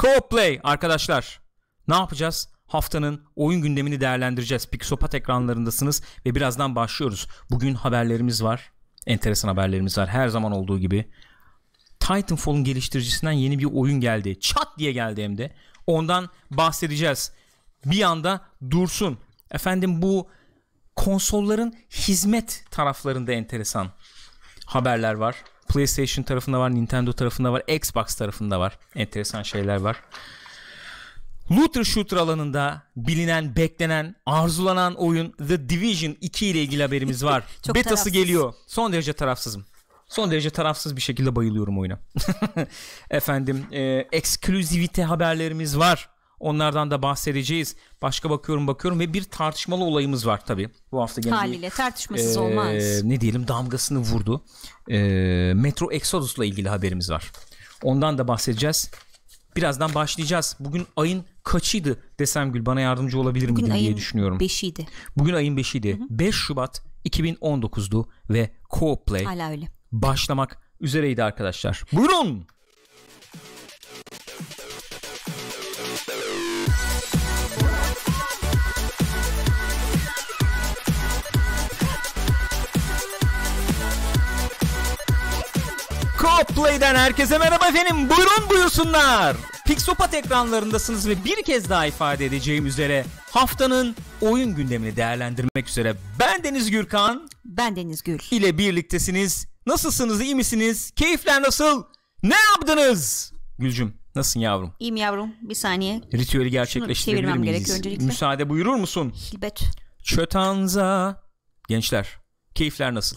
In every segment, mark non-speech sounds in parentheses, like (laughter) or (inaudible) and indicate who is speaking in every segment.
Speaker 1: co Play arkadaşlar. Ne yapacağız? Haftanın oyun gündemini değerlendireceğiz. Pixopat ekranlarındasınız ve birazdan başlıyoruz. Bugün haberlerimiz var. Enteresan haberlerimiz var. Her zaman olduğu gibi. Titanfall'un geliştiricisinden yeni bir oyun geldi. Çat diye geldi hem de. Ondan bahsedeceğiz. Bir anda dursun. Efendim bu konsolların hizmet taraflarında enteresan haberler var. PlayStation tarafında var, Nintendo tarafında var, Xbox tarafında var. Enteresan şeyler var. Looter Shooter alanında bilinen, beklenen, arzulanan oyun The Division 2 ile ilgili haberimiz var. (laughs) Betası tarafsız. geliyor. Son derece tarafsızım. Son derece tarafsız bir şekilde bayılıyorum oyuna. (laughs) Efendim, e, eksklüzivite haberlerimiz var. Onlardan da bahsedeceğiz. Başka bakıyorum bakıyorum ve bir tartışmalı olayımız var tabii. Bu hafta gene Haliyle
Speaker 2: bir, tartışmasız e, olmaz.
Speaker 1: Ne diyelim damgasını vurdu. E, Metro Exodus'la ilgili haberimiz var. Ondan da bahsedeceğiz. Birazdan başlayacağız. Bugün ayın kaçıydı desem Gül bana yardımcı olabilir Bugün mi diye düşünüyorum. Bugün ayın 5'iydi. Bugün ayın 5'iydi. 5 Şubat 2019'du ve Co-Play Hala öyle. başlamak üzereydi arkadaşlar. Buyurun. Coplay'den herkese merhaba efendim. Buyurun buyursunlar. Pixopat ekranlarındasınız ve bir kez daha ifade edeceğim üzere haftanın oyun gündemini değerlendirmek üzere ben Deniz Gürkan. Ben Deniz Gül. ile birliktesiniz. Nasılsınız, iyi misiniz? Keyifler nasıl? Ne yaptınız? Gülcüm nasılsın yavrum?
Speaker 2: İyiyim yavrum. Bir saniye.
Speaker 1: Ritüeli gerçekleştirebilir miyiz? Müsaade buyurur musun? Hilbet. Çötanza. Gençler keyifler nasıl?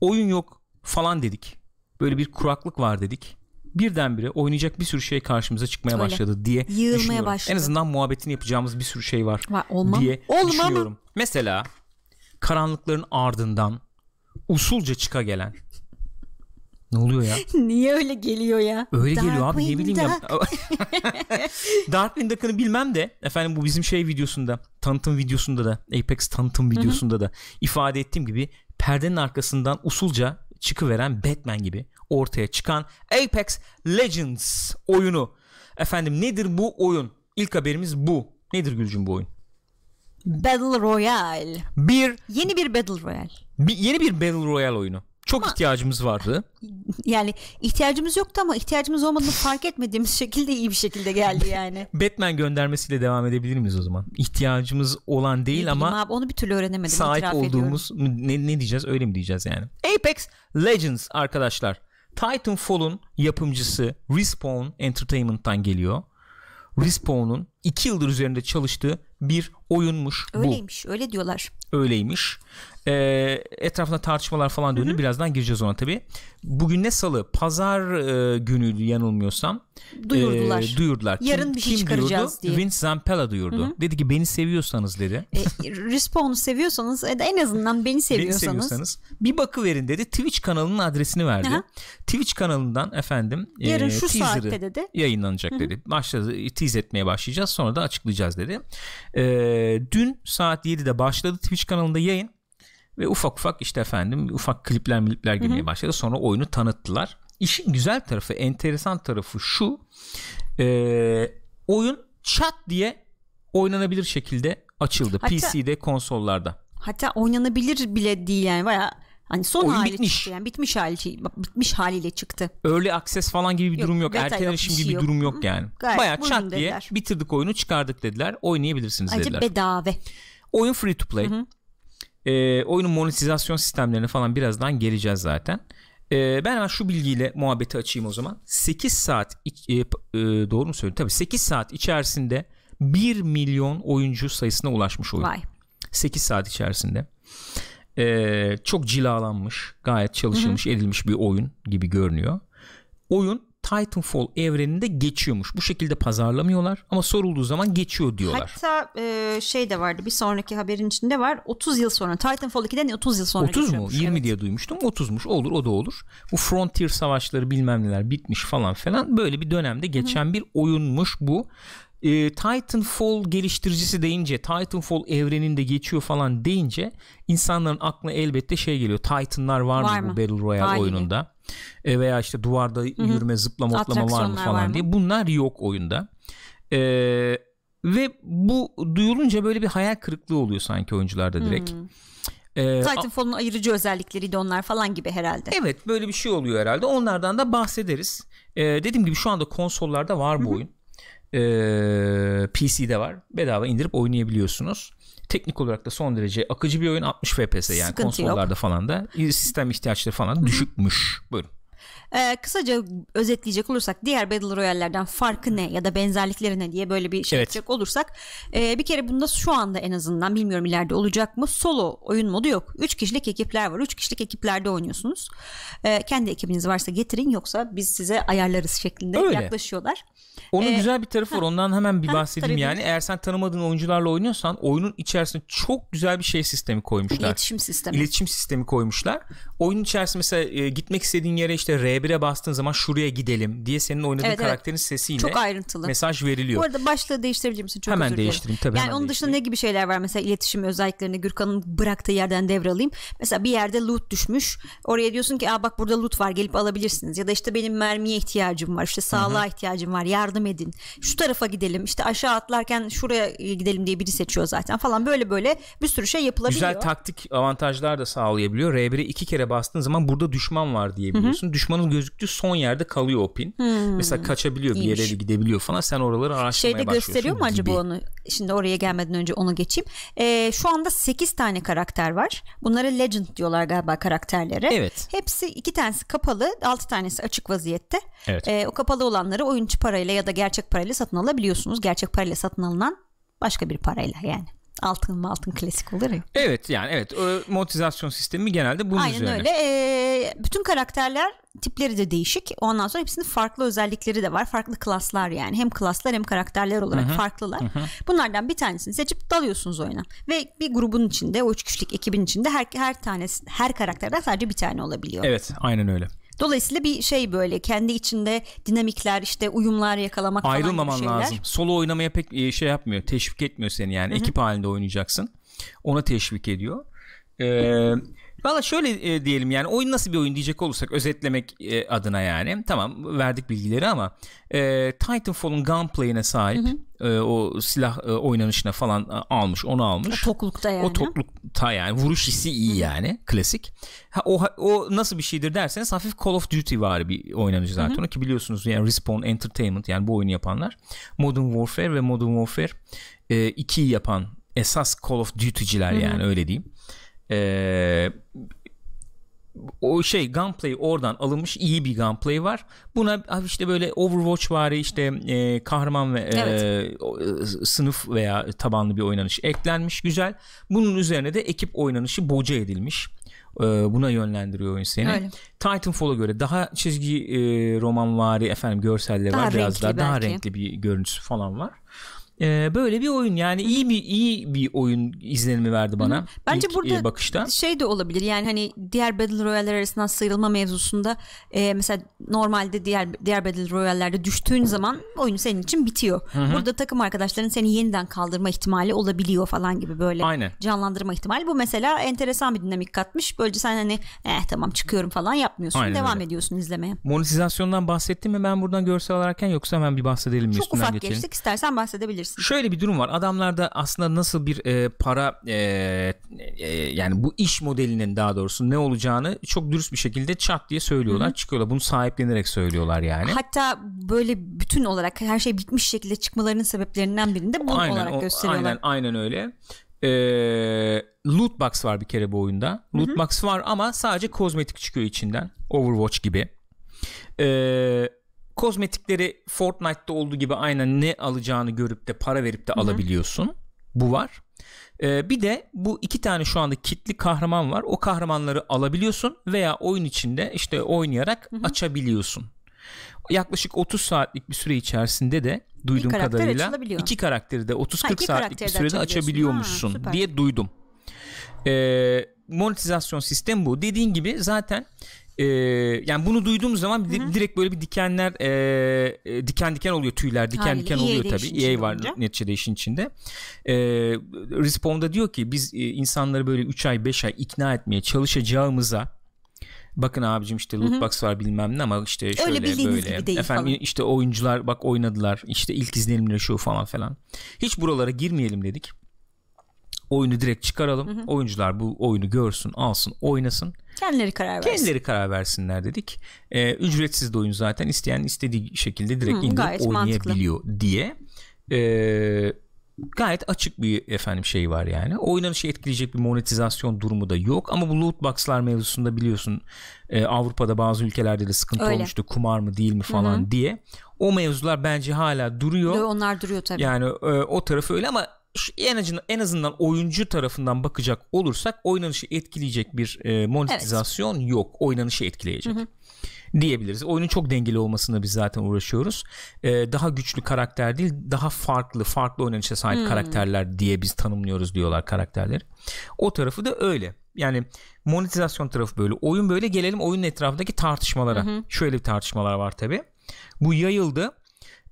Speaker 1: Oyun yok falan dedik böyle bir kuraklık var dedik. Birdenbire oynayacak bir sürü şey karşımıza çıkmaya Öyle. başladı diye Yığılmaya başladı. En azından muhabbetini yapacağımız bir sürü şey var Va, olmam. diye olmam. düşünüyorum. Mesela karanlıkların ardından usulca çıka gelen ne oluyor ya?
Speaker 2: (laughs) Niye öyle geliyor ya? Öyle Dark geliyor abi Winda. ne bileyim ya.
Speaker 1: (laughs) Dark Windak'ını bilmem de efendim bu bizim şey videosunda tanıtım videosunda da Apex tanıtım videosunda Hı-hı. da ifade ettiğim gibi perdenin arkasından usulca çıkıveren Batman gibi ortaya çıkan Apex Legends oyunu. Efendim nedir bu oyun? İlk haberimiz bu. Nedir Gülcüm bu oyun? Battle
Speaker 2: Royale. Bir yeni bir Battle Royale.
Speaker 1: Bir, yeni bir Battle Royale oyunu. Çok ama, ihtiyacımız vardı. (laughs)
Speaker 2: Yani ihtiyacımız yoktu ama ihtiyacımız olmadığını fark etmediğimiz şekilde iyi bir şekilde geldi yani.
Speaker 1: (laughs) Batman göndermesiyle devam edebilir miyiz o zaman? İhtiyacımız olan değil ne ama
Speaker 2: abi, onu bir türlü öğrenemedim. Sahip olduğumuz
Speaker 1: ne, ne diyeceğiz öyle mi diyeceğiz yani? Apex Legends arkadaşlar Titanfall'un yapımcısı Respawn Entertainment'tan geliyor. Respawn'un iki yıldır üzerinde çalıştığı bir oyunmuş bu. Öyleymiş
Speaker 2: öyle diyorlar.
Speaker 1: Öyleymiş. E, etrafında tartışmalar falan döndü. Hı-hı. Birazdan gireceğiz ona tabii. Bugün ne salı? Pazar e, günüydü yanılmıyorsam. Duyurdular. E, duyurdular. Yarın kim, bir şey kim çıkaracağız duyurdu? diye. Vince Zampella duyurdu. Hı-hı. Dedi ki beni seviyorsanız dedi. E,
Speaker 2: Respawn'u seviyorsanız e, en azından beni seviyorsanız. beni seviyorsanız
Speaker 1: bir bakıverin dedi. Twitch kanalının adresini verdi. Hı-hı. Twitch kanalından efendim e, yarın e, şu saatte dedi. Yayınlanacak Hı-hı. dedi. Başladı tease etmeye başlayacağız. Sonra da açıklayacağız dedi. E, dün saat 7'de başladı Twitch kanalında yayın. Ve ufak ufak işte efendim ufak klipler milipler girmeye başladı. Sonra oyunu tanıttılar. İşin güzel tarafı, enteresan tarafı şu. E, oyun çat diye oynanabilir şekilde açıldı. Hatta, PC'de, konsollarda.
Speaker 2: Hatta oynanabilir bile değil yani bayağı Hani son hali bitmiş. Çıktı yani bitmiş hali şey, bitmiş haliyle çıktı.
Speaker 1: Öyle access falan gibi bir yok, durum yok. Erken erişim gibi şey yok. bir durum yok yani. Baya Bayağı çat dediler. diye bitirdik oyunu çıkardık dediler. Oynayabilirsiniz Ayrıca dediler.
Speaker 2: bedava. Oyun
Speaker 1: free to play. Hı-hı. E, oyunun monetizasyon sistemlerine falan birazdan geleceğiz zaten. E, ben hemen şu bilgiyle muhabbeti açayım o zaman. 8 saat e, e, doğru mu söyledim? Tabii 8 saat içerisinde 1 milyon oyuncu sayısına ulaşmış oyun. Vay. 8 saat içerisinde. E, çok cilalanmış, gayet çalışılmış, edilmiş bir oyun gibi görünüyor. Oyun Titanfall evreninde geçiyormuş. Bu şekilde pazarlamıyorlar ama sorulduğu zaman geçiyor diyorlar.
Speaker 2: Hatta e, şey de vardı bir sonraki haberin içinde var 30 yıl sonra Titanfall 2'den 30 yıl sonra 30 mu?
Speaker 1: 20 evet. diye duymuştum 30'muş olur o da olur. Bu Frontier savaşları bilmem neler bitmiş falan falan böyle bir dönemde geçen Hı. bir oyunmuş bu e, Titanfall geliştiricisi deyince Titanfall evreninde geçiyor falan deyince insanların aklına elbette şey geliyor Titanlar var, var mı, bu Battle Royale var oyununda e, veya işte duvarda Hı-hı. yürüme zıplama otlama var mı falan var mı? diye bunlar yok oyunda e, ve bu duyulunca böyle bir hayal kırıklığı oluyor sanki oyuncularda direkt. Hı-hı. Hmm. Ee, Titanfall'un
Speaker 2: ayırıcı özellikleriydi onlar falan gibi herhalde.
Speaker 1: Evet böyle bir şey oluyor herhalde. Onlardan da bahsederiz. Ee, dediğim gibi şu anda konsollarda var bu Hı-hı. oyun. Ee, PC'de var. Bedava indirip oynayabiliyorsunuz teknik olarak da son derece akıcı bir oyun 60 FPS yani Sıkıntı konsollarda yok. falan da sistem ihtiyaçları falan düşükmüş. Buyurun.
Speaker 2: Ee, kısaca özetleyecek olursak diğer Battle Royale'lerden farkı ne ya da benzerlikleri ne diye böyle bir şey evet. yapacak olursak e, bir kere bunda şu anda en azından bilmiyorum ileride olacak mı solo oyun modu yok. 3 kişilik ekipler var. 3 kişilik ekiplerde oynuyorsunuz. E, kendi ekibiniz varsa getirin yoksa biz size ayarlarız şeklinde Öyle. yaklaşıyorlar.
Speaker 1: Onun ee, güzel bir tarafı var. Ondan hemen bir ha, bahsedeyim yani. Eğer sen tanımadığın oyuncularla oynuyorsan oyunun içerisinde çok güzel bir şey sistemi koymuşlar. İletişim sistemi. İletişim sistemi koymuşlar. Oyunun içerisinde mesela e, gitmek istediğin yere işte R R1'e bastığın zaman şuraya gidelim diye senin oynadığın evet, karakterin evet. sesiyle çok ayrıntılı. mesaj veriliyor. Bu arada
Speaker 2: başlığı değiştirebilir misin? Çok hemen değiştireyim tabii. Yani onun dışında ne gibi şeyler var mesela iletişim özelliklerini Gürkan'ın bıraktığı yerden devralayım. Mesela bir yerde loot düşmüş. Oraya diyorsun ki Aa, bak burada loot var gelip alabilirsiniz. Ya da işte benim mermiye ihtiyacım var. işte sağlığa Hı-hı. ihtiyacım var. Yardım edin. Şu tarafa gidelim. işte aşağı atlarken şuraya e, gidelim diye biri seçiyor zaten falan. Böyle böyle bir sürü şey yapılabiliyor. Güzel taktik
Speaker 1: avantajlar da sağlayabiliyor. R1'e iki kere bastığın zaman burada düşman var diyebiliyorsun. Hı-hı. Düşmanı an gözüktüğü son yerde kalıyor o pin. Hmm. Mesela kaçabiliyor İyiymiş. bir yere gidebiliyor falan. Sen oraları araştırmaya Şeyde başlıyorsun. Şeyde gösteriyor mu acaba
Speaker 2: onu? Şimdi oraya gelmeden önce onu geçeyim. Ee, şu anda 8 tane karakter var. Bunlara legend diyorlar galiba karakterlere. Evet. Hepsi iki tanesi kapalı, 6 tanesi açık vaziyette. Evet. Ee, o kapalı olanları oyuncu parayla ya da gerçek parayla satın alabiliyorsunuz. Gerçek parayla satın alınan başka bir parayla yani. Altın mı altın klasik olur ya.
Speaker 1: Evet yani evet monetizasyon sistemi genelde bunun Aynen üzerine. Aynen öyle.
Speaker 2: Ee, bütün karakterler tipleri de değişik. Ondan sonra hepsinin farklı özellikleri de var. Farklı klaslar yani. Hem klaslar hem karakterler olarak Hı-hı. farklılar. Hı-hı. Bunlardan bir tanesini seçip dalıyorsunuz oyuna. Ve bir grubun içinde o üç kişilik ekibin içinde her her tanesi her karakterden sadece bir tane olabiliyor.
Speaker 1: Evet, aynen öyle.
Speaker 2: Dolayısıyla bir şey böyle kendi içinde dinamikler işte uyumlar yakalamak Ayrılmaman falan lazım.
Speaker 1: Solo oynamaya pek e, şey yapmıyor. Teşvik etmiyor seni yani. Hı-hı. Ekip halinde oynayacaksın. Ona teşvik ediyor. Eee Valla şöyle e, diyelim yani oyun nasıl bir oyun diyecek olursak özetlemek e, adına yani. Tamam verdik bilgileri ama e, Titanfall'un gunplay'ine sahip. Hı hı e, o silah e, oynanışına falan e, almış onu almış. O toklukta yani. O toklukta yani vuruş hissi iyi yani klasik. Ha, o, o nasıl bir şeydir derseniz hafif Call of Duty var bir oynanışı zaten Hı-hı. ki biliyorsunuz yani Respawn Entertainment yani bu oyunu yapanlar Modern Warfare ve Modern Warfare 2'yi e, yapan esas Call of Duty'ciler yani öyle diyeyim. Ee, o şey gunplay oradan alınmış iyi bir gunplay var. Buna işte böyle Overwatch var işte e, kahraman ve e, evet. e, sınıf veya tabanlı bir oynanış eklenmiş güzel. Bunun üzerine de ekip oynanışı boca edilmiş. E, buna yönlendiriyor oyun seni. Öyle. Titanfall'a göre daha çizgi e, romanvari efendim görselleri daha var biraz daha belki. daha renkli bir görüntüsü falan var. E, böyle bir oyun yani iyi bir iyi bir oyun izlenimi verdi bana. Hı-hı. Bence ilk, e, burada bakışta.
Speaker 2: şey de olabilir. Yani hani diğer Battle Royale'ler arasından sıyrılma mevzusunda e, mesela normalde diğer diğer Battle Royale'lerde düştüğün zaman oyun senin için bitiyor. Hı-hı. Burada takım arkadaşların seni yeniden kaldırma ihtimali olabiliyor falan gibi böyle Aynen. canlandırma ihtimali. Bu mesela enteresan bir dinamik katmış. Böylece sen hani eh tamam çıkıyorum falan yapmıyorsun. Aynen devam öyle. ediyorsun izlemeye.
Speaker 1: Monetizasyondan bahsettim mi ben buradan görsel alarken yoksa hemen bir bahsedelim mi? Çok ufak geçtik.
Speaker 2: İstersen bahsedebilirsin yapabilirsin.
Speaker 1: Şöyle bir durum var. Adamlarda aslında nasıl bir e, para e, e, yani bu iş modelinin daha doğrusu ne olacağını çok dürüst bir şekilde çat diye söylüyorlar. Hı-hı. Çıkıyorlar. Bunu sahiplenerek söylüyorlar yani.
Speaker 2: Hatta böyle bütün olarak her şey bitmiş şekilde çıkmalarının sebeplerinden birinde bunu aynen, olarak o, Aynen
Speaker 1: aynen öyle. Ee, loot box var bir kere bu oyunda. Loot Hı-hı. box var ama sadece kozmetik çıkıyor içinden. Overwatch gibi. Ee, Kozmetikleri Fortnite'da olduğu gibi aynen ne alacağını görüp de para verip de Hı-hı. alabiliyorsun. Bu var. Ee, bir de bu iki tane şu anda kitli kahraman var. O kahramanları alabiliyorsun veya oyun içinde işte oynayarak Hı-hı. açabiliyorsun. Yaklaşık 30 saatlik bir süre içerisinde de duyduğum bir kadarıyla iki karakteri de 30-40 saatlik bir sürede açabiliyormuşsun ha, diye duydum. Ee, monetizasyon sistem bu. Dediğin gibi zaten e, yani bunu duyduğum zaman hı direkt böyle bir dikenler e, e, diken diken oluyor tüyler diken Hayır, diken oluyor tabii. EA e var olunca. neticede işin içinde. E, Respawn'da diyor ki biz e, insanları böyle 3 ay 5 ay ikna etmeye çalışacağımıza bakın abicim işte lootbox var bilmem ne ama işte şöyle Öyle böyle gibi değil efendim falan. işte oyuncular bak oynadılar işte ilk izlenimleri şu falan falan. Hiç buralara girmeyelim dedik. Oyunu direkt çıkaralım. Hı hı. Oyuncular bu oyunu görsün, alsın, oynasın.
Speaker 2: Kendileri karar versin. Kendileri
Speaker 1: karar versinler dedik. Ee, ücretsiz de oyun zaten. isteyen istediği şekilde direkt hı, indirip oynayabiliyor mantıklı. diye. Ee, gayet açık bir efendim şey var yani. Oynanışı etkileyecek bir monetizasyon durumu da yok ama bu loot box'lar mevzusunda biliyorsun e, Avrupa'da bazı ülkelerde de sıkıntı Öyle. olmuştu. Kumar mı değil mi falan Hı-hı. diye. O mevzular bence hala duruyor.
Speaker 2: onlar duruyor tabii.
Speaker 1: Yani e, o tarafı öyle ama şu en, en azından oyuncu tarafından bakacak olursak oynanışı etkileyecek bir e, monetizasyon evet. yok. Oynanışı etkileyecek. Hı hı diyebiliriz. Oyunun çok dengeli olmasında biz zaten uğraşıyoruz. Ee, daha güçlü karakter değil, daha farklı, farklı oynanışa sahip hmm. karakterler diye biz tanımlıyoruz diyorlar karakterleri. O tarafı da öyle. Yani monetizasyon tarafı böyle. Oyun böyle. Gelelim oyunun etrafındaki tartışmalara. Hı hı. Şöyle bir tartışmalar var tabi. Bu yayıldı.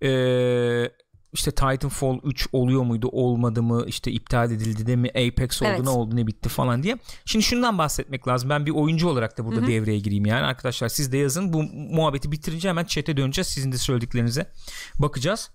Speaker 1: Ee, işte Titanfall 3 oluyor muydu olmadı mı işte iptal edildi de mi Apex oldu evet. ne oldu ne bitti falan diye. Şimdi şundan bahsetmek lazım ben bir oyuncu olarak da burada Hı-hı. devreye gireyim yani arkadaşlar siz de yazın bu muhabbeti bitirince hemen chat'e döneceğiz sizin de söylediklerinize bakacağız.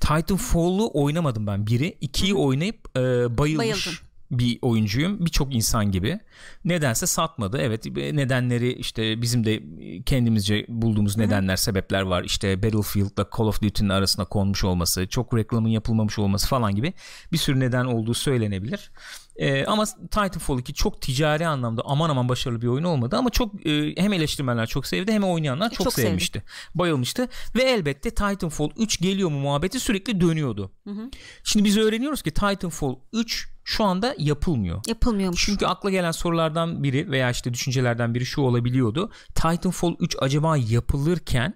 Speaker 1: Titanfall'u oynamadım ben biri. ikiyi Hı-hı. oynayıp e, bayılmış. Bayıldım bir oyuncuyum birçok insan gibi. Nedense satmadı. Evet e, nedenleri işte bizim de e, kendimizce bulduğumuz Hı-hı. nedenler sebepler var. İşte Battlefield'la Call of Duty'nin arasına konmuş olması, çok reklamın yapılmamış olması falan gibi bir sürü neden olduğu söylenebilir. E, ama Titanfall 2 çok ticari anlamda aman aman başarılı bir oyun olmadı ama çok e, hem eleştirmenler çok sevdi hem oynayanlar çok, çok sevmişti. Sevdim. Bayılmıştı ve elbette Titanfall 3 geliyor mu muhabbeti sürekli dönüyordu. Hı hı. Şimdi biz öğreniyoruz ki Titanfall 3 şu anda yapılmıyor. Yapılmıyormuş. Çünkü akla gelen sorulardan biri veya işte düşüncelerden biri şu olabiliyordu. Titanfall 3 acaba yapılırken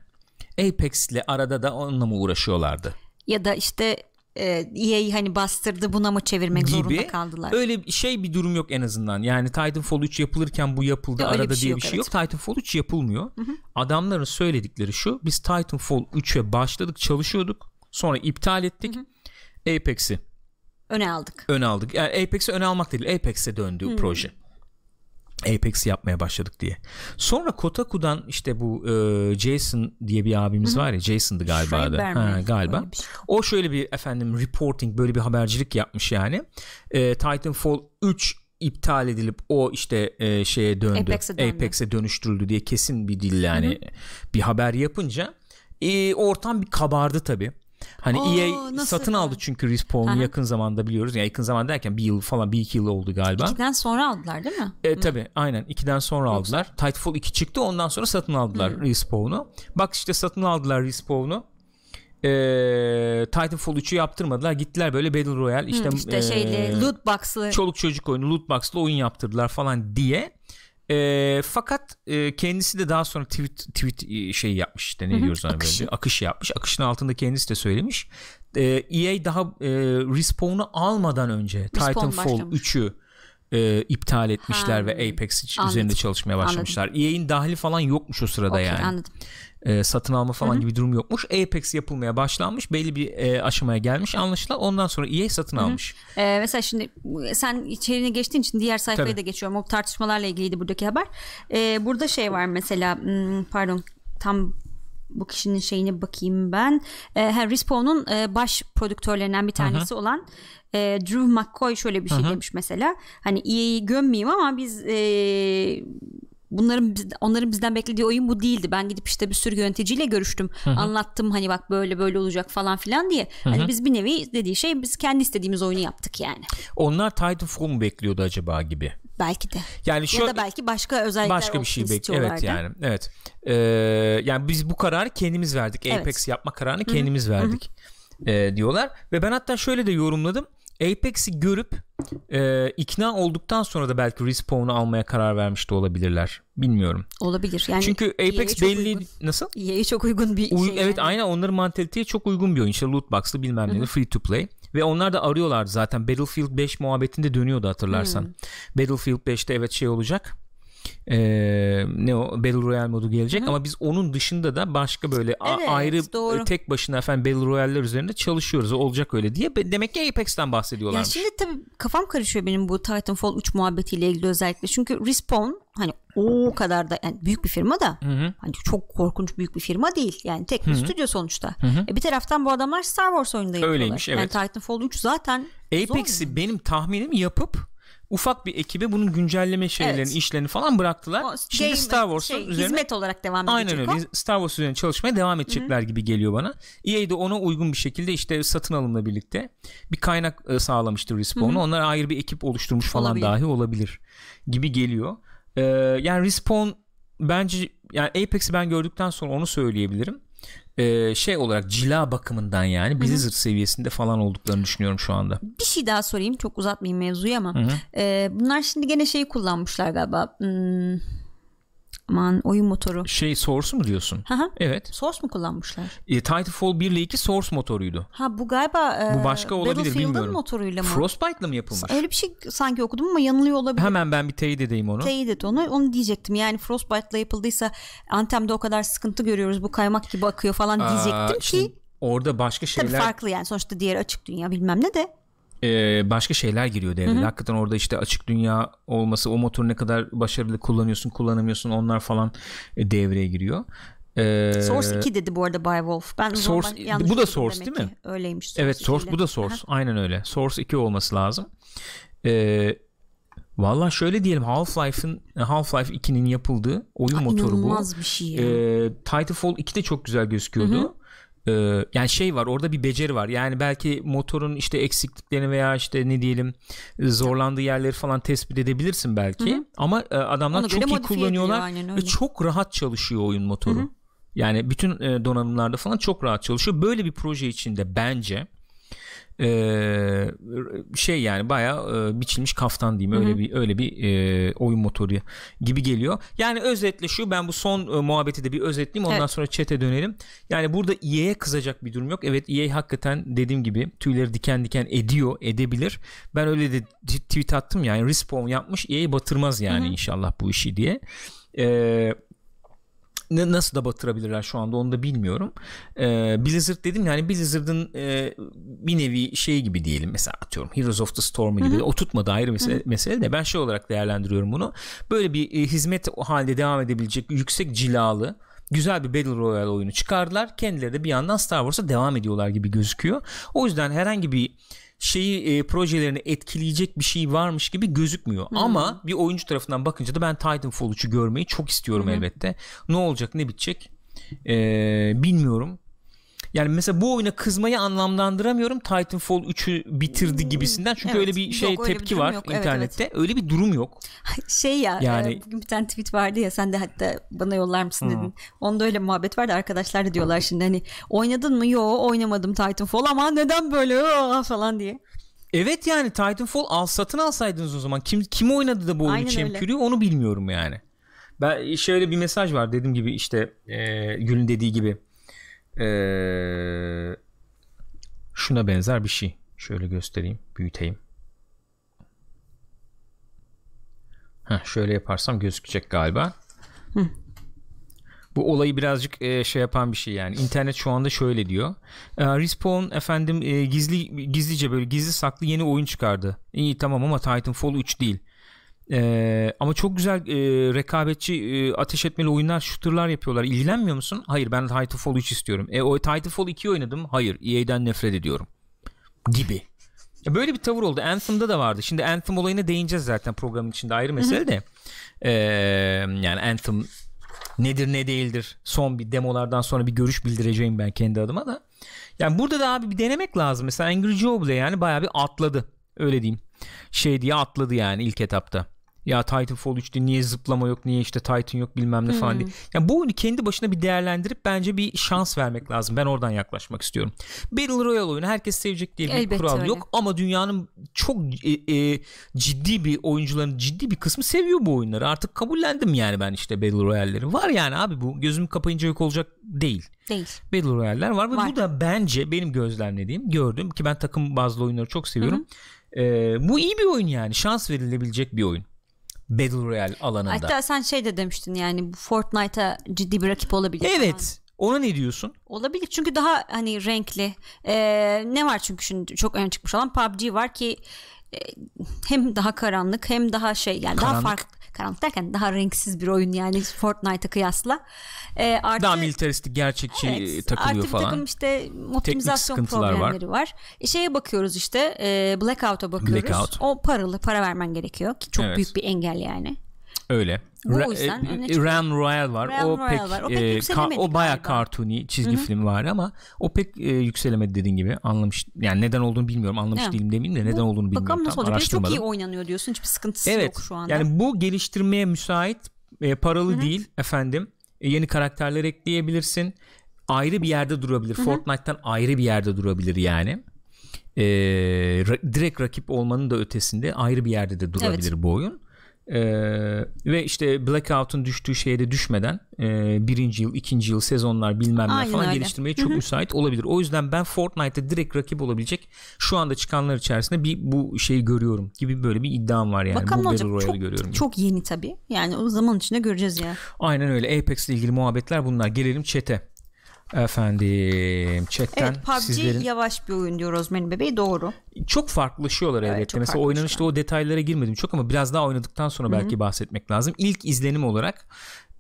Speaker 1: Apex ile arada da onunla mı uğraşıyorlardı?
Speaker 2: Ya da işte e, EA'yi hani bastırdı buna mı çevirmek gibi, zorunda kaldılar.
Speaker 1: Öyle şey bir durum yok en azından. Yani Titanfall 3 yapılırken bu yapıldı ya arada şey bir şey diye bir şey yok. Evet. Titanfall 3 yapılmıyor. Hı hı. Adamların söyledikleri şu. Biz Titanfall 3'e başladık, çalışıyorduk. Sonra iptal ettik. Hı hı. Apex'i öne aldık. Öne aldık. Yani Apex'i öne almak değil, Apex'e döndü hmm. proje. Apex yapmaya başladık diye. Sonra Kotaku'dan işte bu e, Jason diye bir abimiz Hı-hı. var ya Jason'dı galiba adı. Ha, galiba. Şey. O şöyle bir efendim reporting böyle bir habercilik yapmış yani. E, Titanfall 3 iptal edilip o işte e, şeye döndü. Apex'e, döndü. Apex'e dönüştürüldü diye kesin bir dil yani Hı-hı. bir haber yapınca e, ortam bir kabardı tabii. Hani Oo, EA satın aldı çünkü Respawn'u yakın zamanda biliyoruz. Yani yakın zaman derken bir yıl falan bir iki yıl oldu galiba.
Speaker 2: İkiden sonra aldılar değil mi?
Speaker 1: E, tabii aynen ikiden sonra Yoksa. aldılar. Titanfall 2 çıktı ondan sonra satın aldılar Hı. Respawn'u. Bak işte satın aldılar Respawn'u e, Titanfall 3'ü yaptırmadılar. Gittiler böyle Battle Royale işte, hmm, işte şeyli, e, loot
Speaker 2: box'lı çoluk
Speaker 1: çocuk oyunu loot box'lı oyun yaptırdılar falan diye e, fakat e, kendisi de daha sonra tweet tweet şey yapmış işte ne diyoruz ona Böyle, akış yapmış. Akışın altında kendisi de söylemiş. Ee, e, EA daha e, Respawn'u almadan önce Respawn Titanfall 3'ü e, iptal etmişler ha. ve Apex anladım. üzerinde çalışmaya başlamışlar. Anladım. E EA'in dahili falan yokmuş o sırada okay, yani. Anladım e, satın alma falan Hı-hı. gibi durum yokmuş. Apex yapılmaya başlanmış. Belli bir e, aşamaya gelmiş anlaşılan. Ondan sonra EA satın Hı-hı. almış.
Speaker 2: E, mesela şimdi sen içeriğine geçtiğin için diğer sayfaya Tabii. da geçiyorum. O tartışmalarla ilgiliydi buradaki haber. E, burada şey var mesela hmm, pardon tam bu kişinin şeyine bakayım ben. E, Respawn'un e, baş prodüktörlerinden bir tanesi Hı-hı. olan e, Drew McCoy şöyle bir şey Hı-hı. demiş mesela. Hani EA'yi gömmeyeyim ama biz e, bunların onların bizden beklediği oyun bu değildi. Ben gidip işte bir sürü yöneticiyle görüştüm. Hı-hı. Anlattım hani bak böyle böyle olacak falan filan diye. Hı-hı. Hani biz bir nevi dediği şey biz kendi istediğimiz oyunu yaptık yani.
Speaker 1: Onlar Titanfall mu bekliyordu acaba gibi?
Speaker 2: Belki de. Yani şu ya da belki başka özellikler başka bir şey bekliyor. Evet yani.
Speaker 1: Evet. Ee, yani biz bu kararı kendimiz verdik. Evet. Apex yapma kararını Hı-hı. kendimiz verdik. Hı-hı. E, diyorlar ve ben hatta şöyle de yorumladım. Apex'i görüp e, ikna olduktan sonra da belki Respawn'u almaya karar vermiş de olabilirler. Bilmiyorum.
Speaker 2: Olabilir. Yani Çünkü Apex belli uygun.
Speaker 1: nasıl? EA'ye çok uygun bir Uy, şey. Evet yani. aynen onların mantaliteye çok uygun bir oyun. İşte loot box'lı bilmem ne free to play. Ve onlar da arıyorlardı zaten. Battlefield 5 muhabbetinde dönüyordu hatırlarsan. Hı. Battlefield 5'te evet şey olacak e, ne o Battle Royale modu gelecek Hı-hı. ama biz onun dışında da başka böyle evet, a- ayrı e, doğru. tek başına efendim Battle Royale'ler üzerinde çalışıyoruz. Olacak öyle diye. Demek ki Apex'ten bahsediyorlar. Ya şimdi
Speaker 2: tabii kafam karışıyor benim bu Titanfall 3 muhabbetiyle ilgili özellikle. Çünkü Respawn hani o kadar da yani büyük bir firma da Hı-hı. hani çok korkunç büyük bir firma değil. Yani tek bir Hı-hı. stüdyo sonuçta. E bir taraftan bu adamlar Star Wars oyunda yapıyorlar. Öyleymiş evet. Yani Titanfall 3 zaten
Speaker 1: Apex'i benim tahminim yapıp ufak bir ekibe bunun güncelleme şeylerini, evet. işlerini falan bıraktılar. O, Şimdi game, Star Wars şey, üzerine, hizmet
Speaker 2: olarak devam edecek Aynen öyle. O.
Speaker 1: Star Wars üzerine çalışmaya devam edecekler Hı-hı. gibi geliyor bana. EA de ona uygun bir şekilde işte satın alımla birlikte bir kaynak e, sağlamıştır Respawn'a. Onlara ayrı bir ekip oluşturmuş falan olabilir. dahi olabilir gibi geliyor. Ee, yani Respawn bence yani Apex'i ben gördükten sonra onu söyleyebilirim e, şey olarak cila bakımından yani Blizzard Hı-hı. seviyesinde falan olduklarını düşünüyorum şu anda.
Speaker 2: Bir şey daha sorayım çok uzatmayayım mevzuyu ama e, bunlar şimdi gene şeyi kullanmışlar galiba. Hmm aman oyun motoru.
Speaker 1: Şey Source mu diyorsun? Hı
Speaker 2: hı. Evet. Source mu kullanmışlar?
Speaker 1: E, Titanfall 1 ile 2 Source motoruydu.
Speaker 2: Ha bu galiba e, bu başka olabilir bilmiyorum. motoruyla mı?
Speaker 1: Frostbite'la mı yapılmış? Öyle
Speaker 2: bir şey sanki okudum ama yanılıyor olabilir.
Speaker 1: Hemen ben bir teyit edeyim onu. Teyit
Speaker 2: et onu. Onu diyecektim. Yani frostbite ile yapıldıysa Antem'de o kadar sıkıntı görüyoruz. Bu kaymak gibi akıyor falan diyecektim Aa,
Speaker 1: ki. Orada başka şeyler. Tabii farklı
Speaker 2: yani sonuçta diğer açık dünya bilmem ne de
Speaker 1: e, başka şeyler giriyor devreye. Hı-hı. Hakikaten orada işte açık dünya olması, o motoru ne kadar başarılı kullanıyorsun, kullanamıyorsun onlar falan e, devreye giriyor. Ee, Source 2
Speaker 2: dedi bu arada Beowulf. Ben Source, ben bu da Source değil mi? Ki. Öyleymiş. Source evet Source ile. bu da Source. Aha.
Speaker 1: Aynen öyle. Source 2 olması lazım. Ee, Valla şöyle diyelim Half-Life'ın Half-Life 2'nin yapıldığı oyun Aa, motoru bu. bir şey Ee, Titanfall 2 de çok güzel gözüküyordu. Hı hı. Ee, yani şey var orada bir beceri var. Yani belki motorun işte eksikliklerini veya işte ne diyelim zorlandığı yerleri falan tespit edebilirsin belki. Hı-hı. Ama e, adamlar çok iyi kullanıyorlar ediyor, ve çok rahat çalışıyor oyun motoru. Hı-hı. Yani bütün e, donanımlarda falan çok rahat çalışıyor. Böyle bir proje içinde bence ee, şey yani bayağı e, biçilmiş kaftan diyeyim öyle Hı-hı. bir öyle bir e, oyun motoru gibi geliyor. Yani özetle şu ben bu son e, muhabbeti de bir özetleyeyim ondan evet. sonra çete dönelim. Yani burada EA'ye kızacak bir durum yok. Evet EA hakikaten dediğim gibi tüyleri diken diken ediyor, edebilir. Ben öyle de tweet attım yani respawn yapmış EA batırmaz yani Hı-hı. inşallah bu işi diye. Eee ne, nasıl da batırabilirler şu anda onu da bilmiyorum. Ee, Blizzard dedim yani Blizzard'ın e, bir nevi şey gibi diyelim mesela atıyorum Heroes of the Storm gibi Hı-hı. o tutmadı ayrı mesele, hı mesele de ben şey olarak değerlendiriyorum bunu. Böyle bir e, hizmet halde devam edebilecek yüksek cilalı güzel bir Battle Royale oyunu çıkardılar. Kendileri de bir yandan Star Wars'a devam ediyorlar gibi gözüküyor. O yüzden herhangi bir şeyi e, projelerini etkileyecek bir şey varmış gibi gözükmüyor. Hı-hı. Hmm. Ama bir oyuncu tarafından bakınca da ben Titanfall 3'ü görmeyi çok istiyorum Hı-hı. elbette. Ne olacak ne bitecek ee, bilmiyorum. Yani mesela bu oyuna kızmayı anlamlandıramıyorum. Titanfall 3'ü bitirdi gibisinden. Çünkü evet, öyle bir şey yok, tepki bir var yok. internette. Evet, evet. Öyle bir durum yok.
Speaker 2: (laughs) Şey ya e, yani... bugün bir tane tweet vardı ya sen de hatta bana yollar mısın hmm. dedin. Onda öyle muhabbet vardı. Arkadaşlar da diyorlar şimdi hani oynadın mı? Yo oynamadım Titanfall ama neden böyle Aa, falan diye.
Speaker 1: Evet yani Titanfall al satın alsaydınız o zaman kim kim oynadı da bu oyunu çemkürüyor onu bilmiyorum yani. Ben şöyle bir mesaj var dediğim gibi işte e, Gül'ün dediği gibi ee, şuna benzer bir şey. Şöyle göstereyim, büyüteyim. Ha, şöyle yaparsam gözükecek galiba. Bu olayı birazcık e, şey yapan bir şey yani. İnternet şu anda şöyle diyor. E, Respawn efendim e, gizli gizlice böyle gizli saklı yeni oyun çıkardı. İyi tamam ama Titanfall 3 değil. Ee, ama çok güzel e, rekabetçi e, ateş etmeli oyunlar, shooter'lar yapıyorlar. İlgilenmiyor musun? Hayır ben Titanfall 3 istiyorum. E o Titanfall 2 oynadım. Hayır EA'den nefret ediyorum. Gibi. Ya böyle bir tavır oldu. Anthem'da da vardı. Şimdi Anthem olayına değineceğiz zaten programın içinde ayrı mesele de. Ee, yani Anthem nedir ne değildir son bir demolardan sonra bir görüş bildireceğim ben kendi adıma da. Yani burada da abi bir denemek lazım. Mesela Angry Joe bile yani bayağı bir atladı. Öyle diyeyim. Şey diye atladı yani ilk etapta ya Titanfall 3'te niye zıplama yok niye işte Titan yok bilmem ne falan hmm. diye. Yani bu oyunu kendi başına bir değerlendirip bence bir şans vermek lazım. Ben oradan yaklaşmak istiyorum. Battle Royale oyunu herkes sevecek diye bir Elbette kural öyle. yok ama dünyanın çok e, e, ciddi bir oyuncuların ciddi bir kısmı seviyor bu oyunları. Artık kabullendim yani ben işte Battle Royale'leri. Var yani abi bu gözümü kapayınca yok olacak değil. Değil. Battle Royale'ler var ve var. bu da bence benim gözlemlediğim, gördüğüm ki ben takım bazlı oyunları çok seviyorum. Hı hı. E, bu iyi bir oyun yani. Şans verilebilecek bir oyun. Battle Royale alanında. Hatta sen
Speaker 2: şey de demiştin yani Fortnite'a ciddi bir rakip olabilir. Evet.
Speaker 1: Yani. Ona ne diyorsun?
Speaker 2: Olabilir çünkü daha hani renkli. Ee, ne var çünkü şimdi çok öne çıkmış olan PUBG var ki hem daha karanlık hem daha şey yani karanlık. daha farklı karanlık derken daha renksiz bir oyun yani Fortnite'a kıyasla.
Speaker 1: E, artı, daha militaristi gerçekçi evet, takılıyor artı falan. Artı bir takım
Speaker 2: işte optimizasyon problemleri var. var. E, şeye bakıyoruz işte e, Blackout'a bakıyoruz. Blackout. O paralı para vermen gerekiyor ki çok evet. büyük bir engel yani.
Speaker 1: Öyle. Ra- yüzden e, e, Ram Royal var. Ram o, Royal pek, var. o pek e, ka- o baya kartuni çizgi hı film var ama o pek e, yükselemedi dediğin gibi. Anlamış yani neden olduğunu bilmiyorum. Anlamış evet. değilim demeyeyim de neden bu, olduğunu bilmiyorum. Bakalım nasıl olacak. Çok iyi oynanıyor diyorsun. Hiçbir sıkıntısı evet. yok şu anda. Yani bu geliştirmeye müsait e, paralı Hı-hı. değil efendim. E, yeni karakterler ekleyebilirsin. Ayrı bir yerde durabilir. Hı-hı. Fortnite'tan ayrı bir yerde durabilir yani e, ra- direkt rakip olmanın da ötesinde ayrı bir yerde de durabilir evet. bu oyun. Ee, ve işte Blackout'un düştüğü şeye düşmeden e, birinci yıl, ikinci yıl, sezonlar bilmem ne falan öyle. geliştirmeye çok hı müsait olabilir. O yüzden ben Fortnite'da direkt rakip olabilecek şu anda çıkanlar içerisinde bir bu şeyi görüyorum gibi böyle bir iddiam var yani. Bakalım bu olacak. Battle Royale'ı çok, görüyorum. Çok
Speaker 2: yeni tabii. Yani o zaman içinde göreceğiz ya.
Speaker 1: Aynen öyle. Apex ile ilgili muhabbetler bunlar. Gelelim çete. Efendim chatten evet, PUBG sizlerin...
Speaker 2: yavaş bir oyun diyor Rozmarin bebeği doğru.
Speaker 1: Çok farklılaşıyorlar şey evet, elbette. Mesela oynanışta o detaylara girmedim çok ama biraz daha oynadıktan sonra Hı-hı. belki bahsetmek lazım. İlk izlenim olarak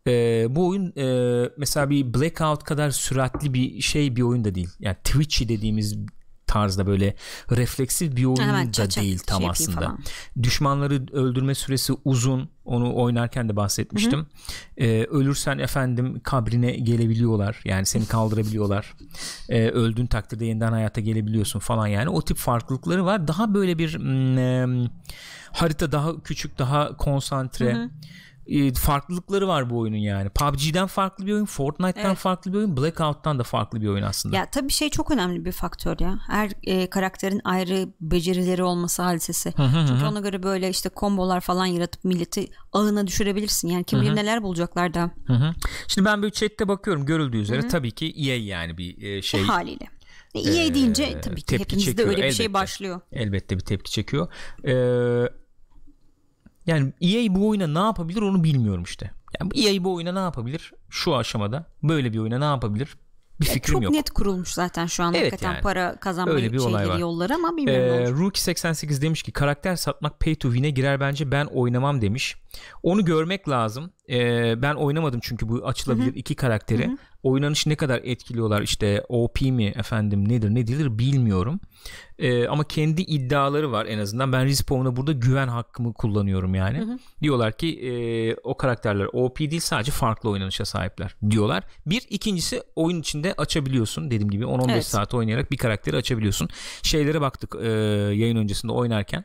Speaker 1: e, bu oyun e, mesela bir Blackout kadar süratli bir şey bir oyun da değil. Yani Twitch'i dediğimiz tarzda böyle refleksif bir oyun Hemen da çat değil tam şey aslında. Falan. Düşmanları öldürme süresi uzun. Onu oynarken de bahsetmiştim. Ee, ölürsen efendim kabrine gelebiliyorlar. Yani seni kaldırabiliyorlar. Ee, öldüğün takdirde yeniden hayata gelebiliyorsun falan yani. O tip farklılıkları var. Daha böyle bir m- hmm, e, harita daha küçük, daha konsantre. Hı hı ee, farklılıkları var bu oyunun yani. PUBG'den farklı bir oyun, Fortnite'dan evet. farklı bir oyun, Blackout'tan da farklı bir oyun aslında.
Speaker 2: Ya tabii şey çok önemli bir faktör ya. Her e, karakterin ayrı becerileri olması hadisesi. Çünkü ona göre böyle işte kombolar falan yaratıp milleti ağına düşürebilirsin. Yani kim bilir neler bulacaklar da.
Speaker 1: Şimdi ben böyle chatte bakıyorum görüldüğü üzere hı hı. tabii ki EA yani bir e, şey. O haliyle.
Speaker 2: EA e, deyince tabii ki hepinizde öyle bir şey elbette, şey başlıyor.
Speaker 1: Elbette bir tepki çekiyor. Ee, yani EA bu oyuna ne yapabilir onu bilmiyorum işte. Yani EA bu oyuna ne yapabilir? Şu aşamada böyle bir oyuna ne yapabilir? Bir ya fikrim çok yok. net
Speaker 2: kurulmuş zaten şu an evet hakikaten yani. para kazanma Öyle bir şeyleri var. yolları ama bilmiyorum. Ee,
Speaker 1: Rookie 88 demiş ki karakter satmak pay to win'e girer bence ben oynamam demiş. Onu görmek lazım. Ee, ben oynamadım çünkü bu açılabilir Hı-hı. iki karakteri. Hı-hı oynanışı ne kadar etkiliyorlar işte OP mi efendim nedir ne değildir bilmiyorum. Ee, ama kendi iddiaları var en azından. Ben Respawn'a burada güven hakkımı kullanıyorum yani. Hı hı. Diyorlar ki e, o karakterler OP değil sadece farklı oynanışa sahipler diyorlar. Bir ikincisi oyun içinde açabiliyorsun. Dediğim gibi 10-15 evet. saat oynayarak bir karakteri açabiliyorsun. Şeylere baktık e, yayın öncesinde oynarken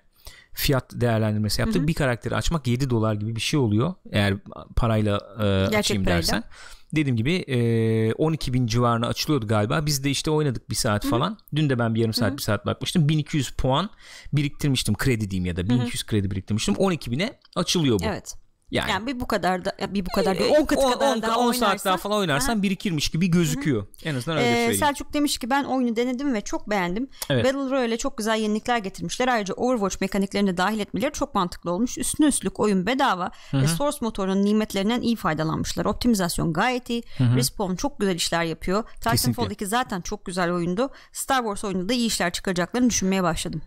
Speaker 1: fiyat değerlendirmesi yaptık. Hı hı. Bir karakteri açmak 7 dolar gibi bir şey oluyor. Eğer parayla e, açayım dersen. Parayla dediğim gibi e, 12 bin civarına açılıyordu galiba. Biz de işte oynadık bir saat Hı-hı. falan. Dün de ben bir yarım saat Hı-hı. bir saat bakmıştım. 1200 puan biriktirmiştim kredi diyeyim ya da 1200 Hı-hı. kredi biriktirmiştim. 12 bine açılıyor bu. Evet.
Speaker 2: Yani, yani bir bu kadar da bir bu kadar da 10 o kat kadar 10, daha 10 saat
Speaker 1: daha falan oynarsan aha. birikirmiş gibi gözüküyor. hı En azından öyle ee, söyleyeyim.
Speaker 2: Selçuk demiş ki ben oyunu denedim ve çok beğendim. Evet. Battle Royale'e çok güzel yenilikler getirmişler. Ayrıca Overwatch mekaniklerini dahil etmeleri çok mantıklı olmuş. Üstüne üstlük oyun bedava Hı-hı. ve Source motorunun nimetlerinden iyi faydalanmışlar. Optimizasyon gayet iyi. Hı-hı. Respawn çok güzel işler yapıyor. Titanfall 2 zaten çok güzel oyundu. Star Wars oyunda da iyi işler çıkaracaklarını düşünmeye başladım.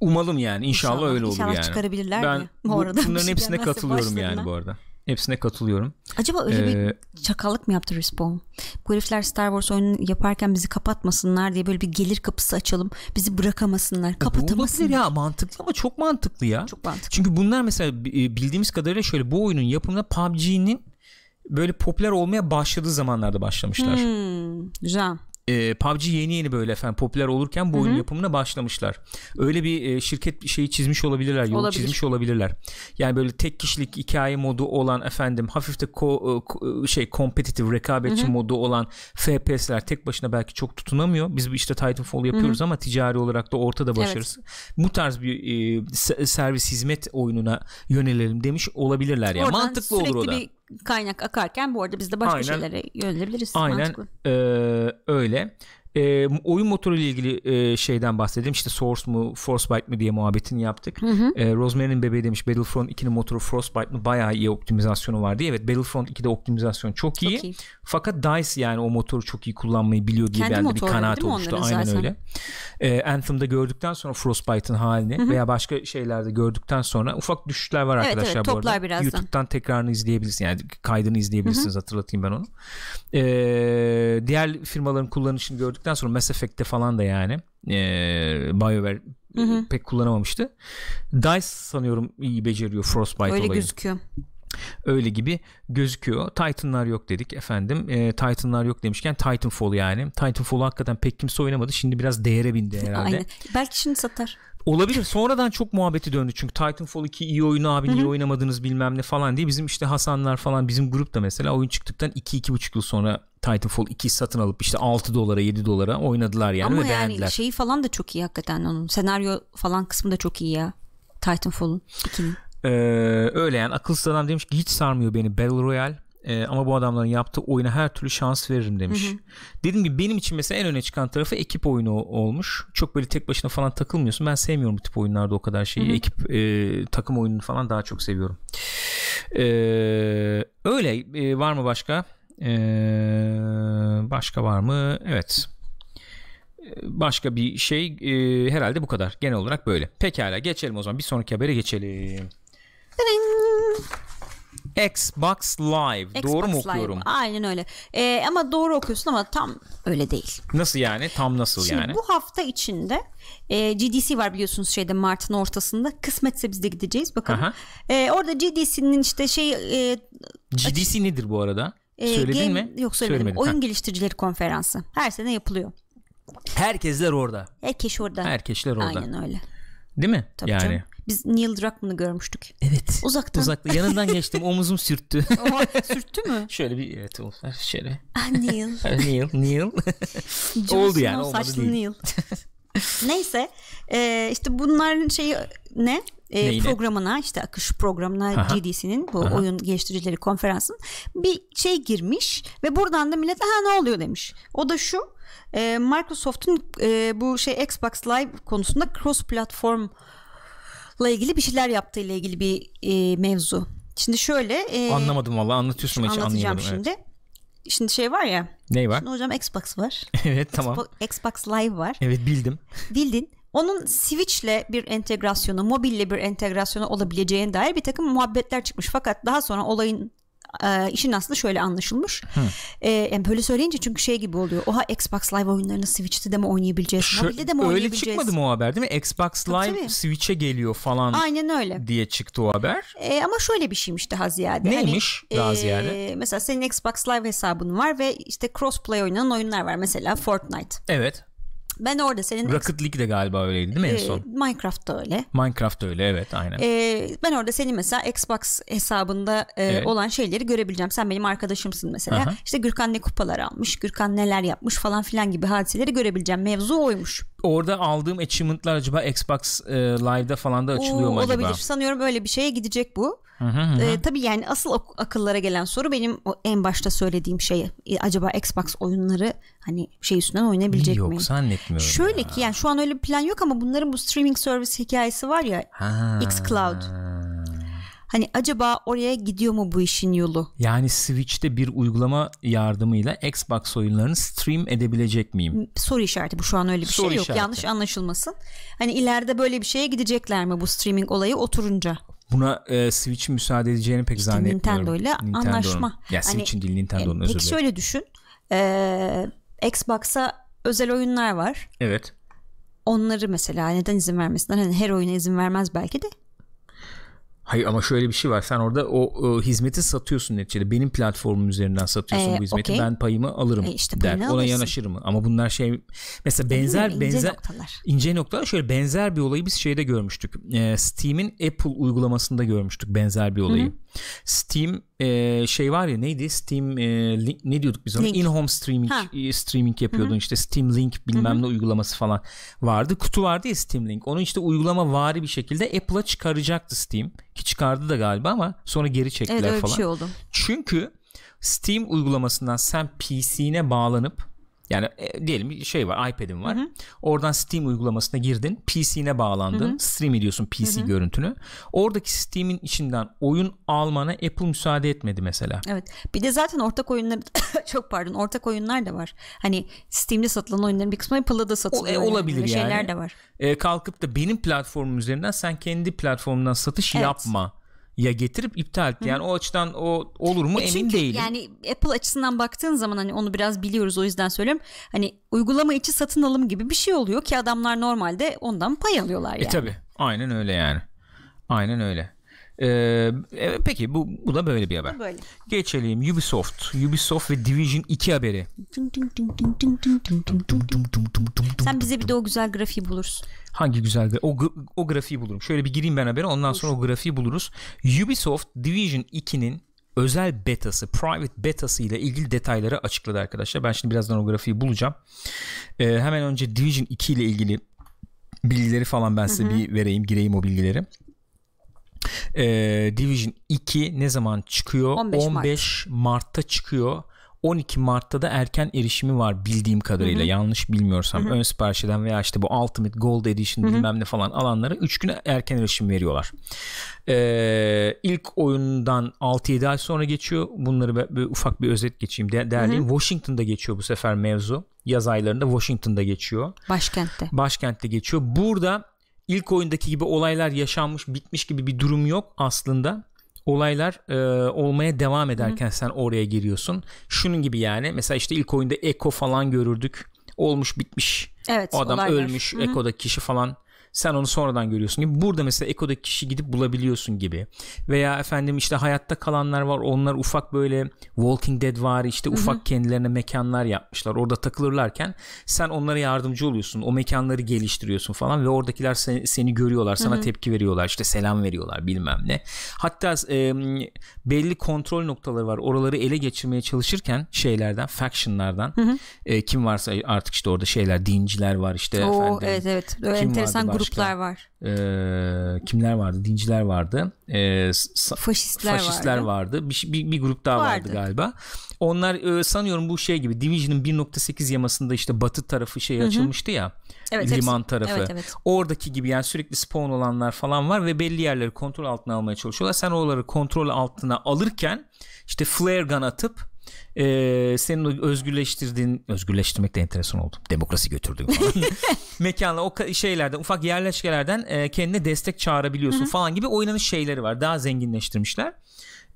Speaker 1: Umalım yani inşallah, inşallah öyle olur inşallah yani. çıkarabilirler ben mi? Bu, bu bunların (laughs) şey hepsine katılıyorum yani bu arada. Hepsine katılıyorum. Acaba öyle ee,
Speaker 2: bir çakallık mı yaptı Respawn? Bu herifler Star Wars oyunu yaparken bizi kapatmasınlar diye böyle bir gelir kapısı açalım. Bizi bırakamasınlar, kapatamasınlar. Ya mantıklı ama çok mantıklı
Speaker 1: ya. Çok mantıklı. Çünkü bunlar mesela e, bildiğimiz kadarıyla şöyle bu oyunun yapımında PUBG'nin böyle popüler olmaya başladığı zamanlarda başlamışlar.
Speaker 2: Hmm, güzel
Speaker 1: e, ee, PUBG yeni yeni böyle efendim popüler olurken bu oyun yapımına başlamışlar. Öyle bir e, şirket şeyi çizmiş olabilirler, yolu Olabilir. çizmiş olabilirler. Yani böyle tek kişilik hikaye modu olan efendim hafif de ko, e, ko, e, şey kompetitif rekabetçi Hı-hı. modu olan FPS'ler tek başına belki çok tutunamıyor. Biz işte Titanfall yapıyoruz Hı-hı. ama ticari olarak da ortada başarısı. Evet. Bu tarz bir e, servis hizmet oyununa yönelelim demiş olabilirler ya. Yani. Mantıklı olur o da. Bir
Speaker 2: kaynak akarken bu arada biz de başka Aynen. şeylere yönelebiliriz. Aynen mantıklı.
Speaker 1: Ee, öyle e, oyun motoru ile ilgili e, şeyden bahsedeyim. İşte Source mu Frostbite mi diye muhabbetini yaptık. Hı hı. E, Rosemary'nin bebeği demiş Battlefront 2'nin motoru Frostbite mi bayağı iyi optimizasyonu var diye. Evet Battlefront 2'de optimizasyon çok iyi. Çok iyi. Fakat DICE yani o motoru çok iyi kullanmayı biliyor diye Kendi bir kanaat oluştu. Aynen zaten. öyle. E, Anthem'da gördükten sonra Frostbite'ın halini hı hı. veya başka şeylerde gördükten sonra ufak düşüşler var evet, arkadaşlar evet, bu arada. Birazdan. YouTube'dan tekrarını izleyebilirsiniz. Yani kaydını izleyebilirsiniz hı hı. hatırlatayım ben onu. E, diğer firmaların kullanışını gördük gördükten sonra Mass Effect'te falan da yani e, BioWare e, hı hı. pek kullanamamıştı. DICE sanıyorum iyi beceriyor Frostbite Öyle olayını. gözüküyor. Öyle gibi gözüküyor. Titan'lar yok dedik efendim. E, Titan'lar yok demişken Titanfall yani. Titanfall'u hakikaten pek kimse oynamadı. Şimdi biraz değere bindi herhalde. Aynen.
Speaker 2: Belki şimdi satar.
Speaker 1: Olabilir. Sonradan çok muhabbeti döndü çünkü Titanfall 2 iyi oyunu abi niye oynamadınız bilmem ne falan diye bizim işte Hasanlar falan bizim grup da mesela oyun çıktıktan 2-2,5 yıl sonra Titanfall 2 satın alıp işte 6 dolara 7 dolara oynadılar yani Ama ve yani beğendiler. şeyi
Speaker 2: falan da çok iyi hakikaten onun senaryo falan kısmı da çok iyi ya Titanfall'un
Speaker 1: 2'nin. Ee, öyle yani akılsız adam demiş ki hiç sarmıyor beni Battle Royale e, ama bu adamların yaptığı oyuna her türlü şans veririm demiş. Hı hı. Dediğim gibi benim için mesela en öne çıkan tarafı ekip oyunu olmuş. Çok böyle tek başına falan takılmıyorsun. Ben sevmiyorum bu tip oyunlarda o kadar şeyi. Hı hı. Ekip e, takım oyununu falan daha çok seviyorum. E, öyle e, var mı başka? E, başka var mı? Evet başka bir şey e, herhalde bu kadar. Genel olarak böyle. Pekala geçelim o zaman. Bir sonraki habere geçelim. Xbox Live. Xbox doğru mu Live. okuyorum?
Speaker 2: Aynen öyle. Ee, ama doğru okuyorsun ama tam
Speaker 1: öyle değil. Nasıl yani? Tam nasıl Şimdi yani? Bu
Speaker 2: hafta içinde e, GDC var biliyorsunuz şeyde Mart'ın ortasında. Kısmetse biz de gideceğiz bakalım. E, orada GDC'nin işte şey... E,
Speaker 1: GDC açık... nedir bu arada? E, Söyledin game... mi? Yok söylemedim. Söylemedin. Oyun ha.
Speaker 2: Geliştiricileri Konferansı. Her sene yapılıyor.
Speaker 1: Herkesler orada.
Speaker 2: Herkes orada. Herkesler orada. Aynen öyle.
Speaker 1: Değil mi? Tabii yani. Canım.
Speaker 2: Biz Neil Druckmann'ı görmüştük. Evet. Uzaktan. Uzakta. Yanından
Speaker 1: geçtim. Omuzum sürttü. (laughs) Oha, sürttü mü? şöyle bir evet olsa şöyle. Ah, (laughs) Neil. Neil. (laughs) Neil. Oldu yani. Olmadı saçlı değil. Neil.
Speaker 2: Neyse e, işte bunların şeyi ne? E, programına işte akış programına Aha. GDC'nin bu Aha. oyun geliştiricileri konferansın bir şey girmiş ve buradan da millet ha ne oluyor demiş. O da şu e, Microsoft'un e, bu şey Xbox Live konusunda cross platform ilgili bir şeyler yaptığı ile ilgili bir e, mevzu. Şimdi şöyle. E, Anlamadım
Speaker 1: valla anlatıyorsun hiç anlayamadım. şimdi.
Speaker 2: Evet. Şimdi şey var ya. Ney var? Şimdi hocam Xbox var.
Speaker 1: (laughs) evet tamam. Xbox,
Speaker 2: Xbox Live var. Evet bildim. Bildin. Onun Switch'le bir entegrasyonu, mobille bir entegrasyonu olabileceğine dair bir takım muhabbetler çıkmış. Fakat daha sonra olayın e, işin aslında şöyle anlaşılmış. E, yani böyle söyleyince çünkü şey gibi oluyor. Oha Xbox Live oyunlarını Switch'te de mi oynayabileceğiz? Şu, mobilde de mi öyle oynayabileceğiz? Öyle çıkmadı
Speaker 1: mı o haber değil mi? Xbox Live tabii, tabii. Switch'e geliyor falan. Aynen öyle. diye çıktı o haber.
Speaker 2: E, ama şöyle bir şeymiş daha ziyade. Hani, Neymiş hani, daha e, Mesela senin Xbox Live hesabın var ve işte crossplay oynanan oyunlar var. Mesela Fortnite. Evet. Ben orada senin Rocket
Speaker 1: League de galiba öyleydi değil mi en ee, son?
Speaker 2: Minecraft da öyle.
Speaker 1: Minecraft da öyle evet aynen. E,
Speaker 2: ben orada senin mesela Xbox hesabında e, evet. olan şeyleri görebileceğim. Sen benim arkadaşımsın mesela. Aha. İşte Gürkan ne kupalar almış, Gürkan neler yapmış falan filan gibi hadiseleri görebileceğim. Mevzu
Speaker 1: oymuş orada aldığım achievement'lar acaba Xbox e, Live'da falan da açılıyor Oo, mu olabilir. acaba? Olabilir.
Speaker 2: Sanıyorum öyle bir şeye gidecek bu.
Speaker 1: Hı hı hı. E,
Speaker 2: tabii yani asıl ak- akıllara gelen soru benim o en başta söylediğim şey e, acaba Xbox oyunları hani şey üstünden oynayabilecek yok, mi? Yok
Speaker 1: zannetmiyorum. Şöyle
Speaker 2: ya. ki yani şu an öyle bir plan yok ama bunların bu streaming service hikayesi var ya
Speaker 1: X Cloud.
Speaker 2: Hani acaba oraya gidiyor mu bu işin yolu?
Speaker 1: Yani Switch'te bir uygulama yardımıyla Xbox oyunlarını stream edebilecek miyim?
Speaker 2: Soru işareti bu şu an öyle bir Soru şey yok. işareti. Yanlış anlaşılmasın. Hani ileride böyle bir şeye gidecekler mi bu streaming olayı oturunca?
Speaker 1: Buna e, Switch'in müsaade edeceğini pek işte zannetmiyorum. Nintendo ile anlaşma. Ya Switch'in hani, değil Nintendo'nun e, özür Peki şöyle
Speaker 2: düşün. E, Xbox'a özel oyunlar var. Evet. Onları mesela neden izin vermesinler? Hani her oyuna izin vermez belki de
Speaker 1: Hayır ama şöyle bir şey var. Sen orada o, o hizmeti satıyorsun neticede. Benim platformum üzerinden satıyorsun ee, bu hizmeti. Okay. Ben payımı alırım e işte der. Ona yanaşır mı? Ama bunlar şey mesela benzer mi? benzer ince noktalar. ince noktalar. Şöyle benzer bir olayı biz şeyde görmüştük. Ee, Steam'in Apple uygulamasında görmüştük benzer bir olayı. Hı-hı. Steam ee, şey var ya neydi Steam e, link, ne diyorduk biz ona link. in-home streaming e, streaming yapıyordun Hı-hı. işte Steam Link bilmem Hı-hı. ne uygulaması falan vardı. Kutu vardı ya Steam Link. Onun işte uygulama vari bir şekilde Apple'a çıkaracaktı Steam ki çıkardı da galiba ama sonra geri çektiler evet, falan. Bir şey oldu. Çünkü Steam uygulamasından sen PC'ne bağlanıp yani e, diyelim bir şey var iPad'in var. Hı hı. Oradan Steam uygulamasına girdin. PC'ne bağlandın. Hı hı. Stream ediyorsun PC hı hı. görüntünü. Oradaki Steam'in içinden oyun almana Apple müsaade etmedi mesela.
Speaker 2: Evet. Bir de zaten ortak oyunlar (laughs) çok pardon ortak oyunlar da var. Hani Steam'de satılan oyunların bir kısmı Apple'da da satılıyor. O, e, olabilir yani. yani. Şeyler de var.
Speaker 1: E, kalkıp da benim platformum üzerinden sen kendi platformundan satış evet. yapma ya getirip iptal etti. Yani o açıdan o olur mu e emin çünkü değilim. Yani
Speaker 2: Apple açısından baktığın zaman hani onu biraz biliyoruz o yüzden söylüyorum. Hani uygulama içi satın alım gibi bir şey oluyor ki adamlar normalde ondan pay alıyorlar e yani. E tabi
Speaker 1: aynen öyle yani. Aynen öyle. Ee, e, peki bu, bu da böyle bir haber. Böyle. Geçelim Ubisoft. Ubisoft ve Division 2 haberi. Sen bize bir de o güzel grafiği bulursun. Hangi güzel o, o grafiği bulurum. Şöyle bir gireyim ben habere ondan sonra o grafiği buluruz. Ubisoft Division 2'nin özel betası, private betası ile ilgili detayları açıkladı arkadaşlar. Ben şimdi birazdan o grafiği bulacağım. Ee, hemen önce Division 2 ile ilgili bilgileri falan ben size Hı-hı. bir vereyim, gireyim o bilgileri. E, Division 2 ne zaman çıkıyor? 15, 15 Mart. Mart'ta çıkıyor. 12 Mart'ta da erken erişimi var bildiğim kadarıyla Hı-hı. yanlış bilmiyorsam Hı-hı. ön siparişeden veya işte bu Ultimate Gold Edition Hı-hı. bilmem ne falan alanlara 3 güne erken erişim veriyorlar. Ee, ilk oyundan 6-7 ay sonra geçiyor bunları bir, bir ufak bir özet geçeyim de- derleyeyim. Washington'da geçiyor bu sefer mevzu yaz aylarında Washington'da geçiyor. Başkentte. Başkentte geçiyor. Burada ilk oyundaki gibi olaylar yaşanmış bitmiş gibi bir durum yok aslında olaylar e, olmaya devam ederken Hı. sen oraya giriyorsun şunun gibi yani mesela işte ilk oyunda Eko falan görürdük olmuş bitmiş evet, o adam olaylar. ölmüş Hı. Eko'da kişi falan sen onu sonradan görüyorsun gibi. Burada mesela Eko'daki kişi gidip bulabiliyorsun gibi. Veya efendim işte hayatta kalanlar var. Onlar ufak böyle Walking Dead var işte ufak kendilerine mekanlar yapmışlar. Orada takılırlarken sen onlara yardımcı oluyorsun. O mekanları geliştiriyorsun falan ve oradakiler seni, seni görüyorlar. Sana Hı-hı. tepki veriyorlar. işte selam veriyorlar bilmem ne. Hatta e, belli kontrol noktaları var. Oraları ele geçirmeye çalışırken şeylerden, factionlardan E, kim varsa artık işte orada şeyler dinciler var işte Oo, efendim.
Speaker 2: Evet evet. kim enteresan vardı gruplar var.
Speaker 1: E, kimler vardı? Dinciler vardı. E, faşistler, faşistler vardı. vardı. Bir, bir, bir grup daha vardı, vardı galiba. Onlar e, sanıyorum bu şey gibi Division'ın 1.8 yamasında işte batı tarafı şey Hı-hı. açılmıştı ya. Evet, liman hepsi. tarafı. Evet, evet. Oradaki gibi yani sürekli spawn olanlar falan var ve belli yerleri kontrol altına almaya çalışıyorlar. Sen oraları kontrol altına alırken işte flare gun atıp e, senin özgürleştirdiğin özgürleştirmek de enteresan oldu. Demokrasi götürdüğün (laughs) Mekanla o şeylerden ufak yerleşkelerden e, kendine destek çağırabiliyorsun Hı-hı. falan gibi oynanış şeyleri var. Daha zenginleştirmişler.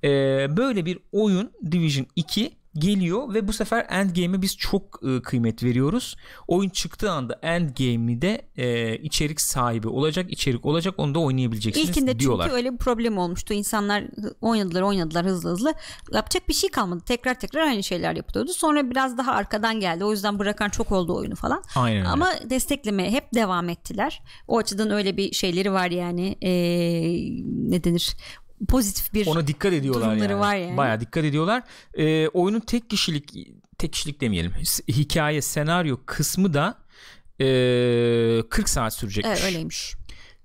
Speaker 1: E, böyle bir oyun Division 2 geliyor ve bu sefer Endgame'e biz çok e, kıymet veriyoruz. Oyun çıktığı anda Endgame'i de e, içerik sahibi olacak, içerik olacak onu da oynayabileceksiniz İlkinde diyorlar. çünkü öyle
Speaker 2: bir problem olmuştu. İnsanlar oynadılar oynadılar hızlı hızlı. Yapacak bir şey kalmadı. Tekrar tekrar aynı şeyler yapılıyordu. Sonra biraz daha arkadan geldi. O yüzden bırakan çok oldu oyunu falan. Aynen Ama öyle. desteklemeye hep devam ettiler. O açıdan öyle bir şeyleri var yani. E, ne
Speaker 1: denir? pozitif bir ona dikkat ediyorlar durumları yani. var yani. Baya dikkat ediyorlar. E, oyunun tek kişilik tek kişilik demeyelim. Hikaye, senaryo kısmı da e, 40 saat sürecekmiş. Evet öyleymiş.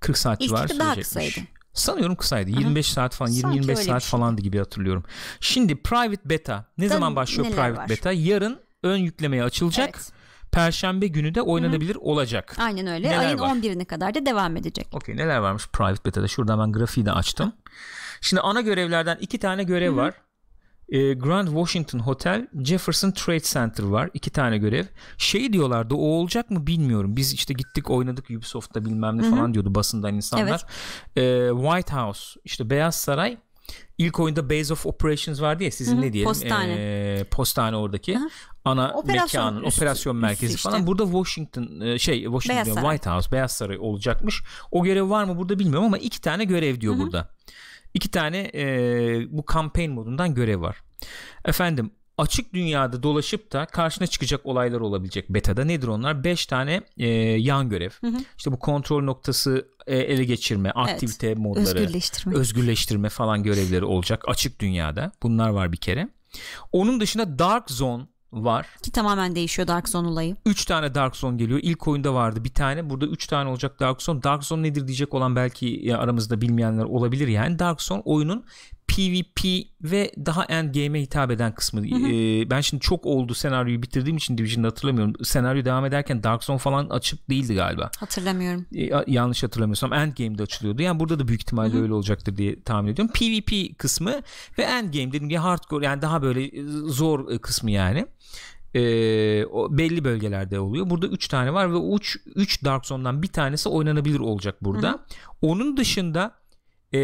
Speaker 1: 40 saat civarı sürecekmiş. daha kısaydı. Sanıyorum kısaydı. Aha. 25 saat falan 20 25 saat şey. falandı gibi hatırlıyorum. Şimdi private beta ne Tabii zaman başlıyor private var? beta? Yarın ön yüklemeye açılacak. Evet. Perşembe günü de oynanabilir Hı-hı. olacak.
Speaker 2: Aynen öyle. Neler Ayın var? 11'ine kadar da devam edecek.
Speaker 1: Okey neler varmış private beta'da? Şurada ben grafiği de açtım. Hı. Şimdi ana görevlerden iki tane görev Hı-hı. var. E, Grand Washington Hotel, Jefferson Trade Center var. İki tane görev. Şey diyorlardı o olacak mı bilmiyorum. Biz işte gittik oynadık Ubisoft'ta bilmem ne Hı-hı. falan diyordu basından insanlar. Evet. E, White House işte Beyaz Saray İlk oyunda Base of Operations vardı ya sizin Hı-hı, ne diyelim postane, ee, postane oradaki Hı-hı. ana operasyon mekanın üstü, operasyon merkezi üstü falan. Burada Washington e, şey Washington Beyaz White House Beyaz Saray olacakmış. O görev var mı burada bilmiyorum ama iki tane görev diyor Hı-hı. burada iki tane e, bu campaign modundan görev var. Efendim açık dünyada dolaşıp da karşına çıkacak olaylar olabilecek beta'da nedir onlar? 5 tane e, yan görev. Hı hı. İşte bu kontrol noktası e, ele geçirme, aktivite evet. modları, özgürleştirme. özgürleştirme falan görevleri olacak açık dünyada. Bunlar var bir kere. Onun dışında Dark Zone var. Ki
Speaker 2: tamamen değişiyor Dark Zone olayı.
Speaker 1: 3 tane Dark Zone geliyor. İlk oyunda vardı bir tane. Burada 3 tane olacak Dark Zone. Dark Zone nedir diyecek olan belki aramızda bilmeyenler olabilir yani. Dark Zone oyunun PvP ve daha endgame'e hitap eden kısmı. Hı hı. Ee, ben şimdi çok oldu senaryoyu bitirdiğim için Division'ı hatırlamıyorum. Senaryo devam ederken Dark Zone falan açık değildi galiba.
Speaker 2: Hatırlamıyorum.
Speaker 1: Ee, yanlış hatırlamıyorsam Endgame'de açılıyordu. Yani burada da büyük ihtimalle hı öyle olacaktır diye tahmin ediyorum. PvP kısmı ve Endgame dediğim gibi hardcore yani daha böyle e, zor e, kısmı yani e, o belli bölgelerde oluyor. Burada 3 tane var ve uç 3 Dark Zone'dan bir tanesi oynanabilir olacak burada. Hı-hı. Onun dışında e,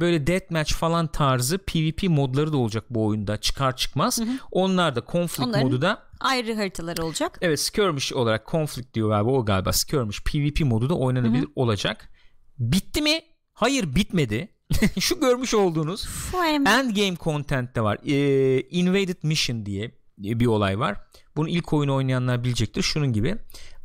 Speaker 1: böyle deathmatch falan tarzı PvP modları da olacak bu oyunda çıkar çıkmaz. Hı hı. Onlar da conflict Onların modu da ayrı haritalar olacak. Evet skirmish olarak conflict diyor galiba o galiba skirmish PvP modu da oynanabilir hı hı. olacak. Bitti mi? Hayır bitmedi. (laughs) Şu görmüş olduğunuz end game content de var. Ee, invaded Mission diye bir olay var. Bunu ilk oyunu oynayanlar bilecektir. Şunun gibi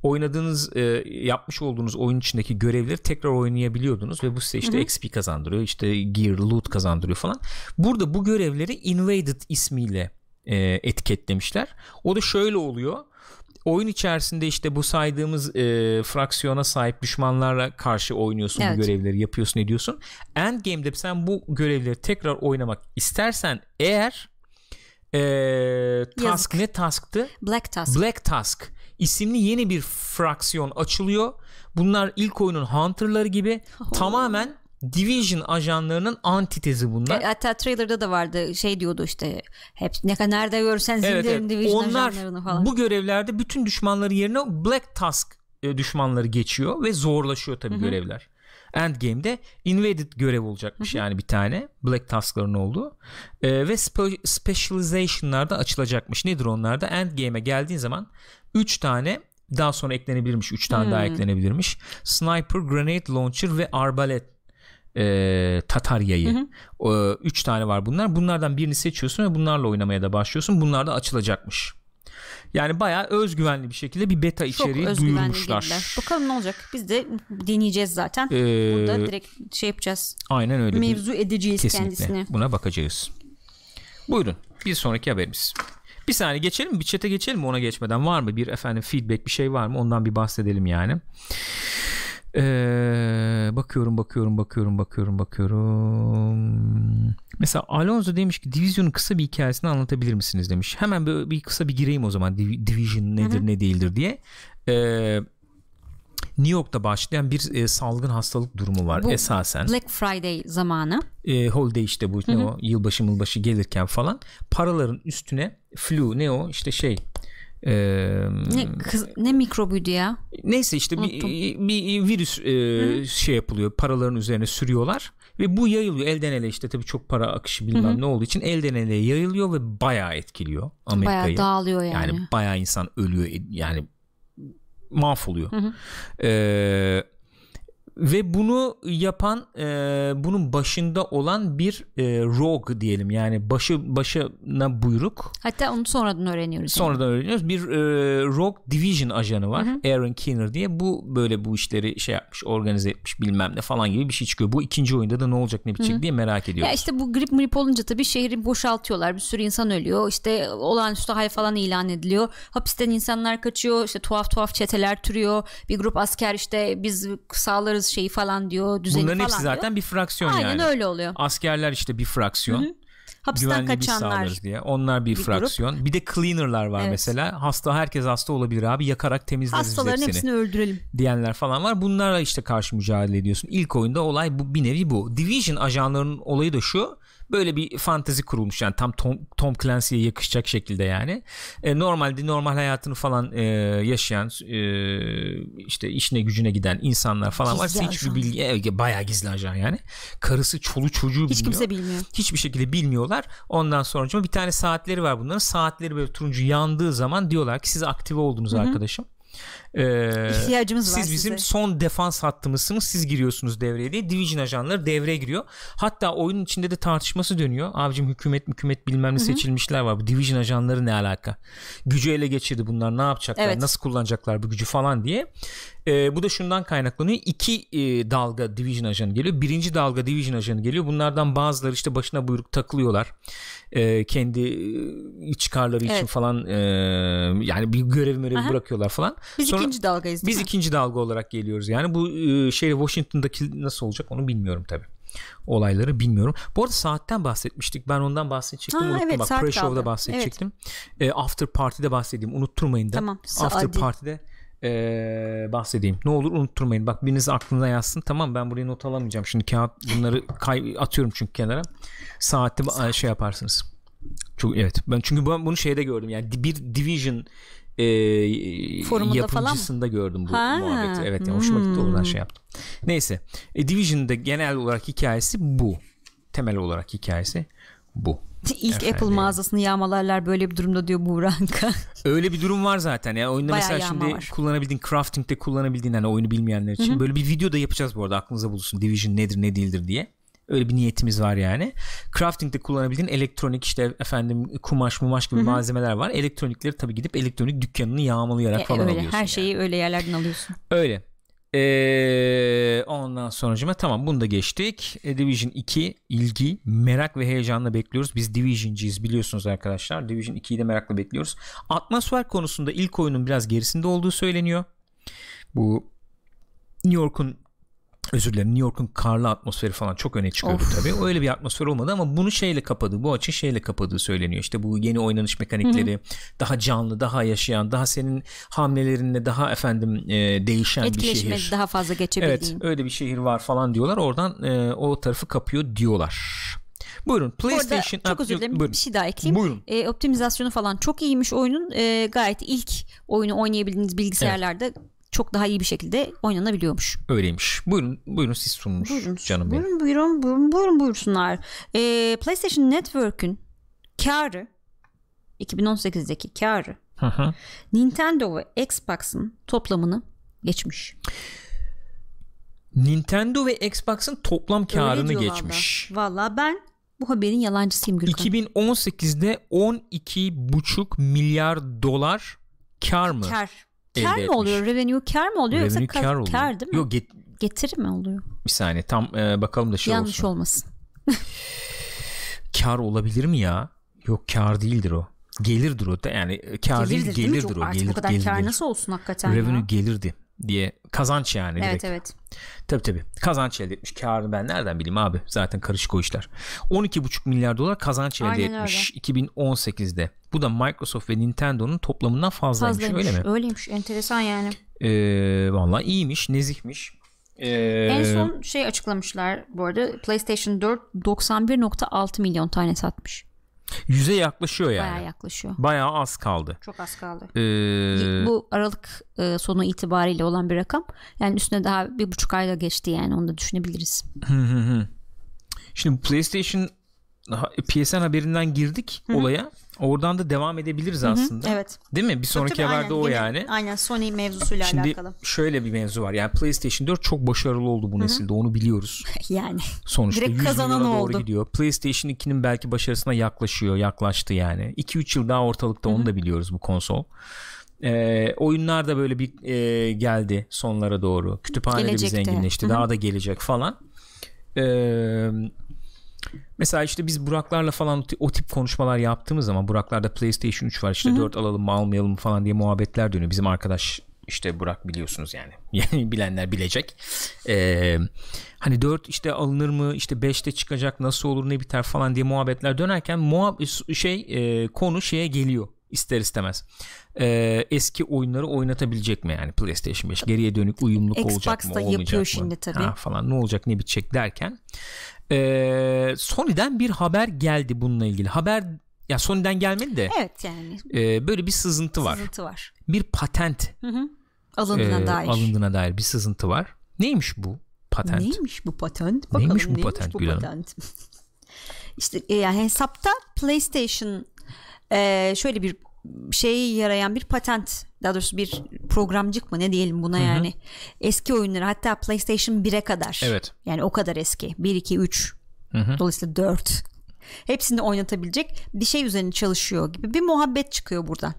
Speaker 1: oynadığınız e, yapmış olduğunuz oyun içindeki görevleri tekrar oynayabiliyordunuz ve bu size işte Hı-hı. XP kazandırıyor işte gear loot kazandırıyor falan. Burada bu görevleri invaded ismiyle e, etiketlemişler. O da şöyle oluyor. Oyun içerisinde işte bu saydığımız e, fraksiyona sahip düşmanlarla karşı oynuyorsun evet. bu görevleri yapıyorsun ediyorsun. Endgame'de sen bu görevleri tekrar oynamak istersen eğer e, task Yazık. ne tasktı? Black task. Black task isimli yeni bir fraksiyon açılıyor. Bunlar ilk oyunun Hunter'ları gibi oh. tamamen Division ajanlarının antitezi bunlar.
Speaker 2: E, hatta trailer'da da vardı şey diyordu işte hep ne kadar nerede görsen zindirin evet, evet. Division Onlar, ajanlarını falan. Bu
Speaker 1: görevlerde bütün düşmanları yerine Black Task e, düşmanları geçiyor ve zorlaşıyor tabii Hı-hı. görevler. Endgame'de Invaded görev olacakmış Hı-hı. yani bir tane Black Task'ların olduğu e, ve spe- specialization'lar açılacakmış. Nedir onlar da? Endgame'e geldiğin zaman 3 tane daha sonra eklenebilirmiş. 3 tane hmm. daha eklenebilirmiş. Sniper, Grenade Launcher ve Arbalet e, Tatarya'yı. 3 tane var bunlar. Bunlardan birini seçiyorsun ve bunlarla oynamaya da başlıyorsun. Bunlar da açılacakmış. Yani bayağı özgüvenli bir şekilde bir beta Çok içeriği duyurmuşlar. Değiller.
Speaker 2: Bakalım ne olacak? Biz de deneyeceğiz zaten. Ee, Burada direkt şey yapacağız.
Speaker 1: Aynen öyle. Mevzu edeceğiz Kesinlikle. kendisini. Buna bakacağız. Buyurun. Bir sonraki haberimiz. Bir saniye geçelim mi? Bir chat'e geçelim mi ona geçmeden? Var mı bir efendim feedback bir şey var mı? Ondan bir bahsedelim yani. Ee, bakıyorum bakıyorum bakıyorum bakıyorum bakıyorum. Mesela Alonso demiş ki Division'un kısa bir hikayesini anlatabilir misiniz demiş. Hemen böyle bir kısa bir gireyim o zaman Division nedir Hı-hı. ne değildir diye. Ee, New York'ta başlayan bir e, salgın hastalık durumu var bu, esasen. Black
Speaker 2: Friday zamanı.
Speaker 1: E, holiday işte bu Hı-hı. ne o yılbaşı mılbaşı gelirken falan paraların üstüne flu ne o işte şey ee, ne, kız,
Speaker 2: ne mikrobuydu ya? Neyse
Speaker 1: işte bir, e, bir e, virüs e, şey yapılıyor paraların üzerine sürüyorlar ve bu yayılıyor elden ele işte tabii çok para akışı bilmem Hı-hı. ne olduğu için elden ele yayılıyor ve bayağı etkiliyor Amerika'yı. Bayağı dağılıyor yani. Yani bayağı insan ölüyor yani mahvoluyor. Hı hı. Ee, ve bunu yapan e, bunun başında olan bir e, rogue diyelim yani başı başına buyruk.
Speaker 2: Hatta onu sonradan öğreniyoruz. Sonradan
Speaker 1: yani. öğreniyoruz. Bir e, rogue division ajanı var. Hı hı. Aaron Kinner diye bu böyle bu işleri şey yapmış organize etmiş bilmem ne falan gibi bir şey çıkıyor. Bu ikinci oyunda da ne olacak ne bitecek hı hı. diye merak ediyoruz. Ya işte
Speaker 2: bu grip mrip olunca tabii şehri boşaltıyorlar. Bir sürü insan ölüyor. İşte olağanüstü hal falan ilan ediliyor. Hapisten insanlar kaçıyor. işte tuhaf tuhaf çeteler türüyor. Bir grup asker işte biz sağlarız şeyi falan diyor düzeni Bunların falan hepsi
Speaker 1: zaten bir fraksiyon Aynen yani. Aynen öyle oluyor. Askerler işte bir fraksiyon. Hı-hı.
Speaker 2: Hapisten kaçanlar
Speaker 1: diye. Onlar bir, bir fraksiyon. Grup. Bir de cleaner'lar var evet. mesela. Hasta herkes hasta olabilir abi. Yakarak temizleriz Hastaların hepsini. hepsini öldürelim. Diyenler falan var. Bunlarla işte karşı mücadele ediyorsun. İlk oyunda olay bu bir nevi bu. Division ajanlarının olayı da şu Böyle bir fantezi kurulmuş yani tam Tom, Tom Clancy'ye yakışacak şekilde yani. E, normalde normal hayatını falan e, yaşayan e, işte işine gücüne giden insanlar falan gizli varsa ajan. hiçbir bilgi e, bayağı gizli ajan yani. Karısı, çolu çocuğu Hiç bilmiyor. Hiç kimse bilmiyor. Hiçbir şekilde bilmiyorlar. Ondan sonra bir tane saatleri var bunların. Saatleri böyle turuncu yandığı zaman diyorlar ki siz aktive oldunuz Hı-hı. arkadaşım. Ee, siz var Siz bizim size. son defans hattımızsınız. Siz giriyorsunuz devreye diye. Division ajanları devreye giriyor. Hatta oyunun içinde de tartışması dönüyor. Abicim hükümet hükümet bilmem ne seçilmişler var. Bu Division ajanları ne alaka? Gücü ele geçirdi bunlar. Ne yapacaklar? Evet. Nasıl kullanacaklar bu gücü falan diye. Ee, bu da şundan kaynaklanıyor. iki e, dalga Division ajanı geliyor. Birinci dalga Division ajanı geliyor. Bunlardan bazıları işte başına buyruk takılıyorlar. Ee, e, kendi çıkarları evet. için falan e, yani bir görev merevi bırakıyorlar falan. Biz sonra ikinci dalgayız. Biz mi? ikinci dalga olarak geliyoruz. Yani bu e, şey Washington'daki nasıl olacak onu bilmiyorum tabi. Olayları bilmiyorum. Bu arada saatten bahsetmiştik. Ben ondan bahsedecektim. Ha, unuttum. Evet, Bak, pre show'da bahsedecektim. Evet. E, after party'de bahsedeyim. Unutturmayın da. Tamam. After party'de ee, bahsedeyim. Ne olur unutturmayın. Bak biriniz aklına yazsın. Tamam ben burayı not alamayacağım. Şimdi kağıt bunları kay atıyorum çünkü kenara. Saatte Saat. şey yaparsınız. Çok evet. Ben çünkü ben bunu şeyde gördüm. Yani bir Division e, yapımcısında falan. gördüm bu ha. muhabbeti. Evet yani hoşuma gitti oradan şey yaptım. Neyse e, Division'da genel olarak hikayesi bu. Temel olarak hikayesi bu. (laughs) İlk Efendim. Apple
Speaker 2: mağazasını yağmalarlar böyle bir durumda diyor Buğranka.
Speaker 1: (laughs) Öyle bir durum var zaten ya. Oyunda Bayağı mesela şimdi var. kullanabildiğin crafting'de kullanabildiğin hani oyunu bilmeyenler için Hı-hı. böyle bir video da yapacağız bu arada aklınıza bulunsun. Division nedir ne değildir diye. Öyle bir niyetimiz var yani. Crafting'de kullanabildiğin elektronik işte efendim kumaş mumaş gibi Hı-hı. malzemeler var. Elektronikleri tabii gidip elektronik dükkanını yağmalayarak e, falan öyle, alıyorsun. Her
Speaker 2: şeyi yani. öyle yerlerden alıyorsun.
Speaker 1: Öyle. Ee, ondan sonucuma tamam bunu da geçtik. E, Division 2 ilgi, merak ve heyecanla bekliyoruz. Biz divisionciyiz biliyorsunuz arkadaşlar. Division 2'yi de merakla bekliyoruz. Atmosfer konusunda ilk oyunun biraz gerisinde olduğu söyleniyor. Bu New York'un özür dilerim New York'un karlı atmosferi falan çok öne çıkıyordu of. tabii. Öyle bir atmosfer olmadı ama bunu şeyle kapadı. Bu açı şeyle kapadığı söyleniyor. İşte bu yeni oynanış mekanikleri Hı-hı. daha canlı, daha yaşayan, daha senin hamlelerinle daha efendim e, değişen bir şehir. daha
Speaker 2: fazla geçebildiğin. Evet,
Speaker 1: öyle bir şehir var falan diyorlar. Oradan e, o tarafı kapıyor diyorlar. Buyurun PlayStation. Orada çok özür dilerim buyurun. bir şey daha ekleyeyim. Buyurun.
Speaker 2: E, optimizasyonu falan çok iyiymiş oyunun. E, gayet ilk oyunu oynayabildiğiniz bilgisayarlarda evet çok daha iyi bir şekilde oynanabiliyormuş.
Speaker 1: Öyleymiş. Buyurun, buyurun siz sunmuş buyurun, canım benim.
Speaker 2: Buyurun, buyurun, buyurun, buyurun buyursunlar. Ee, PlayStation Network'ün karı 2018'deki karı Nintendo ve Xbox'ın toplamını geçmiş.
Speaker 1: Nintendo ve Xbox'ın toplam karını geçmiş.
Speaker 2: Valla ben bu haberin yalancısıyım Gürkan.
Speaker 1: 2018'de 12,5 milyar dolar kar mı? Kar kar mı oluyor?
Speaker 2: Revenue kar mı oluyor? Revenue yoksa kar, oluyor. kar değil mi? Yok get getiri mi oluyor?
Speaker 1: Bir saniye tam e, bakalım da şey Yanlış olsun. olmasın. (laughs) kar olabilir mi ya? Yok kar değildir o. Gelirdir o da yani kar gelirdir, değil değil mi? o. Artık gelir, o kadar gelir, kar gelir. nasıl
Speaker 2: olsun hakikaten Revenue
Speaker 1: ya? gelirdi diye kazanç yani evet direkt. evet evet. tabi tabi kazanç elde etmiş karını ben nereden bileyim abi zaten karışık o işler 12,5 milyar dolar kazanç elde Aynen etmiş öyle. 2018'de bu da Microsoft ve Nintendo'nun toplamından fazlaymış, fazlaymış. öyle mi?
Speaker 2: Öyleymiş enteresan yani
Speaker 1: ee, valla iyiymiş nezihmiş ee... En son
Speaker 2: şey açıklamışlar bu arada PlayStation 4 91.6 milyon tane satmış.
Speaker 1: Yüze yaklaşıyor yani. Bayağı yaklaşıyor. Bayağı az kaldı. Çok az kaldı. Ee...
Speaker 2: Bu Aralık e, sonu itibariyle olan bir rakam. Yani üstüne daha bir buçuk ayda geçti yani onu da düşünebiliriz.
Speaker 1: Şimdi PlayStation PSN haberinden girdik Hı-hı. olaya. Oradan da devam edebiliriz Hı-hı. aslında. Evet. Değil mi? Bir sonraki tabii, haberde o yine, yani.
Speaker 2: Aynen Sony mevzusuyla Şimdi, alakalı. Şimdi
Speaker 1: şöyle bir mevzu var. Yani PlayStation 4 çok başarılı oldu bu Hı-hı. nesilde. Onu biliyoruz.
Speaker 2: (laughs) yani. Sonuçta Direkt 100 kazanan doğru oldu.
Speaker 1: gidiyor. PlayStation 2'nin belki başarısına yaklaşıyor. Yaklaştı yani. 2-3 yıl daha ortalıkta Hı-hı. onu da biliyoruz bu konsol. E, oyunlar da böyle bir e, geldi sonlara doğru. Kütüphanede Gelecekte. bir zenginleşti. Hı-hı. Daha da gelecek falan. Eee Mesela işte biz Buraklarla falan o tip konuşmalar yaptığımız zaman Buraklarda PlayStation 3 var işte Hı-hı. 4 alalım mı almayalım mı falan diye muhabbetler dönüyor. Bizim arkadaş işte Burak biliyorsunuz yani. (laughs) Yani bilenler bilecek. Ee, hani 4 işte alınır mı işte 5'te çıkacak nasıl olur ne biter falan diye muhabbetler dönerken muhab- şey e, konu şeye geliyor ister istemez. Ee, eski oyunları oynatabilecek mi yani PlayStation 5? Geriye dönük uyumluk Xbox olacak mı? Xbox da yapıyor mı? şimdi tabii. Ha, falan ne olacak ne bitecek derken ee, Sony'den bir haber geldi bununla ilgili. Haber ya Sony'den gelmedi de. Evet yani. E, böyle bir sızıntı var. Sızıntı var. Bir patent.
Speaker 2: Hı hı. Alındığına e, dair.
Speaker 1: Alındığına dair bir sızıntı var. Neymiş bu patent? Neymiş bu patent? Bakalım neymiş bu neymiş patent bu Gül patent?
Speaker 2: (laughs) işte e, yani hesapta PlayStation e, şöyle bir şeyi yarayan bir patent daha doğrusu bir programcık mı ne diyelim buna Hı-hı. yani eski oyunları hatta PlayStation 1'e kadar evet. yani o kadar eski 1 2 3 Hı-hı. dolayısıyla 4 Hepsini oynatabilecek bir şey üzerine çalışıyor gibi bir muhabbet çıkıyor buradan.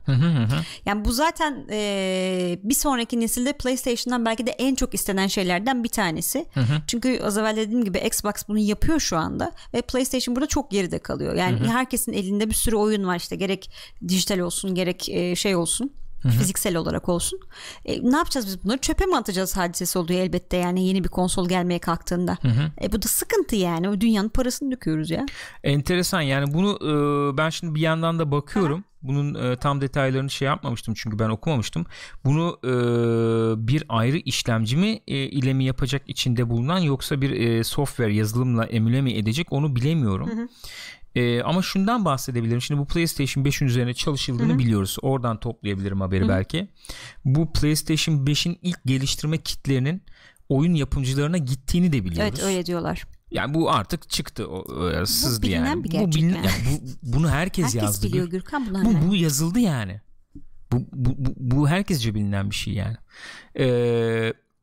Speaker 2: yani bu zaten e, bir sonraki nesilde PlayStation'dan belki de en çok istenen şeylerden bir tanesi. Çünkü az evvel dediğim gibi Xbox bunu yapıyor şu anda ve PlayStation burada çok geride kalıyor. Yani herkesin elinde bir sürü oyun var işte gerek dijital olsun gerek e, şey olsun Hı-hı. Fiziksel olarak olsun. E, ne yapacağız biz bunu? Çöpe mi atacağız hadisesi oluyor elbette yani yeni bir konsol gelmeye kalktığında. E, bu da sıkıntı yani. O dünyanın parasını döküyoruz ya.
Speaker 1: Enteresan yani bunu e, ben şimdi bir yandan da bakıyorum. Hı-hı. Bunun e, tam detaylarını şey yapmamıştım çünkü ben okumamıştım. Bunu e, bir ayrı işlemci mi e, ile mi yapacak içinde bulunan yoksa bir e, software yazılımla emüle mi edecek onu bilemiyorum. Hı hı. E, ama şundan bahsedebilirim. Şimdi bu PlayStation 5'in üzerine çalışıldığını Hı-hı. biliyoruz. Oradan toplayabilirim haberi Hı-hı. belki. Bu PlayStation 5'in ilk geliştirme kitlerinin oyun yapımcılarına gittiğini de biliyoruz. Evet öyle diyorlar. Yani bu artık çıktı o, sızdı bu yani. Bir gerçek bu bilinen yani. bu, bunu herkes, herkes yazdı. Herkes biliyor
Speaker 2: Gürkan bunu. Bu, bu hani-
Speaker 1: yazıldı yani. Bu, bu, bu, bu herkesce bilinen bir şey yani. Ee,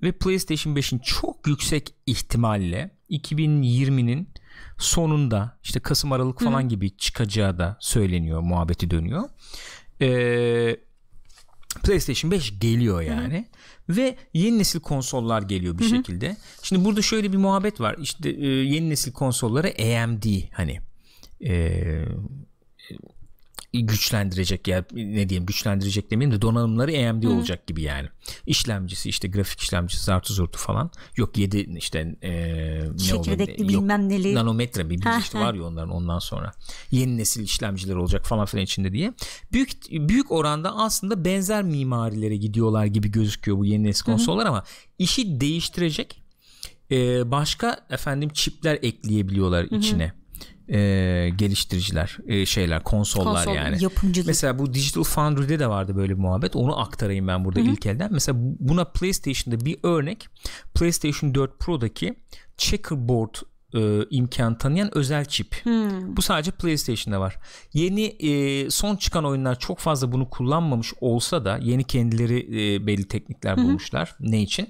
Speaker 1: ve PlayStation 5'in çok yüksek ihtimalle 2020'nin sonunda işte Kasım Aralık falan Hı. gibi çıkacağı da söyleniyor muhabbeti dönüyor. Ee, PlayStation 5 geliyor yani. Hı-hı. Ve yeni nesil konsollar geliyor bir Hı-hı. şekilde. Şimdi burada şöyle bir muhabbet var. işte e, yeni nesil konsollara AMD hani e, güçlendirecek ya ne diyeyim güçlendirecek demeyeyim de donanımları AMD Hı. olacak gibi yani. İşlemcisi işte grafik işlemcisi zartı zurtu falan. Yok 7 işte e, ne bilmem neli. Nanometre bir işte var ya onların ondan sonra. Yeni nesil işlemciler olacak falan filan içinde diye. Büyük büyük oranda aslında benzer mimarilere gidiyorlar gibi gözüküyor bu yeni nesil konsollar hı ama işi değiştirecek e, başka efendim çipler ekleyebiliyorlar Hı-hı. içine e, geliştiriciler e, şeyler konsollar Konsol, yani. Yapımcılık. Mesela bu Digital Foundry'de de vardı böyle bir muhabbet. Onu aktarayım ben burada Hı-hı. ilk elden. Mesela buna PlayStation'da bir örnek PlayStation 4 Pro'daki checkerboard e, imkan tanıyan özel çip. Hmm. Bu sadece PlayStation'da var. Yeni e, son çıkan oyunlar çok fazla bunu kullanmamış olsa da yeni kendileri e, belli teknikler bulmuşlar. Hı hı. Ne için?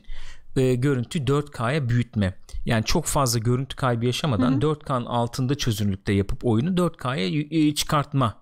Speaker 1: E, görüntü 4K'ya büyütme. Yani çok fazla görüntü kaybı yaşamadan Hı-hı. 4K'nın altında çözünürlükte yapıp oyunu 4K'ya e, çıkartma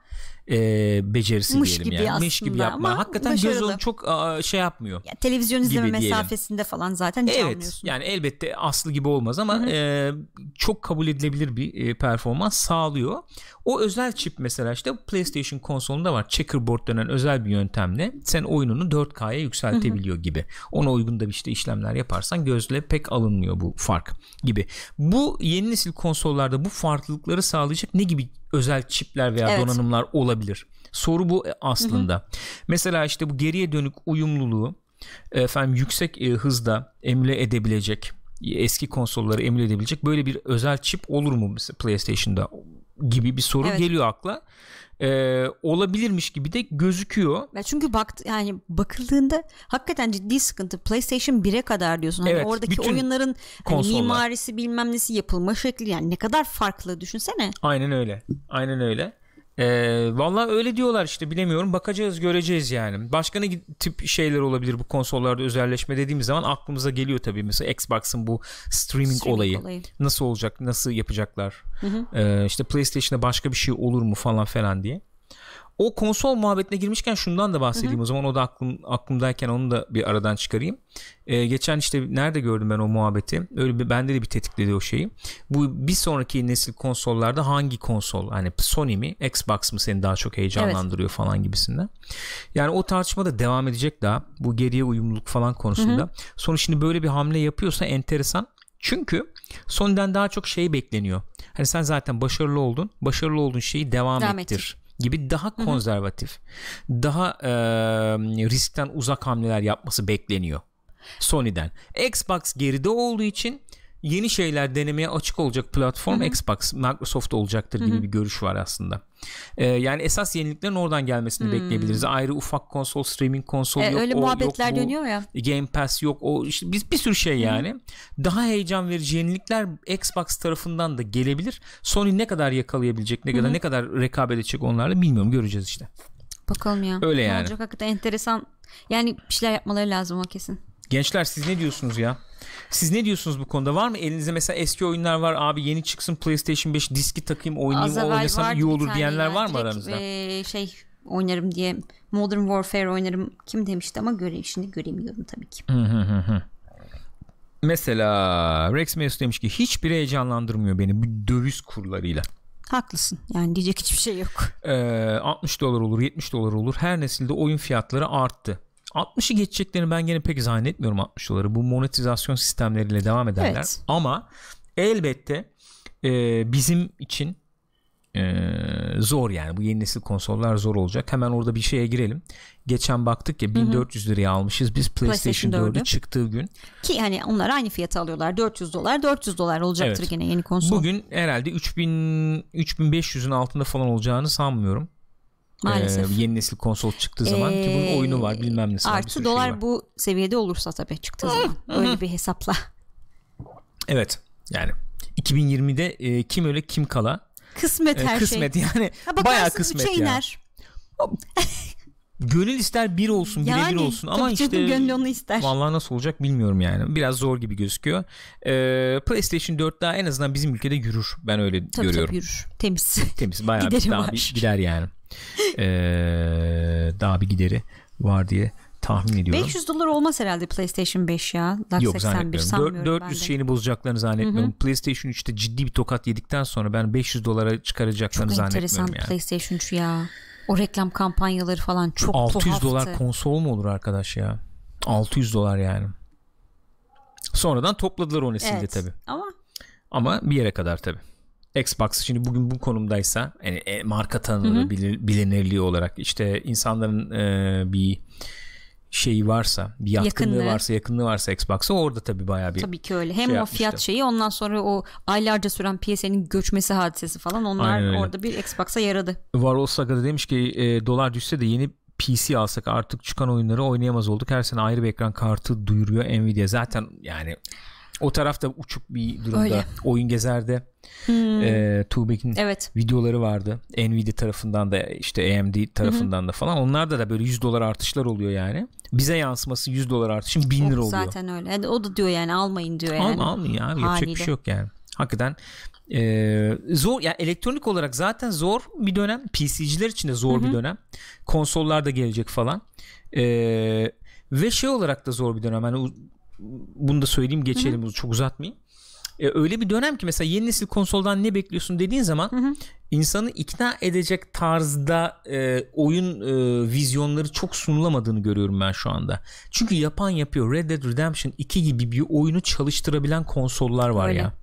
Speaker 1: e, becerisi Mış diyelim gibi yani. Mış gibi yapma. Hakikaten başarılı. göz onu çok a, şey yapmıyor. Ya, televizyon izleme mesafesinde
Speaker 2: diyelim. falan zaten hiç evet, anlıyorsun.
Speaker 1: Yani elbette aslı gibi olmaz ama e, çok kabul edilebilir bir e, performans sağlıyor. O özel çip mesela işte PlayStation konsolunda var. Checkerboard denen özel bir yöntemle sen oyununu 4K'ya yükseltebiliyor gibi. Ona uygun da işte işlemler yaparsan gözle pek alınmıyor bu fark gibi. Bu yeni nesil konsollarda bu farklılıkları sağlayacak ne gibi özel çipler veya evet. donanımlar olabilir. Soru bu e, aslında. Hı hı. Mesela işte bu geriye dönük uyumluluğu efendim yüksek e, hızda emüle edebilecek e, eski konsolları emüle edebilecek böyle bir özel çip olur mu PlayStation'da gibi bir soru evet. geliyor akla e, olabilirmiş gibi de gözüküyor.
Speaker 2: Ya çünkü baktı yani bakıldığında hakikaten ciddi sıkıntı. PlayStation 1'e kadar diyorsun. Hani evet, oradaki oyunların hani mimarisi bilmem nesi yapılma şekli yani ne kadar farklı düşünsene.
Speaker 1: Aynen öyle. Aynen öyle. E, ee, Valla öyle diyorlar işte bilemiyorum bakacağız göreceğiz yani. Başka ne tip şeyler olabilir bu konsollarda özelleşme dediğimiz zaman aklımıza geliyor tabii. Mesela Xbox'ın bu streaming, streaming olayı. olayı nasıl olacak nasıl yapacaklar hı hı. E, işte PlayStation'da başka bir şey olur mu falan falan diye. O konsol muhabbetine girmişken şundan da bahsedeyim. Hı hı. O zaman o da aklım aklımdayken onu da bir aradan çıkarayım. Ee, geçen işte nerede gördüm ben o muhabbeti? Öyle bir bende de bir tetikledi o şeyi. Bu bir sonraki nesil konsollarda hangi konsol? Hani Sony mi, Xbox mı seni daha çok heyecanlandırıyor evet. falan gibisinden. Yani o tartışma da devam edecek daha. Bu geriye uyumluluk falan konusunda. Hı hı. Sonra şimdi böyle bir hamle yapıyorsa enteresan. Çünkü Sony'den daha çok şey bekleniyor. Hani sen zaten başarılı oldun. Başarılı olduğun şeyi devam, devam ettir. ettir gibi daha konservatif, Hı-hı. daha e, riskten uzak hamleler yapması bekleniyor Sony'den. Xbox geride olduğu için yeni şeyler denemeye açık olacak platform Hı-hı. Xbox, Microsoft olacaktır gibi Hı-hı. bir görüş var aslında. Ee, yani esas yeniliklerin oradan gelmesini Hı-hı. Hmm. bekleyebiliriz. Ayrı ufak konsol, streaming konsol e, yok. Öyle o, muhabbetler yok, bu, dönüyor ya. Game Pass yok. O işte biz bir sürü şey yani. Hı-hı. Daha heyecan verici yenilikler Xbox tarafından da gelebilir. Sony ne kadar yakalayabilecek, ne Hı-hı. kadar ne kadar rekabet edecek onlarla bilmiyorum göreceğiz işte.
Speaker 2: Bakalım ya. Öyle yani. Ne olacak hakikaten enteresan. Yani bir şeyler yapmaları lazım o kesin.
Speaker 1: Gençler siz ne diyorsunuz ya? Siz ne diyorsunuz bu konuda? Var mı elinizde mesela eski oyunlar var abi yeni çıksın PlayStation 5 diski takayım oynayayım Az oynasam iyi olur diyenler var mı aranızda?
Speaker 2: E, şey oynarım diye Modern Warfare oynarım kim demişti ama göre, şimdi göremiyorum tabii ki.
Speaker 1: Mesela Rex Meus demiş ki hiçbir heyecanlandırmıyor beni bu döviz kurlarıyla.
Speaker 2: Haklısın yani diyecek hiçbir şey yok.
Speaker 1: Ee, 60 dolar olur 70 dolar olur her nesilde oyun fiyatları arttı. 60'ı geçeceklerini ben gene pek zannetmiyorum 60 doları. Bu monetizasyon sistemleriyle devam ederler. Evet. Ama elbette e, bizim için e, zor yani. Bu yeni nesil konsollar zor olacak. Hemen orada bir şeye girelim. Geçen baktık ya 1400 liraya almışız biz PlayStation, PlayStation 4'ü çıktığı gün.
Speaker 2: Ki hani onlar aynı fiyata alıyorlar. 400 dolar 400 dolar olacaktır evet. gene yeni konsol.
Speaker 1: Bugün herhalde 3000 3500'ün altında falan olacağını sanmıyorum. Maalesef. E, yeni nesil konsol çıktığı zaman ee, ki bunun oyunu var bilmem ne. Artı şey
Speaker 2: dolar şey bu seviyede olursa tabii çıktığı ah, zaman. Ah. Öyle bir hesapla.
Speaker 1: Evet yani 2020'de e, kim öyle kim kala. Kısmet e, her şey. kısmet şey. yani ha, bayağı kısmet ya. iner. gönül ister bir olsun bire yani, bir olsun ama işte gönül onu ister. Vallahi nasıl olacak bilmiyorum yani. Biraz zor gibi gözüküyor. Ee, PlayStation 4 daha en azından bizim ülkede yürür. Ben öyle tabii, görüyorum. Tabii yürür. Temiz. Temiz bayağı bir daha bir gider yani e, daha bir gideri var diye tahmin ediyorum. 500
Speaker 2: dolar olmaz herhalde PlayStation 5 ya. Lux Yok 81, zannetmiyorum. Sanmıyorum 400 ben
Speaker 1: şeyini bozacaklarını zannetmiyorum. Hı-hı. PlayStation 3'te ciddi bir tokat yedikten sonra ben 500 dolara çıkaracaklarını çok zannetmiyorum. Çok enteresan yani.
Speaker 2: PlayStation 3 ya. O reklam kampanyaları falan çok 600 tuhaftı. dolar
Speaker 1: konsol mu olur arkadaş ya? 600 dolar yani. Sonradan topladılar o nesilde evet, tabii. Ama ama bir yere kadar tabi. Xbox şimdi bugün bu konumdaysa yani e, marka tanınırlığı bilinirliği olarak işte insanların e, bir şeyi varsa bir yakınlığı, yakınlığı varsa yakınlığı varsa Xbox'a orada tabii bayağı bir Tabii
Speaker 2: ki öyle. Hem şey o fiyat şeyi ondan sonra o aylarca süren PS'nin göçmesi hadisesi falan onlar Aynen öyle. orada bir Xbox'a yaradı.
Speaker 1: Varol da demiş ki e, dolar düşse de yeni PC alsak artık çıkan oyunları oynayamaz olduk. Her sene ayrı bir ekran kartı duyuruyor Nvidia. Zaten yani o tarafta uçuk bir durumda. Öyle. Oyun gezerde hmm. e, evet. videoları vardı. Nvidia tarafından da işte AMD tarafından Hı-hı. da falan. Onlarda da böyle 100 dolar artışlar oluyor yani. Bize yansıması 100 dolar artışın 1000 lira oluyor. Zaten
Speaker 2: öyle. Yani e, o da diyor yani almayın diyor yani. Alma almayın abi. Haliyle. Yapacak bir şey yok
Speaker 1: yani. Hakikaten ee, zor yani elektronik olarak zaten zor bir dönem PC'ciler için de zor Hı-hı. bir dönem konsollar da gelecek falan ee, ve şey olarak da zor bir dönem hani bunu da söyleyeyim geçelim Hı-hı. çok uzatmayayım. E, öyle bir dönem ki mesela yeni nesil konsoldan ne bekliyorsun dediğin zaman Hı-hı. insanı ikna edecek tarzda e, oyun e, vizyonları çok sunulamadığını görüyorum ben şu anda. Çünkü yapan yapıyor. Red Dead Redemption 2 gibi bir oyunu çalıştırabilen konsollar var öyle. ya.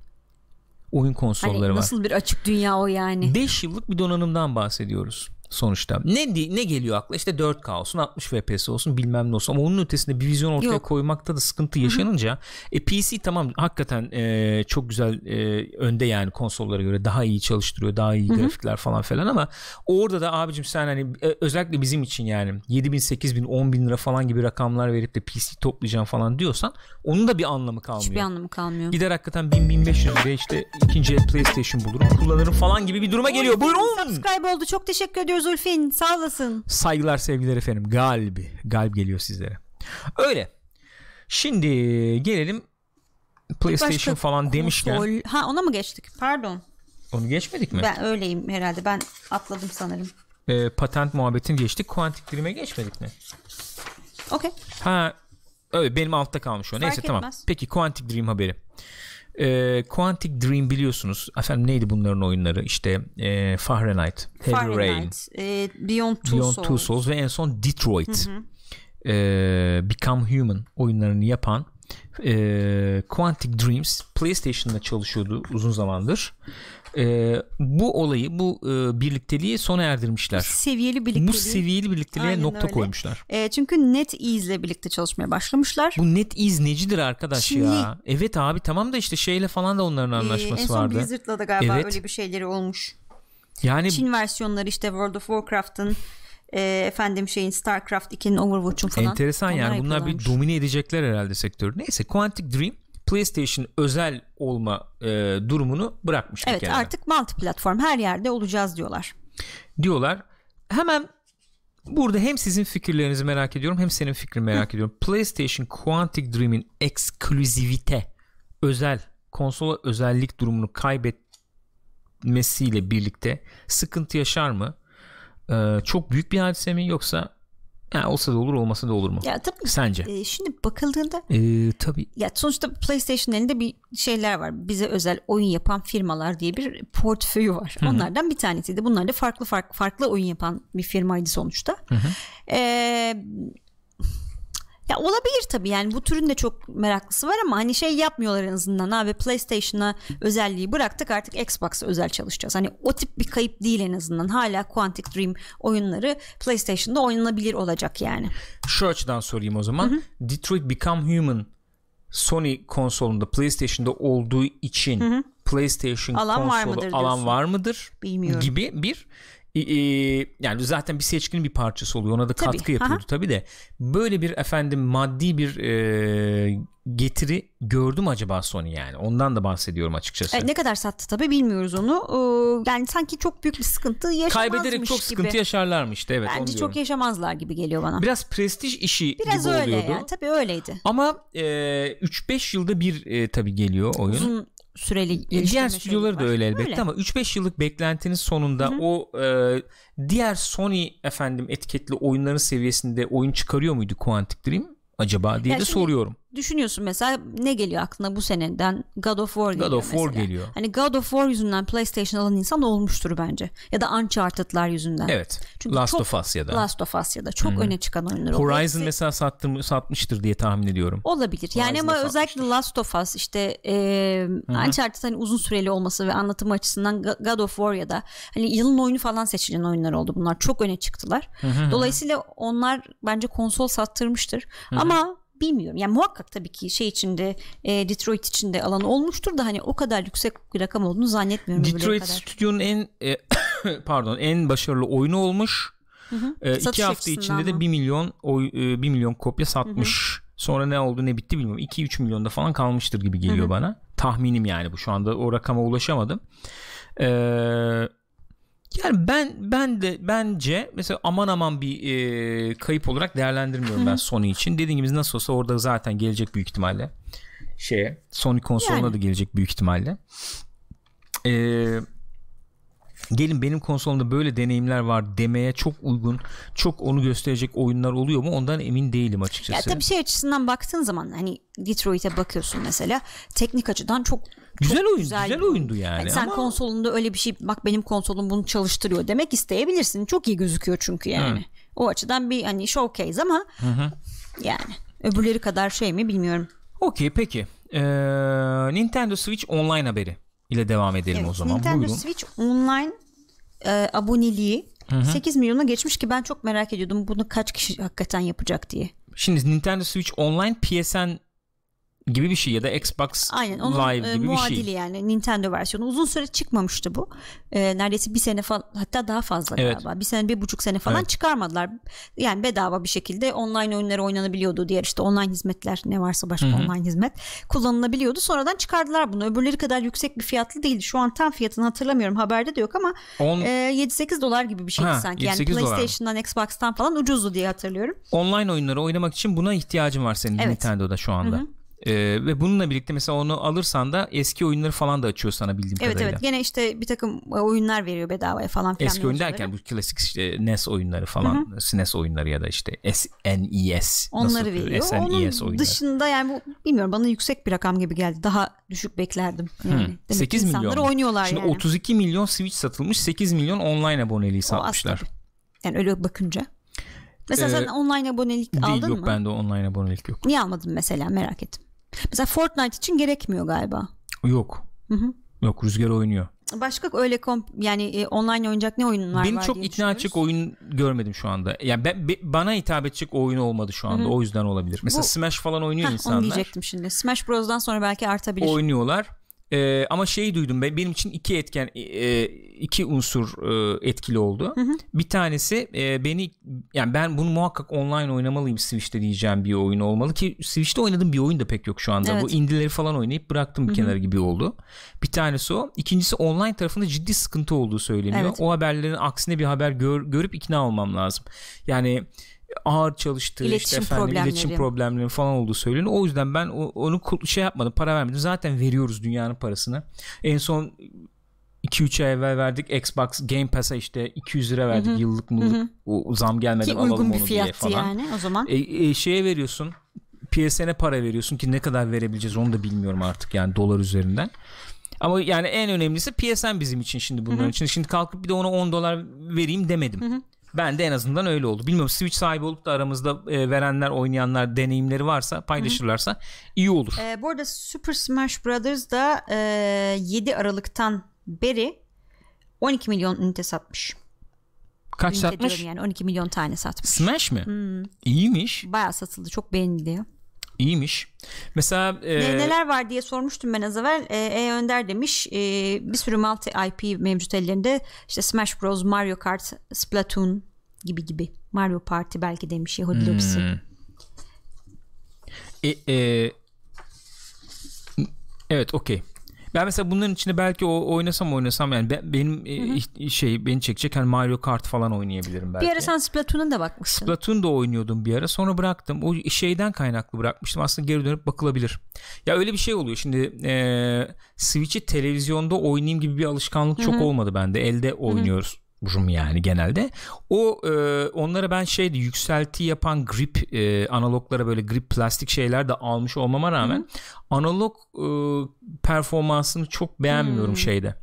Speaker 1: Oyun konsolları hani nasıl var. Nasıl bir açık
Speaker 2: dünya o yani?
Speaker 1: 5 yıllık bir donanımdan bahsediyoruz sonuçta. Ne ne geliyor akla? İşte 4K olsun, 60 FPS olsun, bilmem ne olsun ama onun ötesinde bir vizyon ortaya Yok. koymakta da sıkıntı yaşanınca e, PC tamam hakikaten e, çok güzel e, önde yani konsollara göre daha iyi çalıştırıyor, daha iyi grafikler falan filan ama orada da abicim sen hani e, özellikle bizim için yani 7 bin, 8 bin, 10 bin lira falan gibi rakamlar verip de PC toplayacağım falan diyorsan onun da bir anlamı kalmıyor. Hiçbir anlamı
Speaker 2: kalmıyor. Gider
Speaker 1: hakikaten 1000 1500 lira işte ikinci PlayStation bulurum, kullanırım falan gibi bir duruma geliyor. Buyurun.
Speaker 2: Subscribe oldu. Çok teşekkür ediyorum Doktor Zülfin sağ olasın.
Speaker 1: Saygılar sevgiler efendim. Galbi. Galb geliyor sizlere. Öyle. Şimdi gelelim PlayStation Başka falan konsol... demişken.
Speaker 2: Ha ona mı geçtik? Pardon.
Speaker 1: Onu geçmedik mi? Ben
Speaker 2: öyleyim herhalde. Ben atladım sanırım.
Speaker 1: E, patent muhabbetini geçtik. Kuantik Dream'e geçmedik mi? Okey. Ha öyle benim altta kalmış o. Fark Neyse etmez. tamam. Peki Kuantik Dream haberi e, Quantic Dream biliyorsunuz. Efendim neydi bunların oyunları? İşte e, Fahrenheit, Heavy Fahrenheit,
Speaker 2: Rain, e, Beyond, Two, Beyond Souls. Two
Speaker 1: Souls ve en son Detroit. Hı hı. E, Become Human oyunlarını yapan e, Quantic Dreams PlayStation'da çalışıyordu uzun zamandır e, bu olayı bu e, birlikteliği sona erdirmişler.
Speaker 2: Seviyeli birlikteliği. Bu seviyeli birlikteliğe Aynen nokta öyle. koymuşlar. E, çünkü net ile birlikte çalışmaya başlamışlar. Bu net iz necidir
Speaker 1: arkadaş Şimdi, ya? Evet abi tamam da işte şeyle falan da onların ee, anlaşması e, en son vardı. Blizzard'la da galiba evet. öyle
Speaker 2: bir şeyleri olmuş. Yani Çin versiyonları işte World of Warcraft'ın e, efendim şeyin StarCraft 2'nin Overwatch'un falan. Enteresan yani bunlar bir
Speaker 1: domine edecekler herhalde sektörü. Neyse Quantic Dream PlayStation özel olma e, durumunu bırakmış. Evet bir
Speaker 2: artık multi platform her yerde olacağız diyorlar.
Speaker 1: Diyorlar. Hemen burada hem sizin fikirlerinizi merak ediyorum hem senin fikrini merak Hı. ediyorum. PlayStation Quantic Dream'in eksklüzivite özel konsola özellik durumunu kaybetmesiyle birlikte sıkıntı yaşar mı? Ee, çok büyük bir hadise mi yoksa ya olsa da olur olmasa da olur mu? Ya tabii. Sence? E,
Speaker 2: şimdi bakıldığında
Speaker 1: e, tabii.
Speaker 2: Ya sonuçta PlayStation elinde bir şeyler var. Bize özel oyun yapan firmalar diye bir portföyü var. Hı-hı. Onlardan bir tanesiydi. Bunlar da farklı farklı farklı oyun yapan bir firmaydı sonuçta. Hı hı. E, ya olabilir tabii yani bu türün de çok meraklısı var ama hani şey yapmıyorlar en azından abi PlayStation'a özelliği bıraktık artık Xbox'a özel çalışacağız. Hani o tip bir kayıp değil en azından hala Quantic Dream oyunları PlayStation'da oynanabilir olacak yani.
Speaker 1: Şu açıdan sorayım o zaman Hı-hı. Detroit Become Human Sony konsolunda PlayStation'da olduğu için Hı-hı. PlayStation alan konsolu var alan var mıdır? Bilmiyorum. Gibi bir e, e, yani zaten bir seçkinin bir parçası oluyor ona da tabii. katkı yapıyordu tabi de böyle bir efendim maddi bir e, getiri gördüm acaba Sony yani ondan da bahsediyorum açıkçası. E, ne
Speaker 2: kadar sattı tabi bilmiyoruz onu ee, yani sanki çok büyük bir sıkıntı yaşamazmış Kaybederek çok gibi. sıkıntı
Speaker 1: yaşarlarmış işte evet. Bence çok
Speaker 2: yaşamazlar gibi geliyor bana.
Speaker 1: Biraz prestij işi Biraz gibi öyle oluyordu. Yani,
Speaker 2: tabi öyleydi.
Speaker 1: Ama e, 3-5 yılda bir e, tabi geliyor oyun. Uzun
Speaker 2: süreli Diğer stüdyoları da öyle elbette öyle. ama
Speaker 1: 3-5 yıllık beklentinin sonunda Hı-hı. o e, diğer Sony efendim etiketli oyunların seviyesinde oyun çıkarıyor muydu Quantic Dream acaba diye ya de şimdi, soruyorum
Speaker 2: düşünüyorsun mesela ne geliyor aklına bu seneden God of War geliyor God of mesela. War geliyor. Hani God of War yüzünden PlayStation alan insan olmuştur bence. Ya da Uncharted'lar yüzünden. Evet. Çünkü Last çok, of Us ya da. Last of Us ya da çok Hı-hı. öne çıkan oyunlar. Horizon
Speaker 1: mesela sattım, satmıştır diye tahmin ediyorum.
Speaker 2: Olabilir. Yani ama satmıştır. özellikle Last of Us işte e, Uncharted hani uzun süreli olması ve anlatım açısından God of War ya da hani yılın oyunu falan seçilen oyunlar oldu bunlar. Çok öne çıktılar. Hı-hı. Dolayısıyla onlar bence konsol sattırmıştır. Hı-hı. Ama bilmiyorum. Yani muhakkak tabii ki şey içinde e, Detroit içinde alan olmuştur da hani o kadar yüksek bir rakam olduğunu zannetmiyorum. Detroit stüdyonun
Speaker 1: en e, (coughs) pardon en başarılı oyunu olmuş. Hı hı. E, iki hafta içinde de 1 milyon oy, e, 1 milyon kopya satmış. Hı hı. Sonra ne oldu ne bitti bilmiyorum. 2-3 milyonda falan kalmıştır gibi geliyor hı hı. bana. Tahminim yani bu. Şu anda o rakama ulaşamadım. Eee yani ben ben de bence mesela aman aman bir e, kayıp olarak değerlendirmiyorum ben Sony için. Dediğim gibi nasıl olsa orada zaten gelecek büyük ihtimalle şeye Sony konsoluna yani. da gelecek büyük ihtimalle. Eee gelin benim konsolumda böyle deneyimler var demeye çok uygun çok onu gösterecek oyunlar oluyor mu ondan emin değilim açıkçası. Ya tabii şey
Speaker 2: açısından baktığın zaman hani Detroit'e bakıyorsun mesela teknik açıdan çok Güzel çok oyun, güzel,
Speaker 1: güzel oyundu yani. yani sen ama...
Speaker 2: konsolunda öyle bir şey bak benim konsolum bunu çalıştırıyor demek isteyebilirsin. Çok iyi gözüküyor çünkü yani. Hı. O açıdan bir hani showcase ama hı hı. yani öbürleri kadar şey mi bilmiyorum.
Speaker 1: Okey peki. Ee, Nintendo Switch online haberi ile devam edelim evet, o zaman. Nintendo Buyurun. Switch
Speaker 2: Online e, aboneliği Hı-hı. 8 milyona geçmiş ki ben çok merak ediyordum bunu kaç kişi hakikaten yapacak diye.
Speaker 1: Şimdi Nintendo Switch Online PSN gibi bir şey ya da Xbox Aynen, onun, Live e, gibi bir şey. Muadili
Speaker 2: yani Nintendo versiyonu. Uzun süre çıkmamıştı bu. E, neredeyse bir sene falan hatta daha fazla evet. galiba. Bir sene bir buçuk sene falan evet. çıkarmadılar. Yani bedava bir şekilde online oyunlar oynanabiliyordu. Diğer işte online hizmetler ne varsa başka Hı-hı. online hizmet kullanılabiliyordu. Sonradan çıkardılar bunu. Öbürleri kadar yüksek bir fiyatlı değildi. Şu an tam fiyatını hatırlamıyorum. Haberde de yok ama On... e, 7-8 dolar gibi bir şeydi ha, sanki. Yani PlayStation'dan Xbox'tan falan ucuzdu diye hatırlıyorum.
Speaker 1: Online oyunları oynamak için buna ihtiyacın var senin evet. Nintendo'da şu anda. Hı-hı. Ee, ve bununla birlikte mesela onu alırsan da eski oyunları falan da açıyor sana bildiğim evet, kadarıyla. Evet evet
Speaker 2: gene işte bir takım e, oyunlar veriyor bedavaya falan filan. Eski oyun derken
Speaker 1: bu klasik işte NES oyunları falan Hı-hı. SNES oyunları ya da işte SNES. E Onları nasıl veriyor. SNES e Onun oyunları. dışında
Speaker 2: yani bu bilmiyorum bana yüksek bir rakam gibi geldi. Daha düşük beklerdim. Yani. Hı. 8 milyon. oynuyorlar Şimdi yani.
Speaker 1: 32 milyon Switch satılmış 8 milyon online aboneliği satmışlar. Yani öyle bakınca. Mesela ee, sen online
Speaker 2: abonelik değil, aldın yok, mı? Yok bende
Speaker 1: online abonelik yok.
Speaker 2: Niye almadın mesela merak ettim. Mesela Fortnite için gerekmiyor galiba. Yok. Hı hı.
Speaker 1: Yok rüzgar oynuyor.
Speaker 2: Başka öyle komp yani e, online oynayacak ne oyunlar Benim var çok
Speaker 1: ikna açık oyun görmedim şu anda. Yani ben, be, bana hitap edecek oyun olmadı şu anda. Hı-hı. O yüzden olabilir. Mesela Bu, Smash falan oynuyor heh, insanlar. Onu diyecektim
Speaker 2: şimdi. Smash Bros'dan sonra belki artabilir.
Speaker 1: Oynuyorlar. E, ama şeyi duydum ben benim için iki etken e, e, iki unsur e, etkili oldu. Hı hı. Bir tanesi e, beni yani ben bunu muhakkak online oynamalıyım Switch'te diyeceğim bir oyun olmalı ki Switch'te oynadığım bir oyun da pek yok şu anda. Evet. Bu indileri falan oynayıp bıraktım bir hı kenara gibi oldu. Bir tanesi o. İkincisi online tarafında ciddi sıkıntı olduğu söyleniyor. Evet. O haberlerin aksine bir haber gör, görüp ikna olmam lazım. Yani ağır çalıştığı iletişim işte efendim problemleri. iletişim problemleri falan olduğu söyleniyor. O yüzden ben onu şey yapmadım para vermedim. Zaten veriyoruz dünyanın parasını. En son 2-3 ay evvel verdik Xbox Game Pass'a işte 200 lira verdik Hı-hı. yıllık mıllık O, zam gelmeden Ki alalım onu diye falan. yani o zaman. E, e, şeye veriyorsun PSN'e para veriyorsun ki ne kadar verebileceğiz onu da bilmiyorum artık yani dolar üzerinden. Ama yani en önemlisi PSN bizim için şimdi bunların Hı-hı. için. Şimdi kalkıp bir de ona 10 dolar vereyim demedim. Hı-hı. Ben de en azından öyle oldu. Bilmiyorum Switch sahibi olup da aramızda e, verenler, oynayanlar deneyimleri varsa, paylaşırlarsa Hı-hı. iyi olur.
Speaker 2: E, bu arada Super Smash Brothers da e, 7 Aralık'tan beri 12 milyon ünite satmış.
Speaker 1: Kaç ünite satmış? Yani
Speaker 2: 12 milyon tane satmış.
Speaker 1: Smash mi? Hmm. İyiymiş.
Speaker 2: Bayağı satıldı. Çok beğenildi.
Speaker 1: İyiymiş. Mesela e... neler
Speaker 2: var diye sormuştum ben az evvel. E, e Önder demiş e, bir sürü multi IP mevcut ellerinde. İşte Smash Bros, Mario Kart, Splatoon gibi gibi. Mario Party belki demiş Yahudi hmm. lobisi.
Speaker 1: E, e... Evet okey. Ben mesela bunların içinde belki o oynasam oynasam yani ben, benim e, hı hı. şey beni çekecek hani Mario Kart falan oynayabilirim belki. Bir ara sen
Speaker 2: Splatoon'a da bakmışsın.
Speaker 1: Splatoon'da oynuyordum bir ara sonra bıraktım. O şeyden kaynaklı bırakmıştım. Aslında geri dönüp bakılabilir. Ya öyle bir şey oluyor şimdi e, Switch'i televizyonda oynayayım gibi bir alışkanlık Hı-hı. çok olmadı bende. Elde oynuyoruz. Hı-hı rum yani genelde. O e, onlara ben şeydi yükselti yapan grip e, analoglara böyle grip plastik şeyler de almış olmama rağmen Hı. analog e, performansını çok beğenmiyorum Hı. Hmm. şeyde.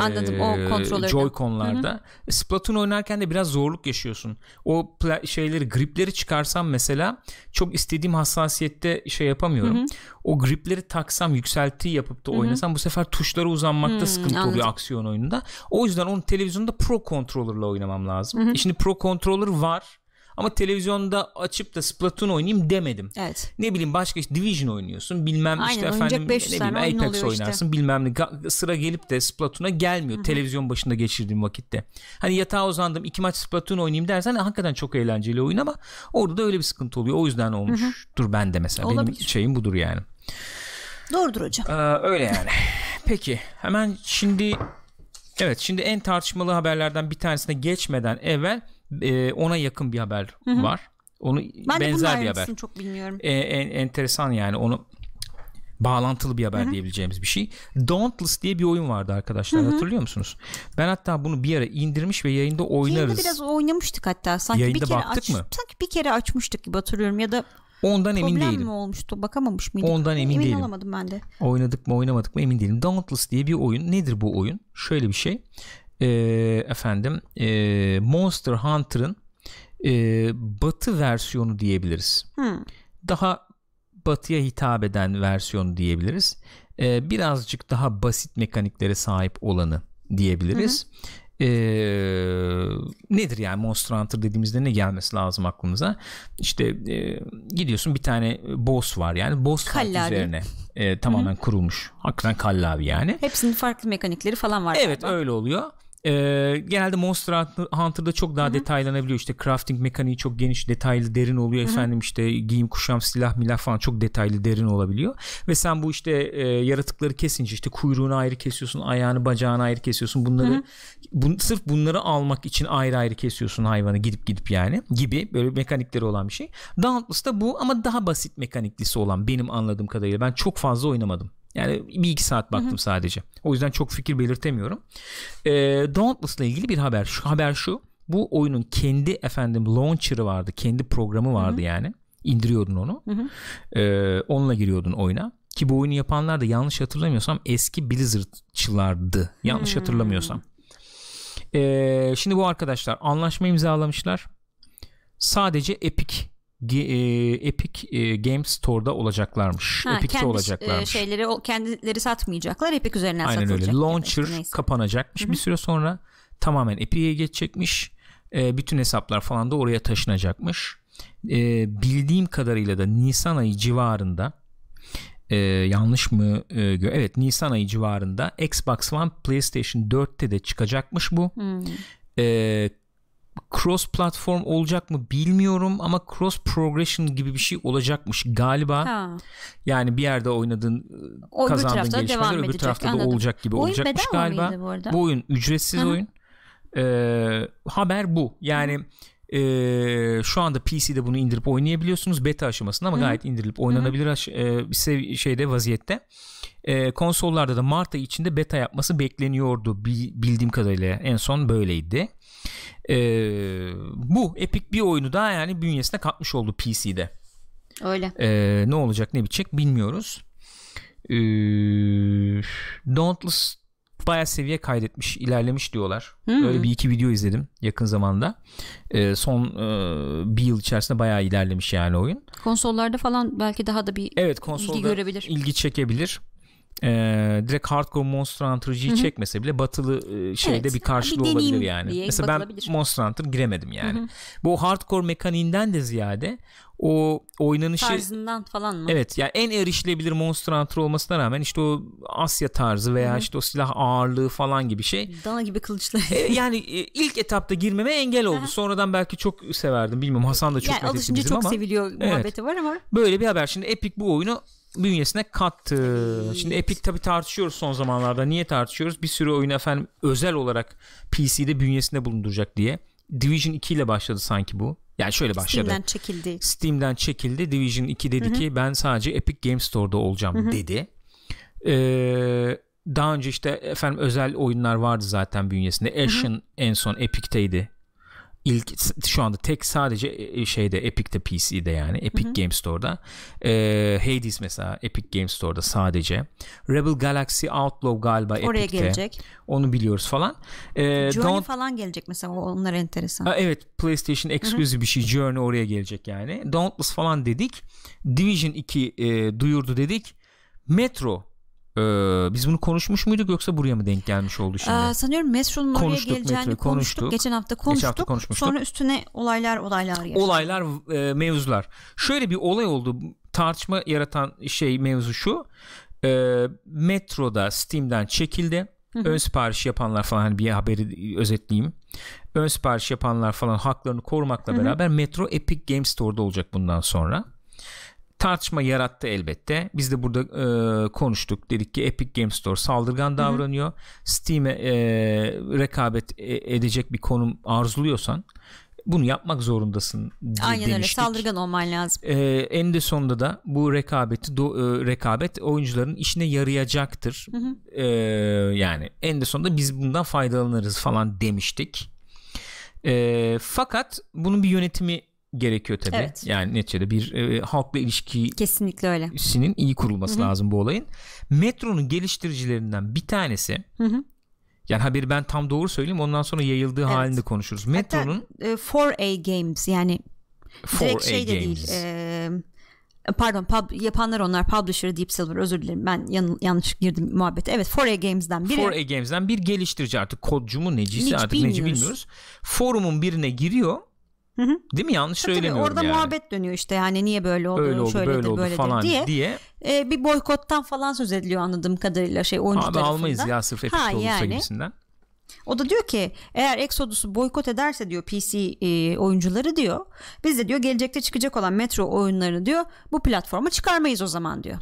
Speaker 1: Anladım o kontrolörde. Joy-Con'larda. Hı hı. Splatoon oynarken de biraz zorluk yaşıyorsun. O şeyleri gripleri çıkarsam mesela çok istediğim hassasiyette şey yapamıyorum. Hı hı. O gripleri taksam yükselti yapıp da oynasam hı hı. bu sefer tuşlara uzanmakta hı, sıkıntı anladım. oluyor aksiyon oyununda. O yüzden onu televizyonda Pro Controller'la oynamam lazım. E şimdi Pro Controller var ama televizyonda açıp da Splatoon oynayayım demedim. Evet. Ne bileyim başka işte Division oynuyorsun bilmem Aynen, işte efendim ne bileyim Apex oynarsın işte. bilmem ne sıra gelip de Splatoon'a gelmiyor Hı-hı. televizyon başında geçirdiğim vakitte. Hani yatağa uzandım iki maç Splatoon oynayayım dersen hakikaten çok eğlenceli oyun ama orada da öyle bir sıkıntı oluyor. O yüzden olmuştur bende mesela. Olabilir. Benim şeyim budur yani. Doğrudur hocam. Ee, öyle yani. Peki hemen şimdi evet şimdi en tartışmalı haberlerden bir tanesine geçmeden evvel e, ona yakın bir haber Hı-hı. var. Onu ben benzer de bir haber. çok bilmiyorum. E, en, enteresan yani onu bağlantılı bir haber Hı-hı. diyebileceğimiz bir şey. Dauntless diye bir oyun vardı arkadaşlar Hı-hı. hatırlıyor musunuz? Ben hatta bunu bir ara indirmiş ve yayında oynarız. Yayında biraz
Speaker 2: oynamıştık hatta. Sanki yayında bir kere baktık aç, mı? Sanki bir kere açmıştık gibi hatırlıyorum ya da
Speaker 1: Ondan Problem emin değilim. Problem mi
Speaker 2: olmuştu? Bakamamış mıydık? Ondan emin, emin değilim. olamadım ben de.
Speaker 1: Oynadık mı oynamadık mı emin değilim. Dauntless diye bir oyun. Nedir bu oyun? Şöyle bir şey e, efendim e, Monster Hunter'ın e, batı versiyonu diyebiliriz. Hmm. Daha batıya hitap eden versiyonu diyebiliriz. E, birazcık daha basit mekaniklere sahip olanı diyebiliriz. Hı Ee, nedir yani Monster Hunter dediğimizde ne gelmesi lazım aklımıza? İşte e, gidiyorsun bir tane boss var yani boss kallavi. üzerine e, tamamen Hı-hı. kurulmuş. Hakikaten kallavi yani.
Speaker 2: Hepsinin farklı mekanikleri falan var. Evet galiba.
Speaker 1: öyle oluyor. E, genelde Monster Hunter'da çok daha Hı-hı. detaylanabiliyor. işte crafting mekaniği çok geniş, detaylı, derin oluyor. Hı-hı. Efendim işte giyim, kuşam, silah, milah falan çok detaylı, derin olabiliyor. Ve sen bu işte e, yaratıkları kesince işte kuyruğunu ayrı kesiyorsun, ayağını, bacağını ayrı kesiyorsun. Bunları hı bun, sırf bunları almak için ayrı ayrı kesiyorsun hayvanı gidip gidip yani gibi böyle mekanikleri olan bir şey. Dauntless'ta bu ama daha basit mekaniklisi olan benim anladığım kadarıyla. Ben çok fazla oynamadım. Yani bir iki saat baktım Hı-hı. sadece. O yüzden çok fikir belirtemiyorum. E, ee, Dauntless ile ilgili bir haber. Şu haber şu. Bu oyunun kendi efendim launcher'ı vardı. Kendi programı vardı Hı-hı. yani. İndiriyordun onu. Hı-hı. E, ee, onunla giriyordun oyuna. Ki bu oyunu yapanlar da yanlış hatırlamıyorsam eski Blizzard'çılardı. Yanlış hmm. hatırlamıyorsam. Ee, şimdi bu arkadaşlar anlaşma imzalamışlar. Sadece Epic e, Epic e, Games Store'da olacaklarmış. Ha, Epic'te kendi, e, olacaklarmış.
Speaker 2: şeyleri kendileri satmayacaklar. Epic üzerinden Aynen satılacak. Aynen
Speaker 1: öyle. Launcher demek, kapanacakmış Hı-hı. bir süre sonra. Tamamen Epic'e geçecekmiş. E, bütün hesaplar falan da oraya taşınacakmış. E, bildiğim kadarıyla da Nisan ayı civarında e, yanlış mı? E, evet Nisan ayı civarında Xbox One PlayStation 4'te de çıkacakmış bu. Hmm. E, cross platform olacak mı bilmiyorum ama cross progression gibi bir şey olacakmış galiba. Ha. Yani bir yerde oynadığın e, o kazandığın gelişmeler öbür edecek. tarafta da olacak gibi oyun olacakmış galiba. Bu, bu oyun ücretsiz Hı-hı. oyun. Ee, haber bu. Yani e, şu anda PC'de bunu indirip oynayabiliyorsunuz beta aşamasında ama Hı-hı. gayet indirilip oynanabilir aş- e, şeyde vaziyette. E, konsollarda da Mart ayı içinde beta yapması bekleniyordu bildiğim kadarıyla en son böyleydi. E, bu Epic bir oyunu daha yani bünyesine katmış oldu PC'de. Öyle. E, ne olacak ne bitecek bilmiyoruz. E, Dauntless baya seviye kaydetmiş ilerlemiş diyorlar. Hmm. Öyle bir iki video izledim yakın zamanda. E, son e, bir yıl içerisinde baya ilerlemiş yani oyun.
Speaker 2: Konsollarda falan belki daha da bir evet, ilgi görebilir.
Speaker 1: ilgi çekebilir e, direkt hardcore Monster Hunter çekmese bile batılı e, şeyde evet, bir karşılığı bir olabilir yani. Mesela ben Monster Hunter giremedim yani. Hı-hı. Bu hardcore mekaniğinden de ziyade o oynanışı tarzından
Speaker 2: falan mı? Evet
Speaker 1: yani en erişilebilir Monster Hunter olmasına rağmen işte o Asya tarzı veya Hı-hı. işte o silah ağırlığı falan gibi şey.
Speaker 2: Dana gibi kılıçlar.
Speaker 1: E, yani e, ilk etapta girmeme engel oldu. Hı-hı. Sonradan belki çok severdim bilmiyorum. Hasan da çok yani, methetti çok ama. seviliyor evet. muhabbeti var ama. Böyle bir haber. Şimdi Epic bu oyunu bünyesine kattı. Şimdi Epic tabi tartışıyoruz son zamanlarda. Niye tartışıyoruz? Bir sürü oyun efendim özel olarak PC'de bünyesinde bulunduracak diye. Division 2 ile başladı sanki bu. Yani şöyle başladı. Steam'den çekildi. Steam'den çekildi. Division 2 dedi Hı-hı. ki ben sadece Epic Game Store'da olacağım Hı-hı. dedi. Ee, daha önce işte efendim özel oyunlar vardı zaten bünyesinde. Ashen en son Epic'teydi ilk şu anda tek sadece e, e, şeyde Epic'te PC'de yani Epic hı Game Store'da e, Hades mesela Epic Game Store'da sadece Rebel Galaxy Outlaw galiba Oraya Epic'te. gelecek. Onu biliyoruz falan. E, Journey Don't...
Speaker 2: falan gelecek mesela onlar enteresan. Ha, evet
Speaker 1: PlayStation exclusive bir şey Journey oraya gelecek yani. Dauntless falan dedik. Division 2 e, duyurdu dedik. Metro ee, biz bunu konuşmuş muyduk yoksa buraya mı denk gelmiş oldu şimdi? Ee,
Speaker 2: sanıyorum Mesra'nın oraya geleceğini metro, konuştuk. konuştuk. Geçen hafta konuştuk. Geçen hafta konuşmuştuk. Sonra üstüne olaylar olaylar yaşadık.
Speaker 1: Olaylar e, mevzular. Şöyle bir olay oldu. Tartışma yaratan şey mevzu şu. E, metroda Steam'den çekildi. Hı-hı. Ön sipariş yapanlar falan hani bir haberi özetleyeyim. Ön sipariş yapanlar falan haklarını korumakla Hı-hı. beraber Metro Epic games Store'da olacak bundan sonra tartışma yarattı elbette. Biz de burada e, konuştuk. Dedik ki Epic Games Store saldırgan davranıyor. Steam'e e, rekabet e, edecek bir konum arzuluyorsan bunu yapmak zorundasın diye Aynen demiştik. öyle saldırgan
Speaker 2: olman lazım.
Speaker 1: Ee, en de sonunda da bu rekabeti do, e, rekabet oyuncuların işine yarayacaktır. Hı hı. Ee, yani en de sonunda biz bundan faydalanırız falan demiştik. Ee, fakat bunun bir yönetimi gerekiyor tabii. Evet. Yani neticede bir e, halkla ilişki kesinlikle öyle. Sinin iyi kurulması Hı-hı. lazım bu olayın. Metro'nun geliştiricilerinden bir tanesi. Hı-hı. Yani haberi ben tam doğru söyleyeyim ondan sonra yayıldığı evet. halinde konuşuruz. Metro'nun
Speaker 2: Hatta, e, 4A Games yani 4A şey de değil. E, pardon pub, yapanlar onlar publisher Deep Silver özür dilerim ben yan, yanlış girdim muhabbete evet 4A Games'den biri 4A
Speaker 1: Games'den bir geliştirici artık kodcu mu necisi Hiç artık bilmiyoruz. neci bilmiyoruz forumun birine giriyor Hı hı. Değil mi? Yanlış ha, söylemiyorum tabii, orada yani. muhabbet
Speaker 2: dönüyor işte yani niye böyle oldu, öyle oldu şöyledir, böyle oldu böyledir falan diye. diye. E, bir boykottan falan söz ediliyor anladığım kadarıyla şey oyuncu Abi tarafından. almayız ya sırf epik olursa yani, gibisinden. O da diyor ki eğer Exodus'u boykot ederse diyor PC e, oyuncuları diyor. Biz de diyor gelecekte çıkacak olan Metro oyunlarını diyor bu platforma çıkarmayız o zaman diyor.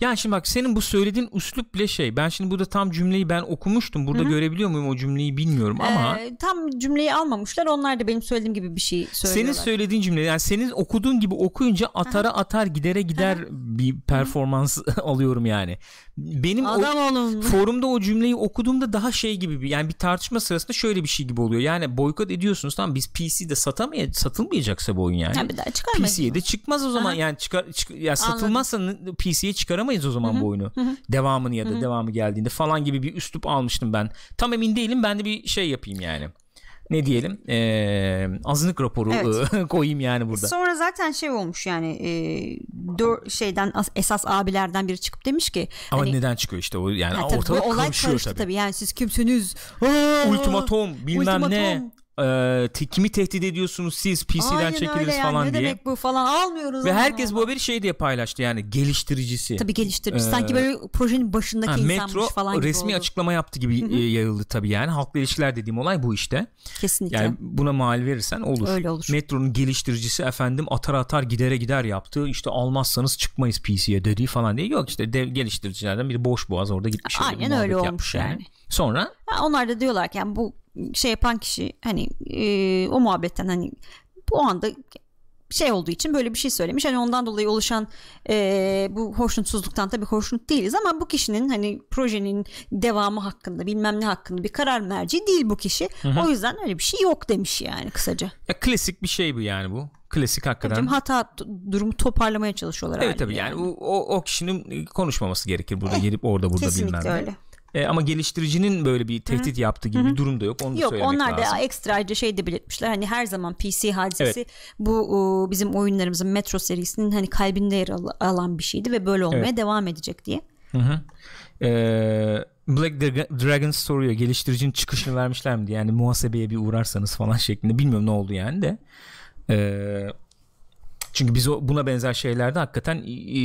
Speaker 1: Yani şimdi bak senin bu söylediğin uslup bile şey. Ben şimdi burada tam cümleyi ben okumuştum. Burada Hı-hı. görebiliyor muyum o cümleyi bilmiyorum ee, ama. Ee,
Speaker 2: tam cümleyi almamışlar. Onlar da benim söylediğim gibi bir şey söylüyorlar. Senin
Speaker 1: söylediğin cümle yani senin okuduğun gibi okuyunca atara Hı-hı. atar gidere gider Hı-hı. bir performans (laughs) alıyorum yani. Benim Adam o, olun. forumda o cümleyi okuduğumda daha şey gibi bir yani bir tartışma tartışma sırasında şöyle bir şey gibi oluyor. Yani boykot ediyorsunuz tamam biz PC'de satamay satılmayacaksa bu oyun yani. Ya bir
Speaker 2: daha çıkarmayız. PC'ye
Speaker 1: de çıkmaz o zaman Aha. yani çıkar çık yani satılmazsa PC'ye çıkaramayız o zaman Hı-hı. bu oyunu. Hı-hı. Devamını ya da Hı-hı. devamı geldiğinde falan gibi bir üslup almıştım ben. Tam emin değilim ben de bir şey yapayım yani ne diyelim e, azınlık raporu evet. (laughs) koyayım yani burada. Sonra
Speaker 2: zaten şey olmuş yani e, dör, şeyden esas abilerden biri çıkıp demiş ki. Ama hani, neden
Speaker 1: çıkıyor işte o yani ha, tabii, ortalık olay karışıyor tabii. tabii.
Speaker 2: Yani siz kimsiniz? Ultimatom bilmem ultimatom. ne
Speaker 1: e, kimi tehdit ediyorsunuz siz PC'den Aynen çekiliriz öyle yani. falan ne diye. demek
Speaker 2: bu falan almıyoruz. Ve herkes
Speaker 1: bu haberi şey diye paylaştı yani geliştiricisi. Tabii geliştirici. Ee, Sanki böyle
Speaker 2: projenin başındaki ha, insanmış metro falan gibi resmi oldu.
Speaker 1: açıklama yaptı gibi e, yayıldı tabii yani. Halkla ilişkiler dediğim olay bu işte. Kesinlikle. Yani buna mal verirsen olur. Öyle olur. Metro'nun geliştiricisi efendim atar atar gidere gider yaptı. İşte almazsanız çıkmayız PC'ye dediği falan diye. Yok işte dev geliştiricilerden biri boş boğaz orada gitmiş. Aynen öyle olmuş yani. yani. Sonra?
Speaker 2: Ha, onlar da diyorlar ki yani bu şey yapan kişi hani e, o muhabbetten hani bu anda şey olduğu için böyle bir şey söylemiş. Hani ondan dolayı oluşan e, bu hoşnutsuzluktan tabii hoşnut değiliz ama bu kişinin hani projenin devamı hakkında bilmem ne hakkında bir karar merci değil bu kişi. Hı-hı. O yüzden öyle bir şey yok demiş yani kısaca.
Speaker 1: Ya klasik bir şey bu yani bu. Klasik hakikaten. Hocam
Speaker 2: hata durumu toparlamaya çalışıyorlar. Evet
Speaker 1: tabii yani, yani o, o, kişinin konuşmaması gerekir burada eh, gelip orada burada Kesinlikle bilmem ne. Kesinlikle öyle. E, ama geliştiricinin böyle bir tehdit Hı-hı. yaptığı gibi Hı-hı. bir durum da yok. Onu da yok onlar da ekstra
Speaker 2: ayrıca şey de belirtmişler. Hani her zaman PC hadisesi evet. bu e, bizim oyunlarımızın Metro serisinin hani kalbinde yer alan bir şeydi ve böyle olmaya evet. devam edecek
Speaker 1: diye. Hı hı. E, Black Dragon soruyor geliştiricinin çıkışını vermişler mi diye. Yani muhasebeye bir uğrarsanız falan şeklinde. Bilmiyorum ne oldu yani de. Ee, çünkü biz o, buna benzer şeylerde hakikaten e,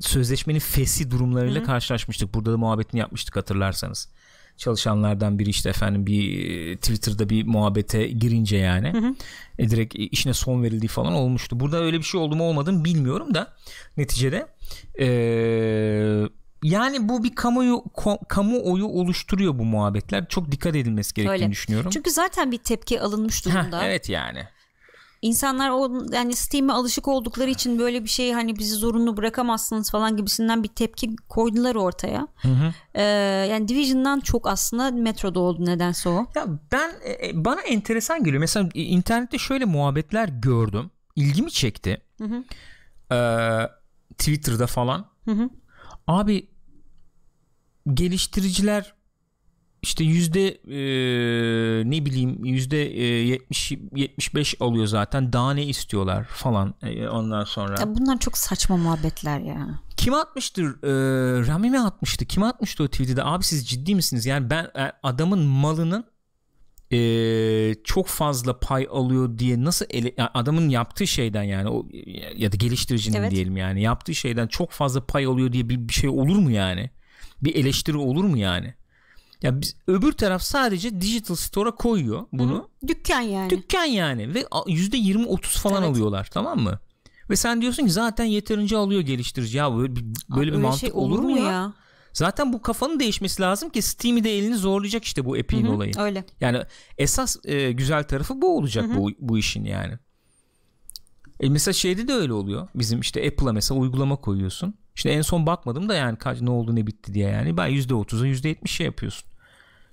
Speaker 1: sözleşmenin fesi durumlarıyla Hı-hı. karşılaşmıştık. Burada da muhabbetini yapmıştık hatırlarsanız. Çalışanlardan biri işte efendim bir e, Twitter'da bir muhabbete girince yani E, direkt işine son verildiği falan olmuştu. Burada öyle bir şey oldu mu olmadı mı bilmiyorum da neticede eee yani bu bir kamuoyu ko, kamuoyu oluşturuyor bu muhabbetler. Çok dikkat edilmesi gerektiğini Öyle. düşünüyorum. Çünkü
Speaker 2: zaten bir tepki alınmış durumda. Heh, evet yani. İnsanlar o yani Steam'e alışık oldukları için böyle bir şey hani bizi zorunlu bırakamazsınız falan gibisinden bir tepki koydular ortaya. Hı hı. Ee, yani Division'dan çok aslında Metro'da oldu nedense
Speaker 1: o. Ya ben e, e, bana enteresan geliyor. Mesela internette şöyle muhabbetler gördüm. İlgimi çekti. Hı hı. Ee, Twitter'da falan. Hı hı. Abi geliştiriciler işte yüzde e, ne bileyim yüzde e, yetmiş 75 alıyor zaten daha ne istiyorlar falan e, ondan sonra. Ya
Speaker 2: bunlar çok saçma muhabbetler ya.
Speaker 1: Kim atmıştır? E, Rami mi atmıştı? Kim atmıştı o tweet'i Abi siz ciddi misiniz? Yani ben e, adamın malının e, çok fazla pay alıyor diye nasıl ele, adamın yaptığı şeyden yani o ya da geliştiricinin evet. diyelim yani yaptığı şeyden çok fazla pay alıyor diye bir, bir şey olur mu yani? Bir eleştiri olur mu yani? Ya biz, öbür taraf sadece digital store'a koyuyor bunu. Hı-hı.
Speaker 2: Dükkan yani.
Speaker 1: Dükkan yani ve yüzde yirmi otuz falan evet. alıyorlar tamam mı? Ve sen diyorsun ki zaten yeterince alıyor geliştirici ya böyle, böyle Abi, bir mantık şey olur, mu ya? ya? Zaten bu kafanın değişmesi lazım ki Steam'i de elini zorlayacak işte bu Epic'in olayı. Öyle. Yani esas e, güzel tarafı bu olacak bu bu işin yani. E mesela şeyde de öyle oluyor. Bizim işte Apple'a mesela uygulama koyuyorsun. Şimdi en son bakmadım da yani kaç ne oldu ne bitti diye yani. Ben %30'a %70 şey yapıyorsun.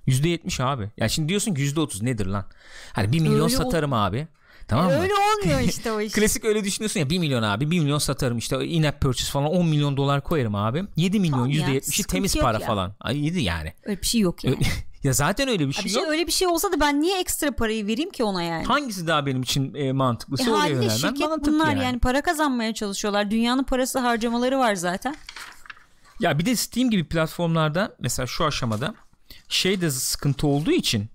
Speaker 1: %70 abi. Ya şimdi diyorsun ki %30 nedir lan? Hani 1 milyon öyle satarım ol- abi. Tamam e, mı? Öyle olmuyor (laughs) işte o iş. Klasik öyle düşünüyorsun ya 1 milyon abi 1 milyon satarım işte in-app purchase falan 10 milyon dolar koyarım abi. 7 milyon tamam %70'i temiz para ya. falan. Ay 7 yani.
Speaker 2: Öyle bir şey yok yani. (laughs)
Speaker 1: Ya zaten öyle bir şey, bir şey yok.
Speaker 2: Öyle bir şey olsa da ben niye ekstra parayı vereyim ki ona yani? Hangisi
Speaker 1: daha benim için e, mantıklı? E, haliyle şirket mantıklı bunlar yani. yani
Speaker 2: para kazanmaya çalışıyorlar. Dünyanın parası harcamaları var zaten.
Speaker 1: Ya bir de Steam gibi platformlarda mesela şu aşamada şey de sıkıntı olduğu için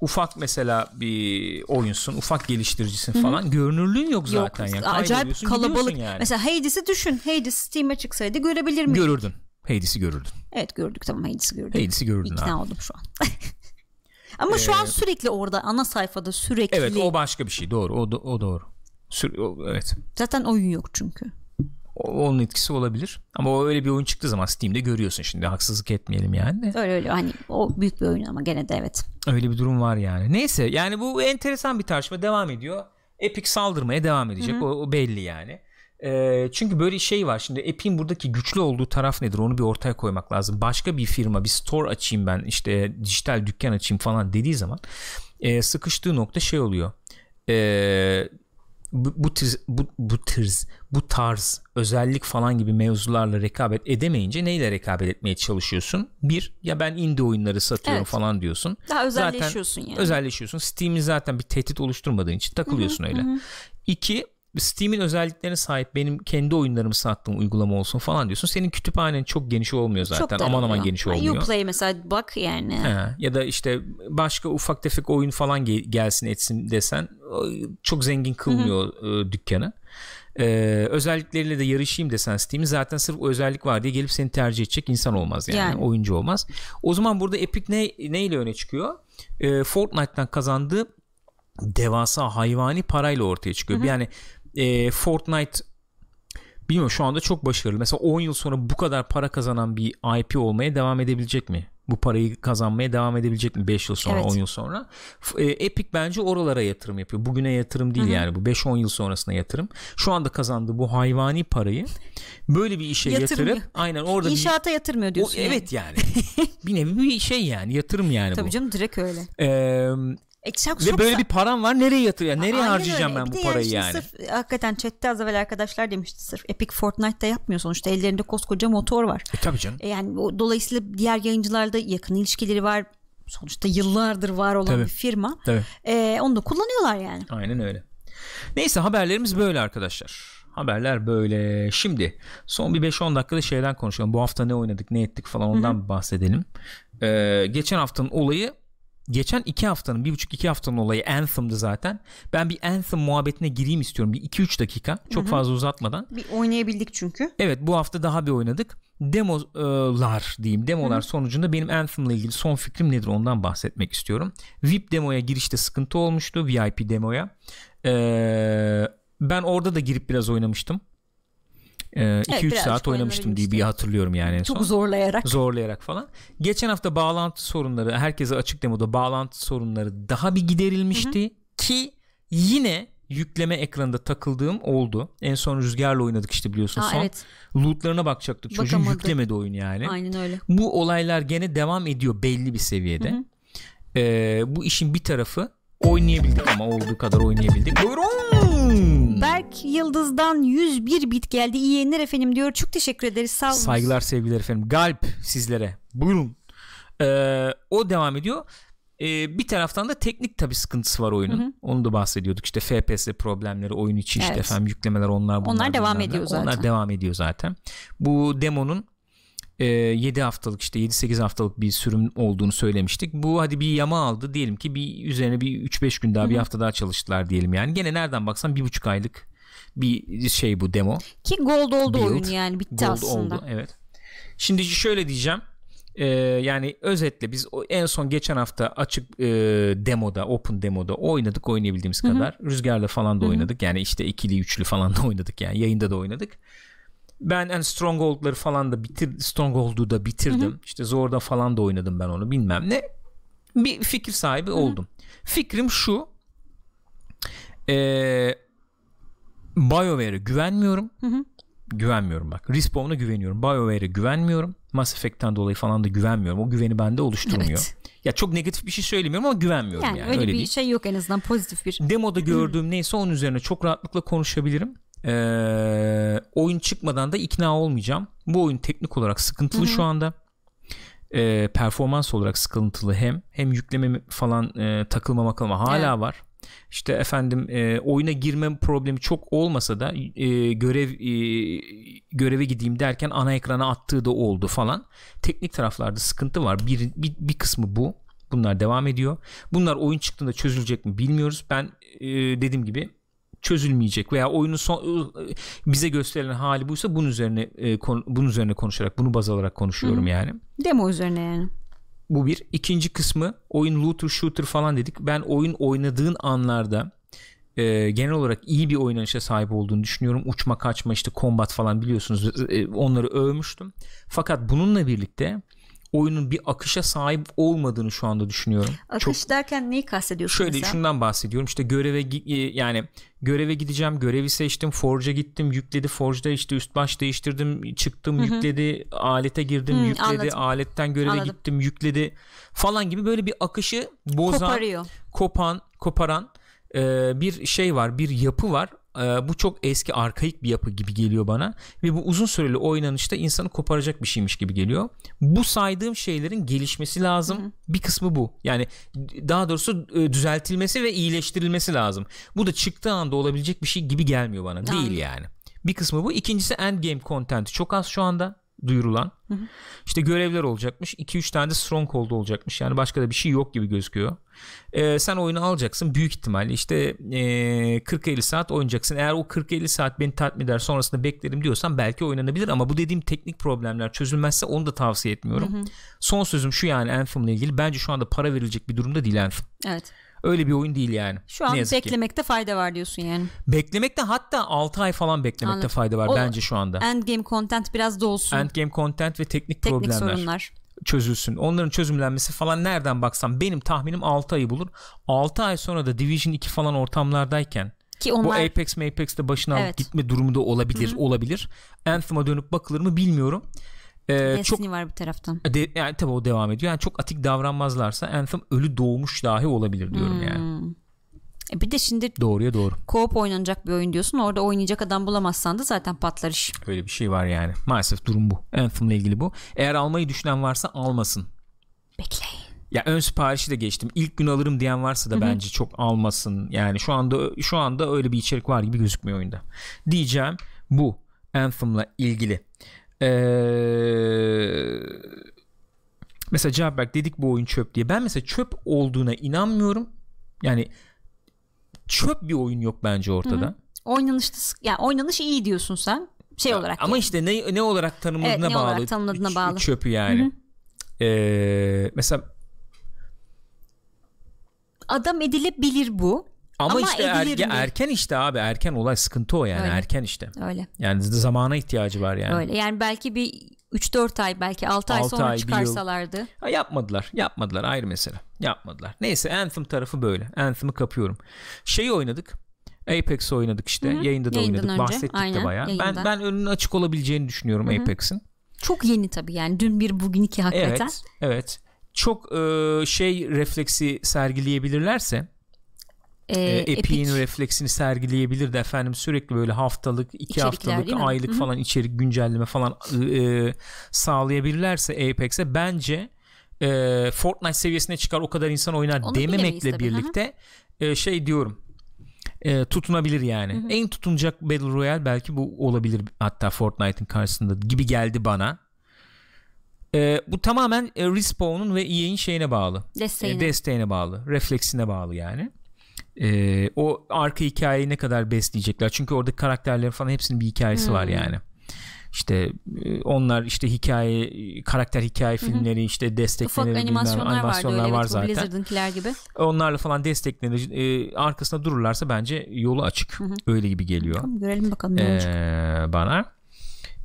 Speaker 1: ufak mesela bir oyunsun, ufak geliştiricisin Hı-hı. falan. Görünürlüğün yok zaten. Yok, yani. Acayip kalabalık. Yani. Mesela
Speaker 2: Hades'i düşün. Hades Steam'e çıksaydı görebilir miydin? Görürdün.
Speaker 1: Hades'i görürdün.
Speaker 2: Evet gördük tamam Hades'i gördük. Hades'i gördün İkna abi. oldum şu an. (laughs) Ama ee, şu an ee, sürekli orada ana sayfada
Speaker 1: sürekli. Evet o başka bir şey doğru o, o doğru. Sü- o, evet.
Speaker 2: Zaten oyun yok çünkü
Speaker 1: onun etkisi olabilir. Ama o öyle bir oyun çıktığı zaman Steam'de görüyorsun şimdi haksızlık etmeyelim yani
Speaker 2: de. Öyle öyle hani o büyük bir oyun ama gene de evet.
Speaker 1: Öyle bir durum var yani. Neyse yani bu enteresan bir tartışma devam ediyor. Epic saldırmaya devam edecek o, o belli yani. E, çünkü böyle şey var şimdi Epic'in buradaki güçlü olduğu taraf nedir onu bir ortaya koymak lazım. Başka bir firma bir store açayım ben işte dijital dükkan açayım falan dediği zaman e, sıkıştığı nokta şey oluyor. Eee bu, bu tarz bu, bu tarz bu tarz özellik falan gibi mevzularla rekabet edemeyince neyle rekabet etmeye çalışıyorsun? Bir ya ben indie oyunları satıyorum evet. falan diyorsun. Daha özelleşiyorsun zaten, yani. Özelleşiyorsun. Steam'i zaten bir tehdit oluşturmadığın için takılıyorsun hı hı, öyle. Hı. İki Steam'in özelliklerine sahip benim kendi oyunlarımı sattığım uygulama olsun falan diyorsun. Senin kütüphanen çok geniş olmuyor zaten. Çok aman aman geniş olmuyor. Uplay
Speaker 2: mesela bak yani. He,
Speaker 1: ya da işte başka ufak tefek oyun falan gelsin etsin desen çok zengin kılmıyor Hı-hı. E, dükkanı. Ee, özellikleriyle de yarışayım desen Steam'i zaten sırf o özellik var diye gelip seni tercih edecek insan olmaz yani, yani. oyuncu olmaz. O zaman burada Epic ne neyle öne çıkıyor? Ee, Fortnite'dan kazandığı devasa hayvani parayla ortaya çıkıyor. Hı hı. Yani e, Fortnite bilmiyorum şu anda çok başarılı. Mesela 10 yıl sonra bu kadar para kazanan bir IP olmaya devam edebilecek mi? Bu parayı kazanmaya devam edebilecek mi 5 yıl sonra, evet. 10 yıl sonra? E, Epic bence oralara yatırım yapıyor. Bugüne yatırım değil Hı-hı. yani bu 5-10 yıl sonrasına yatırım. Şu anda kazandığı bu hayvani parayı böyle bir işe yatırıp aynen orada inşaata
Speaker 2: bir, yatırmıyor diyorsun. O, yani. Evet
Speaker 1: yani. bir nevi bir şey yani yatırım yani Tabii bu. Tabii
Speaker 2: canım direkt öyle.
Speaker 1: Ee, e,
Speaker 2: çok, Ve çok böyle bir
Speaker 1: param var nereye yatırıyor? Nereye Aynen harcayacağım öyle. ben bir bu parayı yani? yani? Sırf,
Speaker 2: hakikaten chatte az evvel arkadaşlar demişti sırf Epic Fortnite'da yapmıyor sonuçta ellerinde koskoca motor var. E tabii canım. E, yani o, dolayısıyla diğer yayıncılarda yakın ilişkileri var. Sonuçta yıllardır var olan tabii. bir firma. Tabii. E, onu da kullanıyorlar yani.
Speaker 1: Aynen öyle. Neyse haberlerimiz böyle arkadaşlar. Haberler böyle. Şimdi son bir 5-10 dakikada şeyden konuşalım. Bu hafta ne oynadık ne ettik falan ondan Hı-hı. bahsedelim. Ee, geçen haftanın olayı geçen iki haftanın, bir buçuk iki haftanın olayı Anthem'dı zaten. Ben bir Anthem muhabbetine gireyim istiyorum. Bir iki üç dakika. Çok Hı-hı. fazla uzatmadan.
Speaker 2: Bir oynayabildik çünkü.
Speaker 1: Evet bu hafta daha bir oynadık. Demolar diyeyim. Demolar Hı-hı. sonucunda benim Anthem'la ilgili son fikrim nedir ondan bahsetmek istiyorum. VIP demoya girişte sıkıntı olmuştu. VIP demoya. Ee, ben orada da girip biraz oynamıştım. 2-3 ee, evet, saat oynamıştım diye bir hatırlıyorum yani. Çok son. zorlayarak. Zorlayarak falan. Geçen hafta bağlantı sorunları herkese açık demoda bağlantı sorunları daha bir giderilmişti Hı-hı. ki yine yükleme ekranında takıldığım oldu. En son rüzgarla oynadık işte biliyorsun Aa, son. Evet. Lootlarına bakacaktık. Çocuğun Bakamadı. yüklemedi oyun yani. Aynen öyle. Bu olaylar gene devam ediyor belli bir seviyede. Hı hı. Ee, bu işin bir tarafı oynayabildik ama olduğu kadar oynayabildik.
Speaker 2: Buyurun. Hmm. Berk Yıldız'dan 101 bit geldi. İyi yayınlar efendim diyor. Çok teşekkür ederiz. Sağ olun. Saygılar
Speaker 1: sevgiler efendim. Galp sizlere. Buyurun. Ee, o devam ediyor. Ee, bir taraftan da teknik tabi sıkıntısı var oyunun. Hı hı. Onu da bahsediyorduk. İşte FPS problemleri, oyun içi evet. işte efendim yüklemeler onlar bunlar. Onlar devam ediyor zaten. Onlar devam ediyor zaten. Bu demonun e, ee, 7 haftalık işte 7-8 haftalık bir sürüm olduğunu söylemiştik. Bu hadi bir yama aldı diyelim ki bir üzerine bir 3-5 gün daha Hı-hı. bir hafta daha çalıştılar diyelim yani. Gene nereden baksan bir buçuk aylık bir şey bu demo. Ki gold oldu Build. oyun yani bitti gold aslında. Oldu, evet. Şimdi şöyle diyeceğim. Ee, yani özetle biz en son geçen hafta açık e, demoda open demoda oynadık oynayabildiğimiz Hı-hı. kadar rüzgarla falan da Hı-hı. oynadık yani işte ikili üçlü falan da (laughs) oynadık yani yayında da oynadık ben en Stronghold'ları falan da bitir Stronghold'u da bitirdim. Hı hı. İşte Zorda falan da oynadım ben onu bilmem ne. Bir fikir sahibi hı hı. oldum. Fikrim şu. Ee, BioWare'e güvenmiyorum. Hı hı. Güvenmiyorum bak. Respawn'a güveniyorum. BioWare'e güvenmiyorum. Mass Effect'ten dolayı falan da güvenmiyorum. O güveni bende oluşturmuyor. Evet. Ya çok negatif bir şey söylemiyorum ama güvenmiyorum yani. yani. Öyle, öyle bir değil.
Speaker 2: şey yok en azından pozitif bir.
Speaker 1: Demoda (clears throat) gördüğüm neyse onun üzerine çok rahatlıkla konuşabilirim. Ee, oyun çıkmadan da ikna olmayacağım. Bu oyun teknik olarak sıkıntılı Hı-hı. şu anda. Ee, performans olarak sıkıntılı hem hem yükleme falan e, takılma makalama hala evet. var. İşte efendim e, oyuna girme problemi çok olmasa da e, görev e, göreve gideyim derken ana ekrana attığı da oldu falan. Teknik taraflarda sıkıntı var. Bir, bir, bir kısmı bu. Bunlar devam ediyor. Bunlar oyun çıktığında çözülecek mi bilmiyoruz. Ben e, dediğim gibi çözülmeyecek veya oyunun son bize gösterilen hali buysa bunun üzerine e, bunun üzerine konuşarak bunu baz alarak konuşuyorum hı yani.
Speaker 2: Demo üzerine yani.
Speaker 1: Bu bir. ikinci kısmı oyun looter shooter falan dedik. Ben oyun oynadığın anlarda e, genel olarak iyi bir oynanışa sahip olduğunu düşünüyorum. Uçma kaçma işte combat falan biliyorsunuz e, e onları övmüştüm. Fakat bununla birlikte oyunun bir akışa sahip olmadığını şu anda düşünüyorum.
Speaker 2: Akış Çok... derken neyi kastediyorsun Şöyle mesela?
Speaker 1: şundan bahsediyorum işte göreve e, yani göreve gideceğim görevi seçtim Forge'a gittim yükledi Forge'da işte üst baş değiştirdim çıktım Hı-hı. yükledi alete girdim Hı, yükledi anladım. aletten göreve anladım. gittim yükledi falan gibi böyle bir akışı bozan Koparıyor. kopan koparan e, bir şey var bir yapı var ee, bu çok eski arkaik bir yapı gibi geliyor bana ve bu uzun süreli oynanışta insanı koparacak bir şeymiş gibi geliyor. Bu saydığım şeylerin gelişmesi lazım. Hı-hı. Bir kısmı bu. Yani daha doğrusu e, düzeltilmesi ve iyileştirilmesi lazım. Bu da çıktığı anda olabilecek bir şey gibi gelmiyor bana. Değil yani. Bir kısmı bu. İkincisi endgame content'i çok az şu anda duyurulan. Hı hı. İşte görevler olacakmış. 2-3 tane de stronghold olacakmış. Yani başka da bir şey yok gibi gözüküyor. Ee, sen oyunu alacaksın büyük ihtimalle işte e, 40-50 saat oynayacaksın. Eğer o 40-50 saat beni tatmin eder sonrasında beklerim diyorsan belki oynanabilir ama bu dediğim teknik problemler çözülmezse onu da tavsiye etmiyorum. Hı hı. Son sözüm şu yani Anthem'la ilgili bence şu anda para verilecek bir durumda değil Anthem. Evet. Öyle bir oyun değil yani. Şu an beklemekte
Speaker 2: ki. fayda var diyorsun yani.
Speaker 1: Beklemekte hatta 6 ay falan beklemekte Anladım. fayda var o bence şu anda. End
Speaker 2: game content biraz da olsun.
Speaker 1: game content ve teknik, teknik problemler. sorunlar çözülsün. Onların çözümlenmesi falan nereden baksam benim tahminim 6 ayı bulur. 6 ay sonra da Division 2 falan ortamlardayken ki onlar... Bu Apex Apex'te başına evet. gitme durumu da olabilir. Hı-hı. Olabilir. Anthem'a dönüp bakılır mı bilmiyorum. E, ee, Destiny çok, var bir taraftan. De, yani tabii o devam ediyor. Yani çok atik davranmazlarsa Anthem ölü doğmuş dahi olabilir diyorum hmm. yani. E bir de şimdi doğruya doğru.
Speaker 2: Koop oynanacak bir oyun diyorsun. Orada oynayacak adam bulamazsan da zaten patlar iş.
Speaker 1: Öyle bir şey var yani. Maalesef durum bu. Anthem'la ilgili bu. Eğer almayı düşünen varsa almasın. Bekleyin. Ya ön siparişi de geçtim. İlk gün alırım diyen varsa da Hı-hı. bence çok almasın. Yani şu anda şu anda öyle bir içerik var gibi gözükmüyor oyunda. Diyeceğim bu Anthem'la ilgili. Ee, mesela cevap bak dedik bu oyun çöp diye. Ben mesela çöp olduğuna inanmıyorum. Yani çöp bir oyun yok bence ortada. Hı hı.
Speaker 2: Oynanış yani oynanış iyi diyorsun sen. Şey ya, olarak.
Speaker 1: Ama yani. işte ne ne olarak tanımladığına evet, ne bağlı. Olarak tanımladığına bağlı. Çöpü yani. Hı hı. Ee, mesela
Speaker 2: adam edilebilir bu. Ama, Ama işte erke, erken
Speaker 1: işte abi erken olay sıkıntı o yani Öyle. erken işte. Öyle. Yani zamana ihtiyacı var yani. Öyle
Speaker 2: yani belki bir 3-4 ay belki 6 ay 6 sonra ay, çıkarsalardı.
Speaker 1: Ha, yapmadılar yapmadılar ayrı mesele yapmadılar. Neyse Anthem tarafı böyle Anthem'ı kapıyorum. Şeyi oynadık Apex oynadık işte Hı-hı. yayında da Yayından oynadık önce. bahsettik Aynen, de bayağı. Ben, ben önünün açık olabileceğini düşünüyorum Hı-hı. Apex'in.
Speaker 2: Çok yeni tabii yani dün bir bugün iki hakikaten. Evet
Speaker 1: evet çok e, şey refleksi sergileyebilirlerse e, e Epic'in Epic. refleksini sergileyebilirdi efendim sürekli böyle haftalık iki İçerikler, haftalık aylık Hı-hı. falan içerik güncelleme falan e, sağlayabilirlerse Apex'e bence e, Fortnite seviyesine çıkar o kadar insan oynar Onu dememekle birlikte e, şey diyorum e, tutunabilir yani. Hı hı. En tutunacak Battle Royale belki bu olabilir hatta Fortnite'ın karşısında gibi geldi bana. E, bu tamamen e, Respawn'un ve EA'in şeyine bağlı. E, desteğine. E, desteğine bağlı. Refleksine bağlı yani e, o arka hikayeyi ne kadar besleyecekler. Çünkü oradaki karakterlerin falan hepsinin bir hikayesi hmm. var yani. işte e, onlar işte hikaye karakter hikaye filmleri hı hı. işte desteklenir Ufak animasyonlar, bilmem, animasyonlar vardı, var evet, zaten. Blizzard'ınkiler gibi. Onlarla falan desteklenir. E, arkasında dururlarsa bence yolu açık. Hı hı. Öyle gibi geliyor. Tamam,
Speaker 2: görelim bakalım ne ee,
Speaker 1: olacak. bana.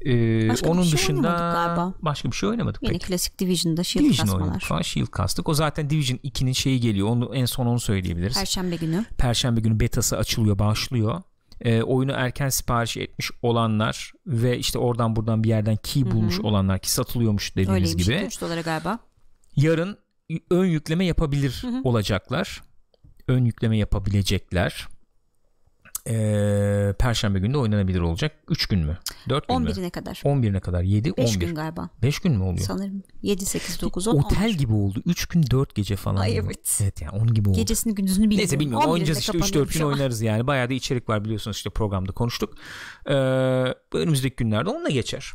Speaker 1: Ee, başka onun şey dışında galiba. başka bir şey oynamadık. Yine peki.
Speaker 2: klasik Division'da Shield Division kasmalar.
Speaker 1: Falan, Shield kastık. O zaten Division 2'nin şeyi geliyor. Onu, en son onu söyleyebiliriz. Perşembe günü. Perşembe günü betası açılıyor, başlıyor. Ee, oyunu erken sipariş etmiş olanlar ve işte oradan buradan bir yerden key Hı-hı. bulmuş olanlar ki satılıyormuş dediğimiz Öyleymiş, gibi. 3 dolara galiba. Yarın ön yükleme yapabilir Hı-hı. olacaklar. Ön yükleme yapabilecekler e, Perşembe günü de oynanabilir olacak. 3 gün mü? 4 gün 11'ine mü? kadar. 11'ine kadar. 7, 5 11. gün galiba. 5 gün mü oluyor? Sanırım.
Speaker 2: 7, 8, 9, 10, Otel
Speaker 1: 11. gibi oldu. 3 gün 4 gece falan. Ay evet. Evet yani 10 gibi oldu. Gecesini
Speaker 2: gündüzünü bilmiyorum. Neyse bilmiyorum. Oynayacağız işte 3-4 gün oynarız
Speaker 1: yani. Bayağı da içerik var biliyorsunuz işte programda konuştuk. Ee, önümüzdeki günlerde onunla geçer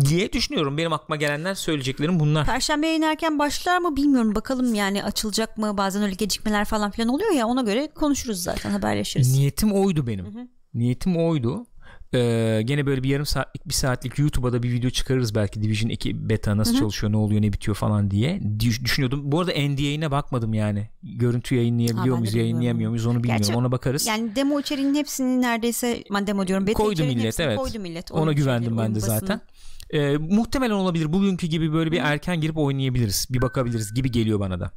Speaker 1: diye düşünüyorum. Benim aklıma gelenler söyleyeceklerim bunlar.
Speaker 2: Perşembe yayınlarken başlar mı bilmiyorum. Bakalım yani açılacak mı? Bazen öyle gecikmeler falan filan oluyor ya ona göre konuşuruz zaten haberleşiriz.
Speaker 1: Niyetim oydu benim. Hı hı. Niyetim oydu. Ee, gene böyle bir yarım saatlik bir saatlik YouTube'a da bir video çıkarırız belki Division 2 beta nasıl Hı-hı. çalışıyor ne oluyor ne bitiyor falan diye düşünüyordum. Bu arada NDA'ine bakmadım yani. Görüntü yayınlayabiliyor ha, muyuz yayınlayamıyor muyuz onu bilmiyorum Gerçi, ona bakarız. Yani
Speaker 2: demo içeriğinin hepsini neredeyse ben demo
Speaker 1: diyorum. Beta koydu millet evet. Koydu millet. Ona güvendim ben de zaten. E, muhtemelen olabilir. Bugünkü gibi böyle bir erken girip oynayabiliriz. Bir bakabiliriz gibi geliyor bana da.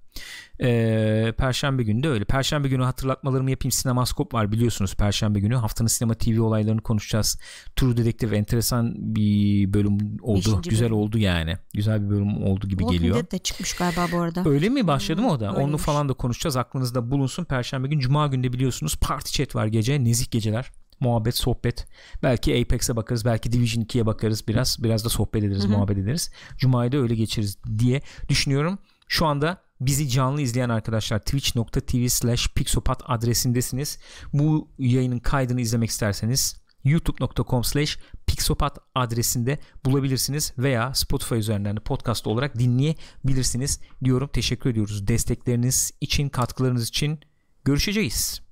Speaker 1: E, Perşembe günü de öyle. Perşembe günü hatırlatmalarımı yapayım. Sinemaskop var biliyorsunuz. Perşembe günü haftanın sinema TV olaylarını konuşacağız. True Detective enteresan bir bölüm oldu. Beşinci Güzel bölüm. oldu yani. Güzel bir bölüm oldu gibi Walking geliyor. Walking
Speaker 2: Dead de çıkmış galiba bu arada. Öyle
Speaker 1: mi? Başladı mı o da? Öyleymiş. Onu falan da konuşacağız. Aklınızda bulunsun. Perşembe gün. Cuma günde biliyorsunuz party chat var gece. Nezih geceler muhabbet, sohbet. Belki Apex'e bakarız, belki Division 2'ye bakarız biraz. Biraz da sohbet ederiz, Hı-hı. muhabbet ederiz. Cuma'yı da öyle geçiririz diye düşünüyorum. Şu anda bizi canlı izleyen arkadaşlar twitch.tv slash pixopat adresindesiniz. Bu yayının kaydını izlemek isterseniz youtube.com slash pixopat adresinde bulabilirsiniz veya Spotify üzerinden de podcast olarak dinleyebilirsiniz diyorum. Teşekkür ediyoruz destekleriniz için, katkılarınız için. Görüşeceğiz.